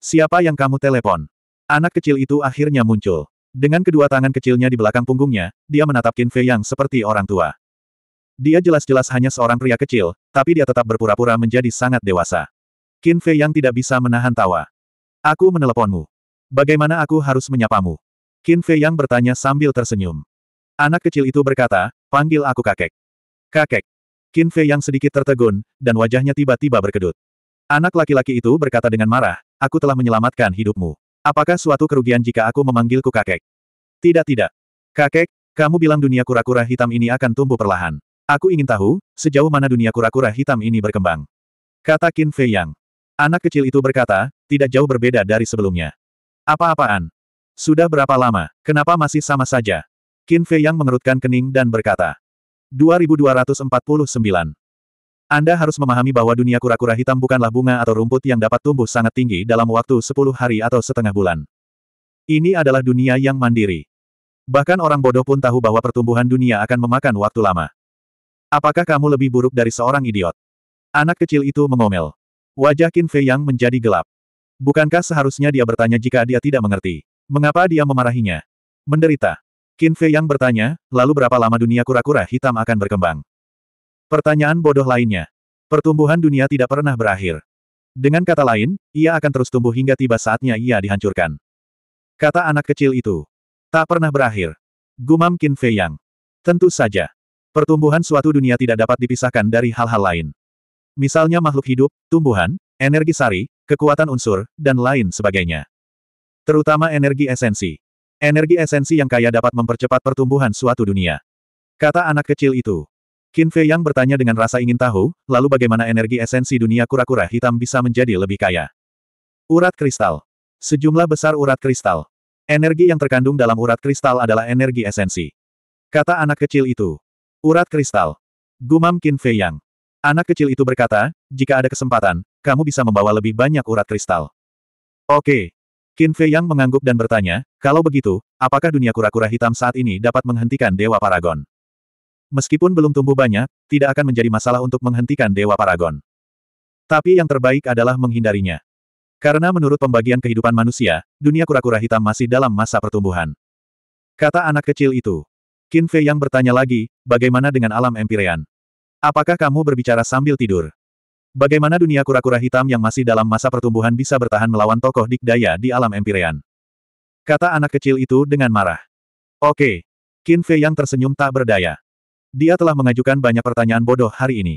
Siapa yang kamu telepon? Anak kecil itu akhirnya muncul. Dengan kedua tangan kecilnya di belakang punggungnya, dia menatap Qin Fei yang seperti orang tua. Dia jelas-jelas hanya seorang pria kecil, tapi dia tetap berpura-pura menjadi sangat dewasa. Qin Fei yang tidak bisa menahan tawa. Aku meneleponmu. Bagaimana aku harus menyapamu? Qin Fei yang bertanya sambil tersenyum. Anak kecil itu berkata, panggil aku kakek. Kakek, Qin Fei yang sedikit tertegun, dan wajahnya tiba-tiba berkedut. Anak laki-laki itu berkata dengan marah, aku telah menyelamatkan hidupmu. Apakah suatu kerugian jika aku memanggilku kakek? Tidak-tidak. Kakek, kamu bilang dunia kura-kura hitam ini akan tumbuh perlahan. Aku ingin tahu, sejauh mana dunia kura-kura hitam ini berkembang. Kata Qin Fei Yang. Anak kecil itu berkata, tidak jauh berbeda dari sebelumnya. Apa-apaan? Sudah berapa lama? Kenapa masih sama saja? Qin Fei Yang mengerutkan kening dan berkata. 2249. Anda harus memahami bahwa dunia kura-kura hitam bukanlah bunga atau rumput yang dapat tumbuh sangat tinggi dalam waktu 10 hari atau setengah bulan. Ini adalah dunia yang mandiri. Bahkan orang bodoh pun tahu bahwa pertumbuhan dunia akan memakan waktu lama. Apakah kamu lebih buruk dari seorang idiot? Anak kecil itu mengomel. Wajah Qin Fei yang menjadi gelap. Bukankah seharusnya dia bertanya jika dia tidak mengerti? Mengapa dia memarahinya? Menderita. Qin Fei yang bertanya, lalu berapa lama dunia kura-kura hitam akan berkembang? Pertanyaan bodoh lainnya. Pertumbuhan dunia tidak pernah berakhir. Dengan kata lain, ia akan terus tumbuh hingga tiba saatnya ia dihancurkan. Kata anak kecil itu. Tak pernah berakhir. Gumam Qin Fei Yang. Tentu saja. Pertumbuhan suatu dunia tidak dapat dipisahkan dari hal-hal lain. Misalnya makhluk hidup, tumbuhan, energi sari, kekuatan unsur, dan lain sebagainya. Terutama energi esensi. Energi esensi yang kaya dapat mempercepat pertumbuhan suatu dunia. Kata anak kecil itu. Qin Fei yang bertanya dengan rasa ingin tahu, lalu bagaimana energi esensi dunia kura-kura hitam bisa menjadi lebih kaya. Urat kristal. Sejumlah besar urat kristal. Energi yang terkandung dalam urat kristal adalah energi esensi. Kata anak kecil itu. Urat kristal. Gumam Qin Fei Yang. Anak kecil itu berkata, jika ada kesempatan, kamu bisa membawa lebih banyak urat kristal. Oke, Qin Fei Yang mengangguk dan bertanya, kalau begitu, apakah dunia kura-kura hitam saat ini dapat menghentikan Dewa Paragon? Meskipun belum tumbuh banyak, tidak akan menjadi masalah untuk menghentikan Dewa Paragon. Tapi yang terbaik adalah menghindarinya. Karena menurut pembagian kehidupan manusia, dunia kura-kura hitam masih dalam masa pertumbuhan. Kata anak kecil itu. Qin Fei Yang bertanya lagi, bagaimana dengan alam empirean? Apakah kamu berbicara sambil tidur? Bagaimana dunia kura-kura hitam yang masih dalam masa pertumbuhan bisa bertahan melawan tokoh dikdaya di alam empyrean? Kata anak kecil itu dengan marah. Oke. Qin Fei yang tersenyum tak berdaya. Dia telah mengajukan banyak pertanyaan bodoh hari ini.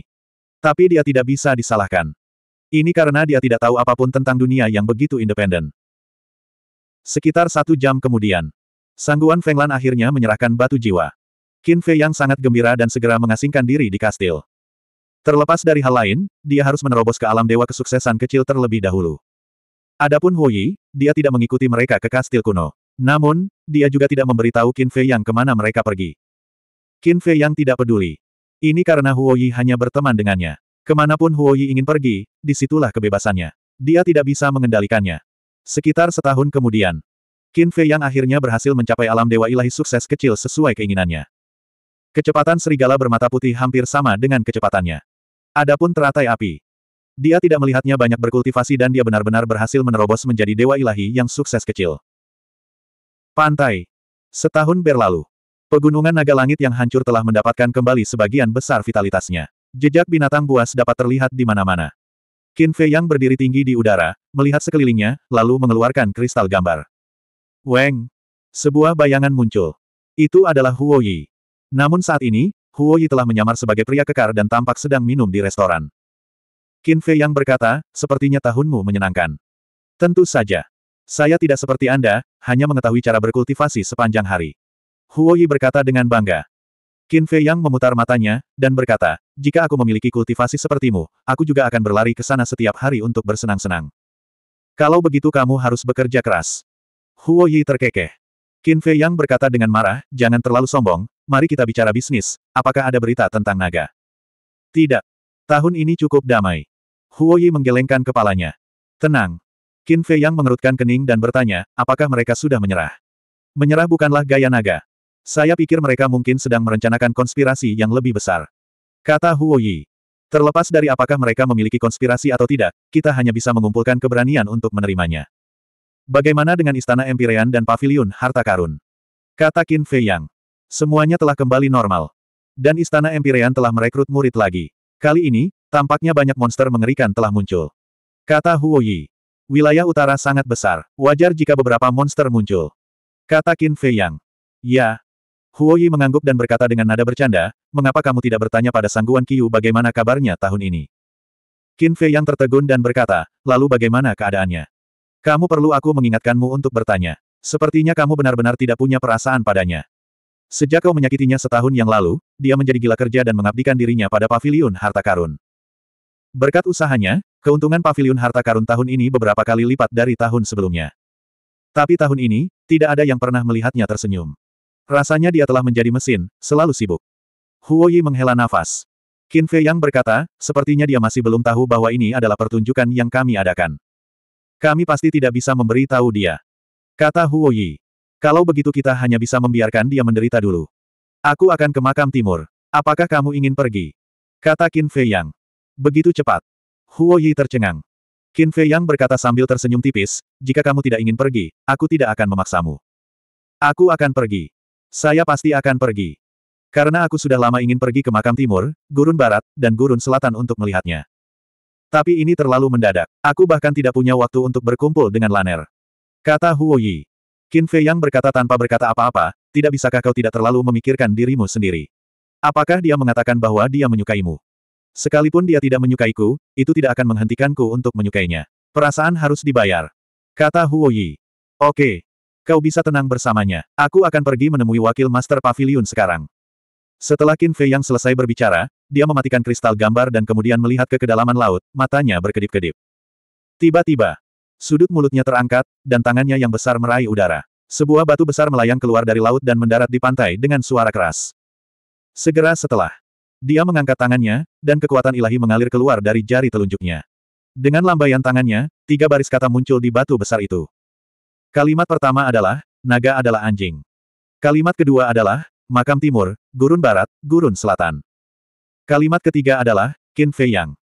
Tapi dia tidak bisa disalahkan. Ini karena dia tidak tahu apapun tentang dunia yang begitu independen. Sekitar satu jam kemudian, Sangguan Fenglan akhirnya menyerahkan batu jiwa. Qin Fei yang sangat gembira dan segera mengasingkan diri di kastil. Terlepas dari hal lain, dia harus menerobos ke alam dewa kesuksesan kecil terlebih dahulu. Adapun Hu dia tidak mengikuti mereka ke kastil kuno. Namun, dia juga tidak memberitahu Qin Fei Yang kemana mereka pergi. Qin Fei Yang tidak peduli. Ini karena Huo hanya berteman dengannya. Kemanapun Huo Yi ingin pergi, disitulah kebebasannya. Dia tidak bisa mengendalikannya. Sekitar setahun kemudian, Qin Fei Yang akhirnya berhasil mencapai alam dewa ilahi sukses kecil sesuai keinginannya. Kecepatan serigala bermata putih hampir sama dengan kecepatannya. Adapun teratai api. Dia tidak melihatnya banyak berkultivasi dan dia benar-benar berhasil menerobos menjadi dewa ilahi yang sukses kecil. Pantai. Setahun berlalu. Pegunungan naga langit yang hancur telah mendapatkan kembali sebagian besar vitalitasnya. Jejak binatang buas dapat terlihat di mana-mana. Qin Fei yang berdiri tinggi di udara, melihat sekelilingnya, lalu mengeluarkan kristal gambar. Weng! Sebuah bayangan muncul. Itu adalah Huo Yi. Namun saat ini, Huo Yi telah menyamar sebagai pria kekar dan tampak sedang minum di restoran. Qin Fei yang berkata, sepertinya tahunmu menyenangkan. Tentu saja. Saya tidak seperti Anda, hanya mengetahui cara berkultivasi sepanjang hari. Huo Yi berkata dengan bangga. Qin Fei yang memutar matanya, dan berkata, jika aku memiliki kultivasi sepertimu, aku juga akan berlari ke sana setiap hari untuk bersenang-senang. Kalau begitu kamu harus bekerja keras. Huo Yi terkekeh. Qin Fei yang berkata dengan marah, jangan terlalu sombong, mari kita bicara bisnis, apakah ada berita tentang naga? Tidak. Tahun ini cukup damai. Huo Yi menggelengkan kepalanya. Tenang. Qin Fei Yang mengerutkan kening dan bertanya, apakah mereka sudah menyerah? Menyerah bukanlah gaya naga. Saya pikir mereka mungkin sedang merencanakan konspirasi yang lebih besar. Kata Huo Yi. Terlepas dari apakah mereka memiliki konspirasi atau tidak, kita hanya bisa mengumpulkan keberanian untuk menerimanya. Bagaimana dengan Istana Empyrean dan Pavilion Harta Karun? Kata Qin Fei Yang. Semuanya telah kembali normal. Dan Istana Empyrean telah merekrut murid lagi. Kali ini, tampaknya banyak monster mengerikan telah muncul. Kata Huo Yi. Wilayah utara sangat besar, wajar jika beberapa monster muncul. Kata Qin Fei Yang. Ya. Huo Yi mengangguk dan berkata dengan nada bercanda, mengapa kamu tidak bertanya pada sangguan Qiu bagaimana kabarnya tahun ini? Qin Fei Yang tertegun dan berkata, lalu bagaimana keadaannya? Kamu perlu aku mengingatkanmu untuk bertanya. Sepertinya kamu benar-benar tidak punya perasaan padanya. Sejak kau menyakitinya setahun yang lalu, dia menjadi gila kerja dan mengabdikan dirinya pada paviliun harta karun. Berkat usahanya, keuntungan paviliun harta karun tahun ini beberapa kali lipat dari tahun sebelumnya. Tapi tahun ini, tidak ada yang pernah melihatnya tersenyum. Rasanya dia telah menjadi mesin, selalu sibuk. Huo Yi menghela nafas. Qin Fei Yang berkata, sepertinya dia masih belum tahu bahwa ini adalah pertunjukan yang kami adakan. Kami pasti tidak bisa memberi tahu dia. Kata Huo Yi. Kalau begitu kita hanya bisa membiarkan dia menderita dulu. Aku akan ke makam timur. Apakah kamu ingin pergi? Kata Qin Fei Yang. Begitu cepat. Huo Yi tercengang. Qin Fei Yang berkata sambil tersenyum tipis, jika kamu tidak ingin pergi, aku tidak akan memaksamu. Aku akan pergi. Saya pasti akan pergi. Karena aku sudah lama ingin pergi ke makam timur, gurun barat, dan gurun selatan untuk melihatnya. Tapi ini terlalu mendadak. Aku bahkan tidak punya waktu untuk berkumpul dengan Laner. Kata Huo Yi. Qin Fei Yang berkata tanpa berkata apa-apa, tidak bisakah kau tidak terlalu memikirkan dirimu sendiri? Apakah dia mengatakan bahwa dia menyukaimu? Sekalipun dia tidak menyukaiku, itu tidak akan menghentikanku untuk menyukainya. Perasaan harus dibayar. Kata Huo Yi. Oke. Kau bisa tenang bersamanya. Aku akan pergi menemui wakil Master Pavilion sekarang. Setelah Qin Fei Yang selesai berbicara, dia mematikan kristal gambar dan kemudian melihat ke kedalaman laut, matanya berkedip-kedip. Tiba-tiba, Sudut mulutnya terangkat, dan tangannya yang besar meraih udara. Sebuah batu besar melayang keluar dari laut dan mendarat di pantai dengan suara keras. Segera setelah, dia mengangkat tangannya, dan kekuatan ilahi mengalir keluar dari jari telunjuknya. Dengan lambaian tangannya, tiga baris kata muncul di batu besar itu. Kalimat pertama adalah, naga adalah anjing. Kalimat kedua adalah, makam timur, gurun barat, gurun selatan. Kalimat ketiga adalah, "Kin Fei Yang.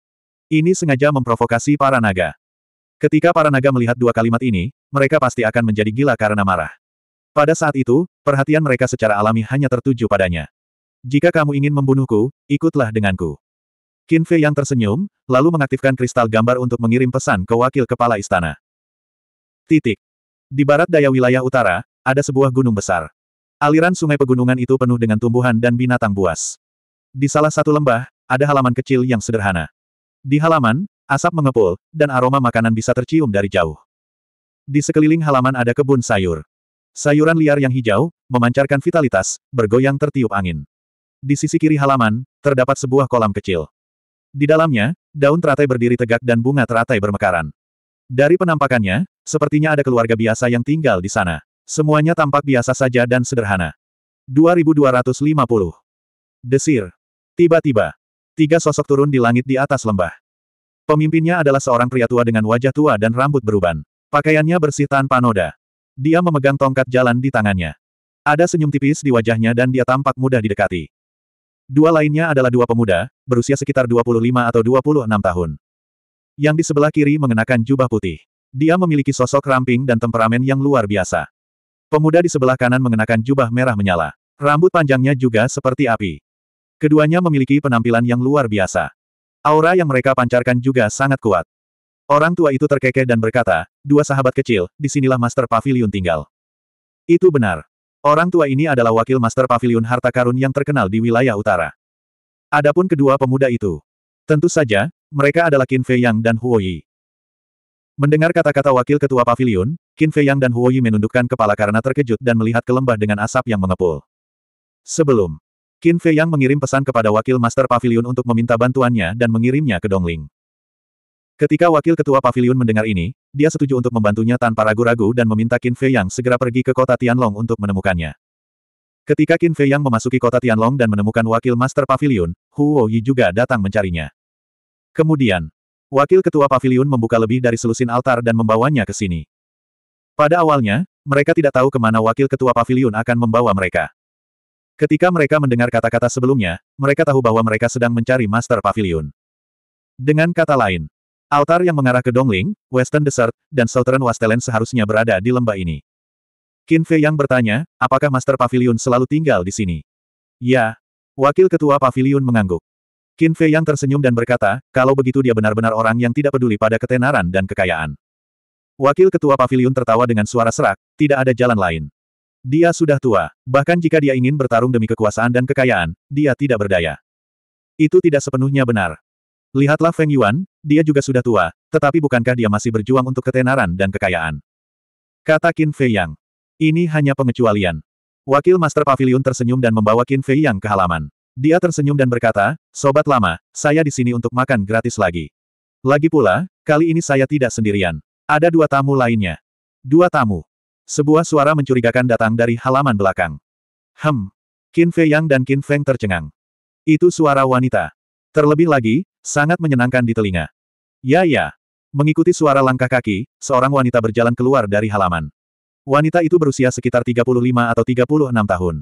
Ini sengaja memprovokasi para naga. Ketika para naga melihat dua kalimat ini, mereka pasti akan menjadi gila karena marah. Pada saat itu, perhatian mereka secara alami hanya tertuju padanya. Jika kamu ingin membunuhku, ikutlah denganku. Qin Fei yang tersenyum, lalu mengaktifkan kristal gambar untuk mengirim pesan ke wakil kepala istana. Titik. Di barat daya wilayah utara, ada sebuah gunung besar. Aliran sungai pegunungan itu penuh dengan tumbuhan dan binatang buas. Di salah satu lembah, ada halaman kecil yang sederhana. Di halaman, Asap mengepul, dan aroma makanan bisa tercium dari jauh. Di sekeliling halaman ada kebun sayur. Sayuran liar yang hijau, memancarkan vitalitas, bergoyang tertiup angin. Di sisi kiri halaman, terdapat sebuah kolam kecil. Di dalamnya, daun teratai berdiri tegak dan bunga teratai bermekaran. Dari penampakannya, sepertinya ada keluarga biasa yang tinggal di sana. Semuanya tampak biasa saja dan sederhana. 2250. Desir. Tiba-tiba, tiga sosok turun di langit di atas lembah. Pemimpinnya adalah seorang pria tua dengan wajah tua dan rambut beruban. Pakaiannya bersih tanpa noda. Dia memegang tongkat jalan di tangannya. Ada senyum tipis di wajahnya dan dia tampak mudah didekati. Dua lainnya adalah dua pemuda, berusia sekitar 25 atau 26 tahun. Yang di sebelah kiri mengenakan jubah putih. Dia memiliki sosok ramping dan temperamen yang luar biasa. Pemuda di sebelah kanan mengenakan jubah merah menyala. Rambut panjangnya juga seperti api. Keduanya memiliki penampilan yang luar biasa. Aura yang mereka pancarkan juga sangat kuat. Orang tua itu terkekeh dan berkata, dua sahabat kecil, disinilah Master Pavilion tinggal. Itu benar. Orang tua ini adalah wakil Master Pavilion Harta Karun yang terkenal di wilayah utara. Adapun kedua pemuda itu. Tentu saja, mereka adalah Qin Fei Yang dan Huo Yi. Mendengar kata-kata wakil ketua pavilion, Qin Fei Yang dan Huo Yi menundukkan kepala karena terkejut dan melihat ke lembah dengan asap yang mengepul. Sebelum Qin Fei Yang mengirim pesan kepada Wakil Master Pavilion untuk meminta bantuannya dan mengirimnya ke Dongling. Ketika Wakil Ketua Pavilion mendengar ini, dia setuju untuk membantunya tanpa ragu-ragu dan meminta Qin Fei Yang segera pergi ke kota Tianlong untuk menemukannya. Ketika Qin Fei Yang memasuki kota Tianlong dan menemukan Wakil Master Pavilion, Huo Yi juga datang mencarinya. Kemudian, Wakil Ketua Pavilion membuka lebih dari selusin altar dan membawanya ke sini. Pada awalnya, mereka tidak tahu kemana Wakil Ketua Pavilion akan membawa mereka. Ketika mereka mendengar kata-kata sebelumnya, mereka tahu bahwa mereka sedang mencari Master Pavilion. Dengan kata lain, altar yang mengarah ke Dongling, Western Desert, dan Southern Wastelen seharusnya berada di lembah ini. Qin Fei yang bertanya, apakah Master Pavilion selalu tinggal di sini? Ya. Wakil Ketua Pavilion mengangguk. Qin Fei yang tersenyum dan berkata, kalau begitu dia benar-benar orang yang tidak peduli pada ketenaran dan kekayaan. Wakil Ketua Pavilion tertawa dengan suara serak, tidak ada jalan lain. Dia sudah tua, bahkan jika dia ingin bertarung demi kekuasaan dan kekayaan, dia tidak berdaya. Itu tidak sepenuhnya benar. Lihatlah Feng Yuan, dia juga sudah tua, tetapi bukankah dia masih berjuang untuk ketenaran dan kekayaan? Kata Qin Fei Yang. Ini hanya pengecualian. Wakil Master Pavilion tersenyum dan membawa Qin Fei Yang ke halaman. Dia tersenyum dan berkata, Sobat lama, saya di sini untuk makan gratis lagi. Lagi pula, kali ini saya tidak sendirian. Ada dua tamu lainnya. Dua tamu. Sebuah suara mencurigakan datang dari halaman belakang. Hem. Qin Fei Yang dan Qin Feng tercengang. Itu suara wanita. Terlebih lagi, sangat menyenangkan di telinga. Ya ya. Mengikuti suara langkah kaki, seorang wanita berjalan keluar dari halaman. Wanita itu berusia sekitar 35 atau 36 tahun.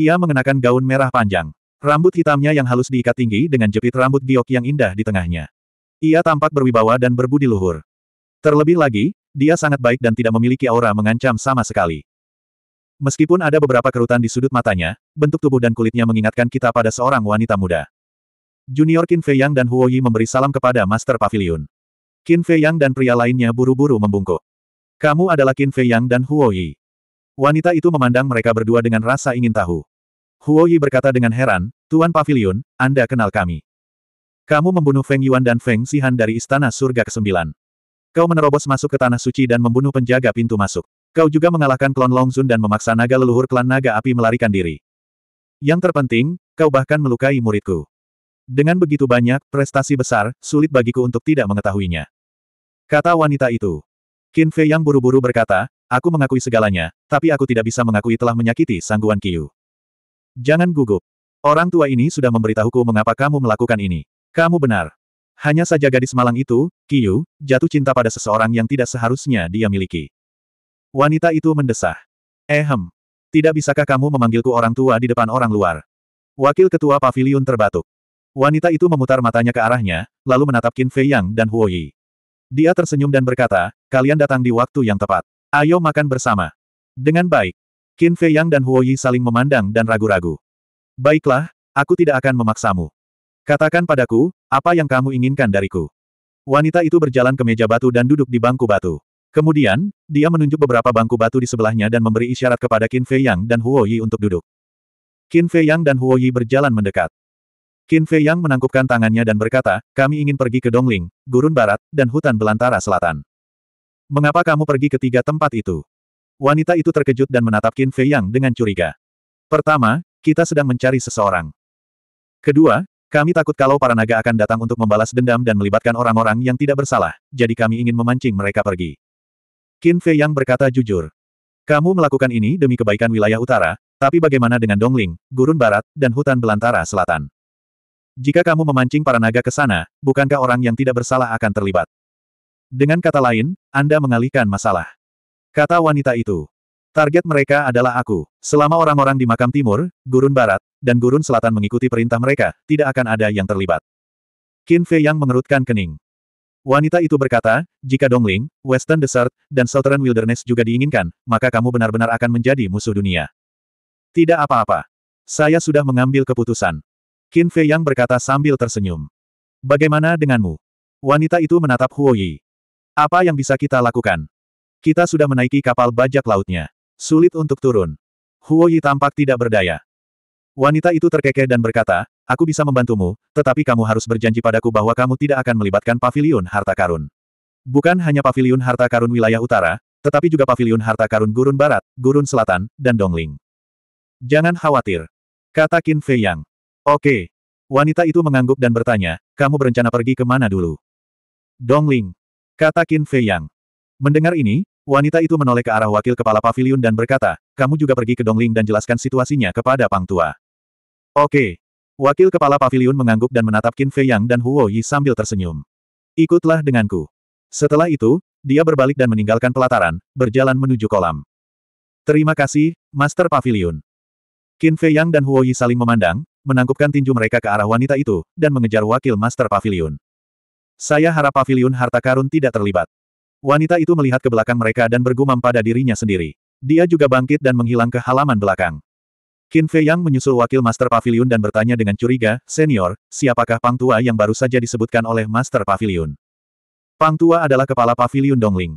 Ia mengenakan gaun merah panjang. Rambut hitamnya yang halus diikat tinggi dengan jepit rambut giok yang indah di tengahnya. Ia tampak berwibawa dan berbudi luhur. Terlebih lagi, dia sangat baik dan tidak memiliki aura mengancam sama sekali. Meskipun ada beberapa kerutan di sudut matanya, bentuk tubuh dan kulitnya mengingatkan kita pada seorang wanita muda. Junior Qin Fei Yang dan Huo Yi memberi salam kepada Master Pavilion. Qin Fei Yang dan pria lainnya buru-buru membungkuk. Kamu adalah Qin Fei Yang dan Huo Yi. Wanita itu memandang mereka berdua dengan rasa ingin tahu. Huo Yi berkata dengan heran, Tuan Pavilion, Anda kenal kami. Kamu membunuh Feng Yuan dan Feng Sihan dari Istana Surga ke-9. Kau menerobos masuk ke Tanah Suci dan membunuh penjaga pintu masuk. Kau juga mengalahkan klon Longzun dan memaksa naga leluhur klan naga api melarikan diri. Yang terpenting, kau bahkan melukai muridku. Dengan begitu banyak, prestasi besar, sulit bagiku untuk tidak mengetahuinya. Kata wanita itu. Qin Fei yang buru-buru berkata, aku mengakui segalanya, tapi aku tidak bisa mengakui telah menyakiti sangguan Qiu. Jangan gugup. Orang tua ini sudah memberitahuku mengapa kamu melakukan ini. Kamu benar. Hanya saja gadis malang itu, Kiyu, jatuh cinta pada seseorang yang tidak seharusnya dia miliki. Wanita itu mendesah. Ehem. Eh, tidak bisakah kamu memanggilku orang tua di depan orang luar? Wakil ketua pavilion terbatuk. Wanita itu memutar matanya ke arahnya, lalu menatap Qin Fei Yang dan Huo Yi. Dia tersenyum dan berkata, kalian datang di waktu yang tepat. Ayo makan bersama. Dengan baik. Qin Fei Yang dan Huo Yi saling memandang dan ragu-ragu. Baiklah, aku tidak akan memaksamu. Katakan padaku, apa yang kamu inginkan dariku? Wanita itu berjalan ke meja batu dan duduk di bangku batu. Kemudian, dia menunjuk beberapa bangku batu di sebelahnya dan memberi isyarat kepada Qin Fei Yang dan Huo Yi untuk duduk. Qin Fei Yang dan Huo Yi berjalan mendekat. Qin Fei Yang menangkupkan tangannya dan berkata, kami ingin pergi ke Dongling, Gurun Barat, dan hutan belantara selatan. Mengapa kamu pergi ke tiga tempat itu? Wanita itu terkejut dan menatap Qin Fei Yang dengan curiga. Pertama, kita sedang mencari seseorang. Kedua, kami takut kalau para naga akan datang untuk membalas dendam dan melibatkan orang-orang yang tidak bersalah, jadi kami ingin memancing mereka pergi. Qin Fei yang berkata jujur. Kamu melakukan ini demi kebaikan wilayah utara, tapi bagaimana dengan Dongling, gurun barat, dan hutan belantara selatan? Jika kamu memancing para naga ke sana, bukankah orang yang tidak bersalah akan terlibat? Dengan kata lain, Anda mengalihkan masalah. Kata wanita itu. Target mereka adalah aku. Selama orang-orang di makam timur, gurun barat, dan gurun selatan mengikuti perintah mereka, tidak akan ada yang terlibat. Qin Fei yang mengerutkan kening. Wanita itu berkata, jika Dongling, Western Desert, dan Southern Wilderness juga diinginkan, maka kamu benar-benar akan menjadi musuh dunia. Tidak apa-apa. Saya sudah mengambil keputusan. Qin Fei yang berkata sambil tersenyum. Bagaimana denganmu? Wanita itu menatap Huo Yi. Apa yang bisa kita lakukan? Kita sudah menaiki kapal bajak lautnya. Sulit untuk turun. Huo Yi tampak tidak berdaya. Wanita itu terkekeh dan berkata, aku bisa membantumu, tetapi kamu harus berjanji padaku bahwa kamu tidak akan melibatkan pavilion harta karun. Bukan hanya pavilion harta karun wilayah utara, tetapi juga pavilion harta karun gurun barat, gurun selatan, dan dongling. Jangan khawatir. Kata Qin Fei Yang. Oke. Wanita itu mengangguk dan bertanya, kamu berencana pergi ke mana dulu? Dongling. Kata Qin Fei Yang. Mendengar ini, wanita itu menoleh ke arah wakil kepala pavilion dan berkata, kamu juga pergi ke Dongling dan jelaskan situasinya kepada Pang Tua. Oke. Wakil kepala pavilion mengangguk dan menatap Qin Fei Yang dan Huo Yi sambil tersenyum. Ikutlah denganku. Setelah itu, dia berbalik dan meninggalkan pelataran, berjalan menuju kolam. Terima kasih, Master Pavilion. Qin Fei Yang dan Huo Yi saling memandang, menangkupkan tinju mereka ke arah wanita itu, dan mengejar wakil Master Pavilion. Saya harap Pavilion harta karun tidak terlibat. Wanita itu melihat ke belakang mereka dan bergumam pada dirinya sendiri. Dia juga bangkit dan menghilang ke halaman belakang. Qin Fei Yang menyusul wakil Master Pavilion dan bertanya dengan curiga, Senior, siapakah Pang Tua yang baru saja disebutkan oleh Master Pavilion? Pang Tua adalah kepala Pavilion Dongling.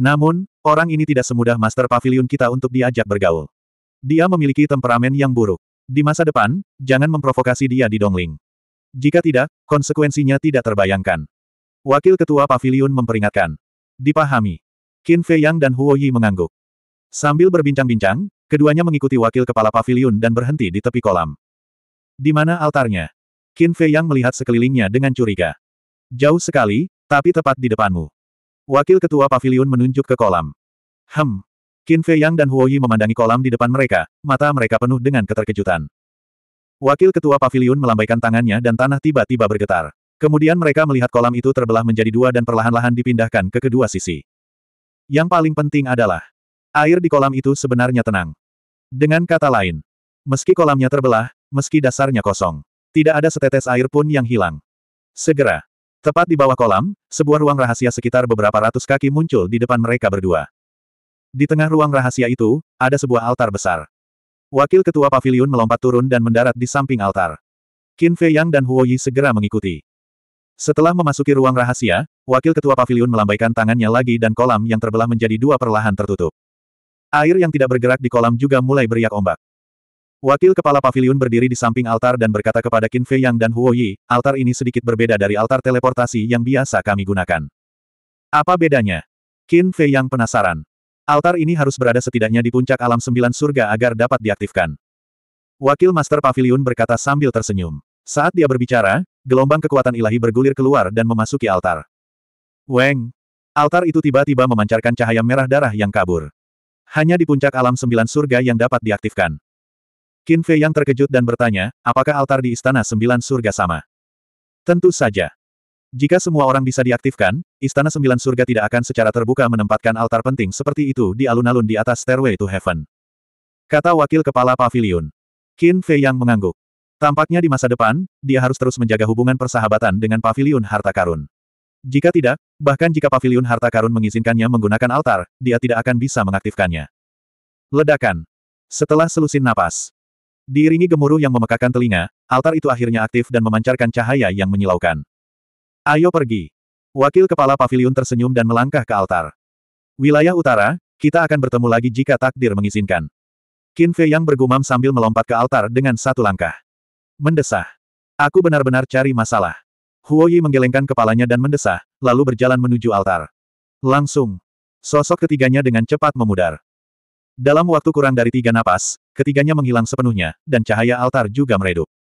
Namun, orang ini tidak semudah Master Pavilion kita untuk diajak bergaul. Dia memiliki temperamen yang buruk. Di masa depan, jangan memprovokasi dia di Dongling. Jika tidak, konsekuensinya tidak terbayangkan. Wakil Ketua Pavilion memperingatkan. Dipahami. Qin Fei Yang dan Huo Yi mengangguk. Sambil berbincang-bincang, Keduanya mengikuti wakil kepala pavilion dan berhenti di tepi kolam. Di mana altarnya? Qin Fei Yang melihat sekelilingnya dengan curiga. Jauh sekali, tapi tepat di depanmu. Wakil ketua pavilion menunjuk ke kolam. Hem. Qin Fei Yang dan Huo Yi memandangi kolam di depan mereka, mata mereka penuh dengan keterkejutan. Wakil ketua pavilion melambaikan tangannya dan tanah tiba-tiba bergetar. Kemudian mereka melihat kolam itu terbelah menjadi dua dan perlahan-lahan dipindahkan ke kedua sisi. Yang paling penting adalah, Air di kolam itu sebenarnya tenang. Dengan kata lain, meski kolamnya terbelah, meski dasarnya kosong, tidak ada setetes air pun yang hilang. Segera, tepat di bawah kolam, sebuah ruang rahasia sekitar beberapa ratus kaki muncul di depan mereka berdua. Di tengah ruang rahasia itu, ada sebuah altar besar. Wakil ketua pavilion melompat turun dan mendarat di samping altar. Qin Fei Yang dan Huo Yi segera mengikuti. Setelah memasuki ruang rahasia, wakil ketua pavilion melambaikan tangannya lagi dan kolam yang terbelah menjadi dua perlahan tertutup. Air yang tidak bergerak di kolam juga mulai beriak ombak. Wakil kepala pavilion berdiri di samping altar dan berkata kepada Qin Fei Yang dan Huo Yi, altar ini sedikit berbeda dari altar teleportasi yang biasa kami gunakan. Apa bedanya? Qin Fei Yang penasaran. Altar ini harus berada setidaknya di puncak alam sembilan surga agar dapat diaktifkan. Wakil Master Pavilion berkata sambil tersenyum. Saat dia berbicara, gelombang kekuatan ilahi bergulir keluar dan memasuki altar. Weng! Altar itu tiba-tiba memancarkan cahaya merah darah yang kabur. Hanya di puncak alam sembilan surga yang dapat diaktifkan. Qin Fei yang terkejut dan bertanya, apakah altar di istana sembilan surga sama? Tentu saja. Jika semua orang bisa diaktifkan, istana sembilan surga tidak akan secara terbuka menempatkan altar penting seperti itu di alun-alun di atas Stairway to Heaven. Kata wakil kepala pavilion. Qin Fei yang mengangguk. Tampaknya di masa depan, dia harus terus menjaga hubungan persahabatan dengan pavilion harta karun. Jika tidak, bahkan jika pavilion harta karun mengizinkannya menggunakan altar, dia tidak akan bisa mengaktifkannya. Ledakan. Setelah selusin napas. Diiringi gemuruh yang memekakan telinga, altar itu akhirnya aktif dan memancarkan cahaya yang menyilaukan. Ayo pergi. Wakil kepala pavilion tersenyum dan melangkah ke altar. Wilayah utara, kita akan bertemu lagi jika takdir mengizinkan. Qin Fei yang bergumam sambil melompat ke altar dengan satu langkah. Mendesah. Aku benar-benar cari masalah. Huoyi menggelengkan kepalanya dan mendesah, lalu berjalan menuju altar. Langsung. Sosok ketiganya dengan cepat memudar. Dalam waktu kurang dari tiga napas, ketiganya menghilang sepenuhnya, dan cahaya altar juga meredup.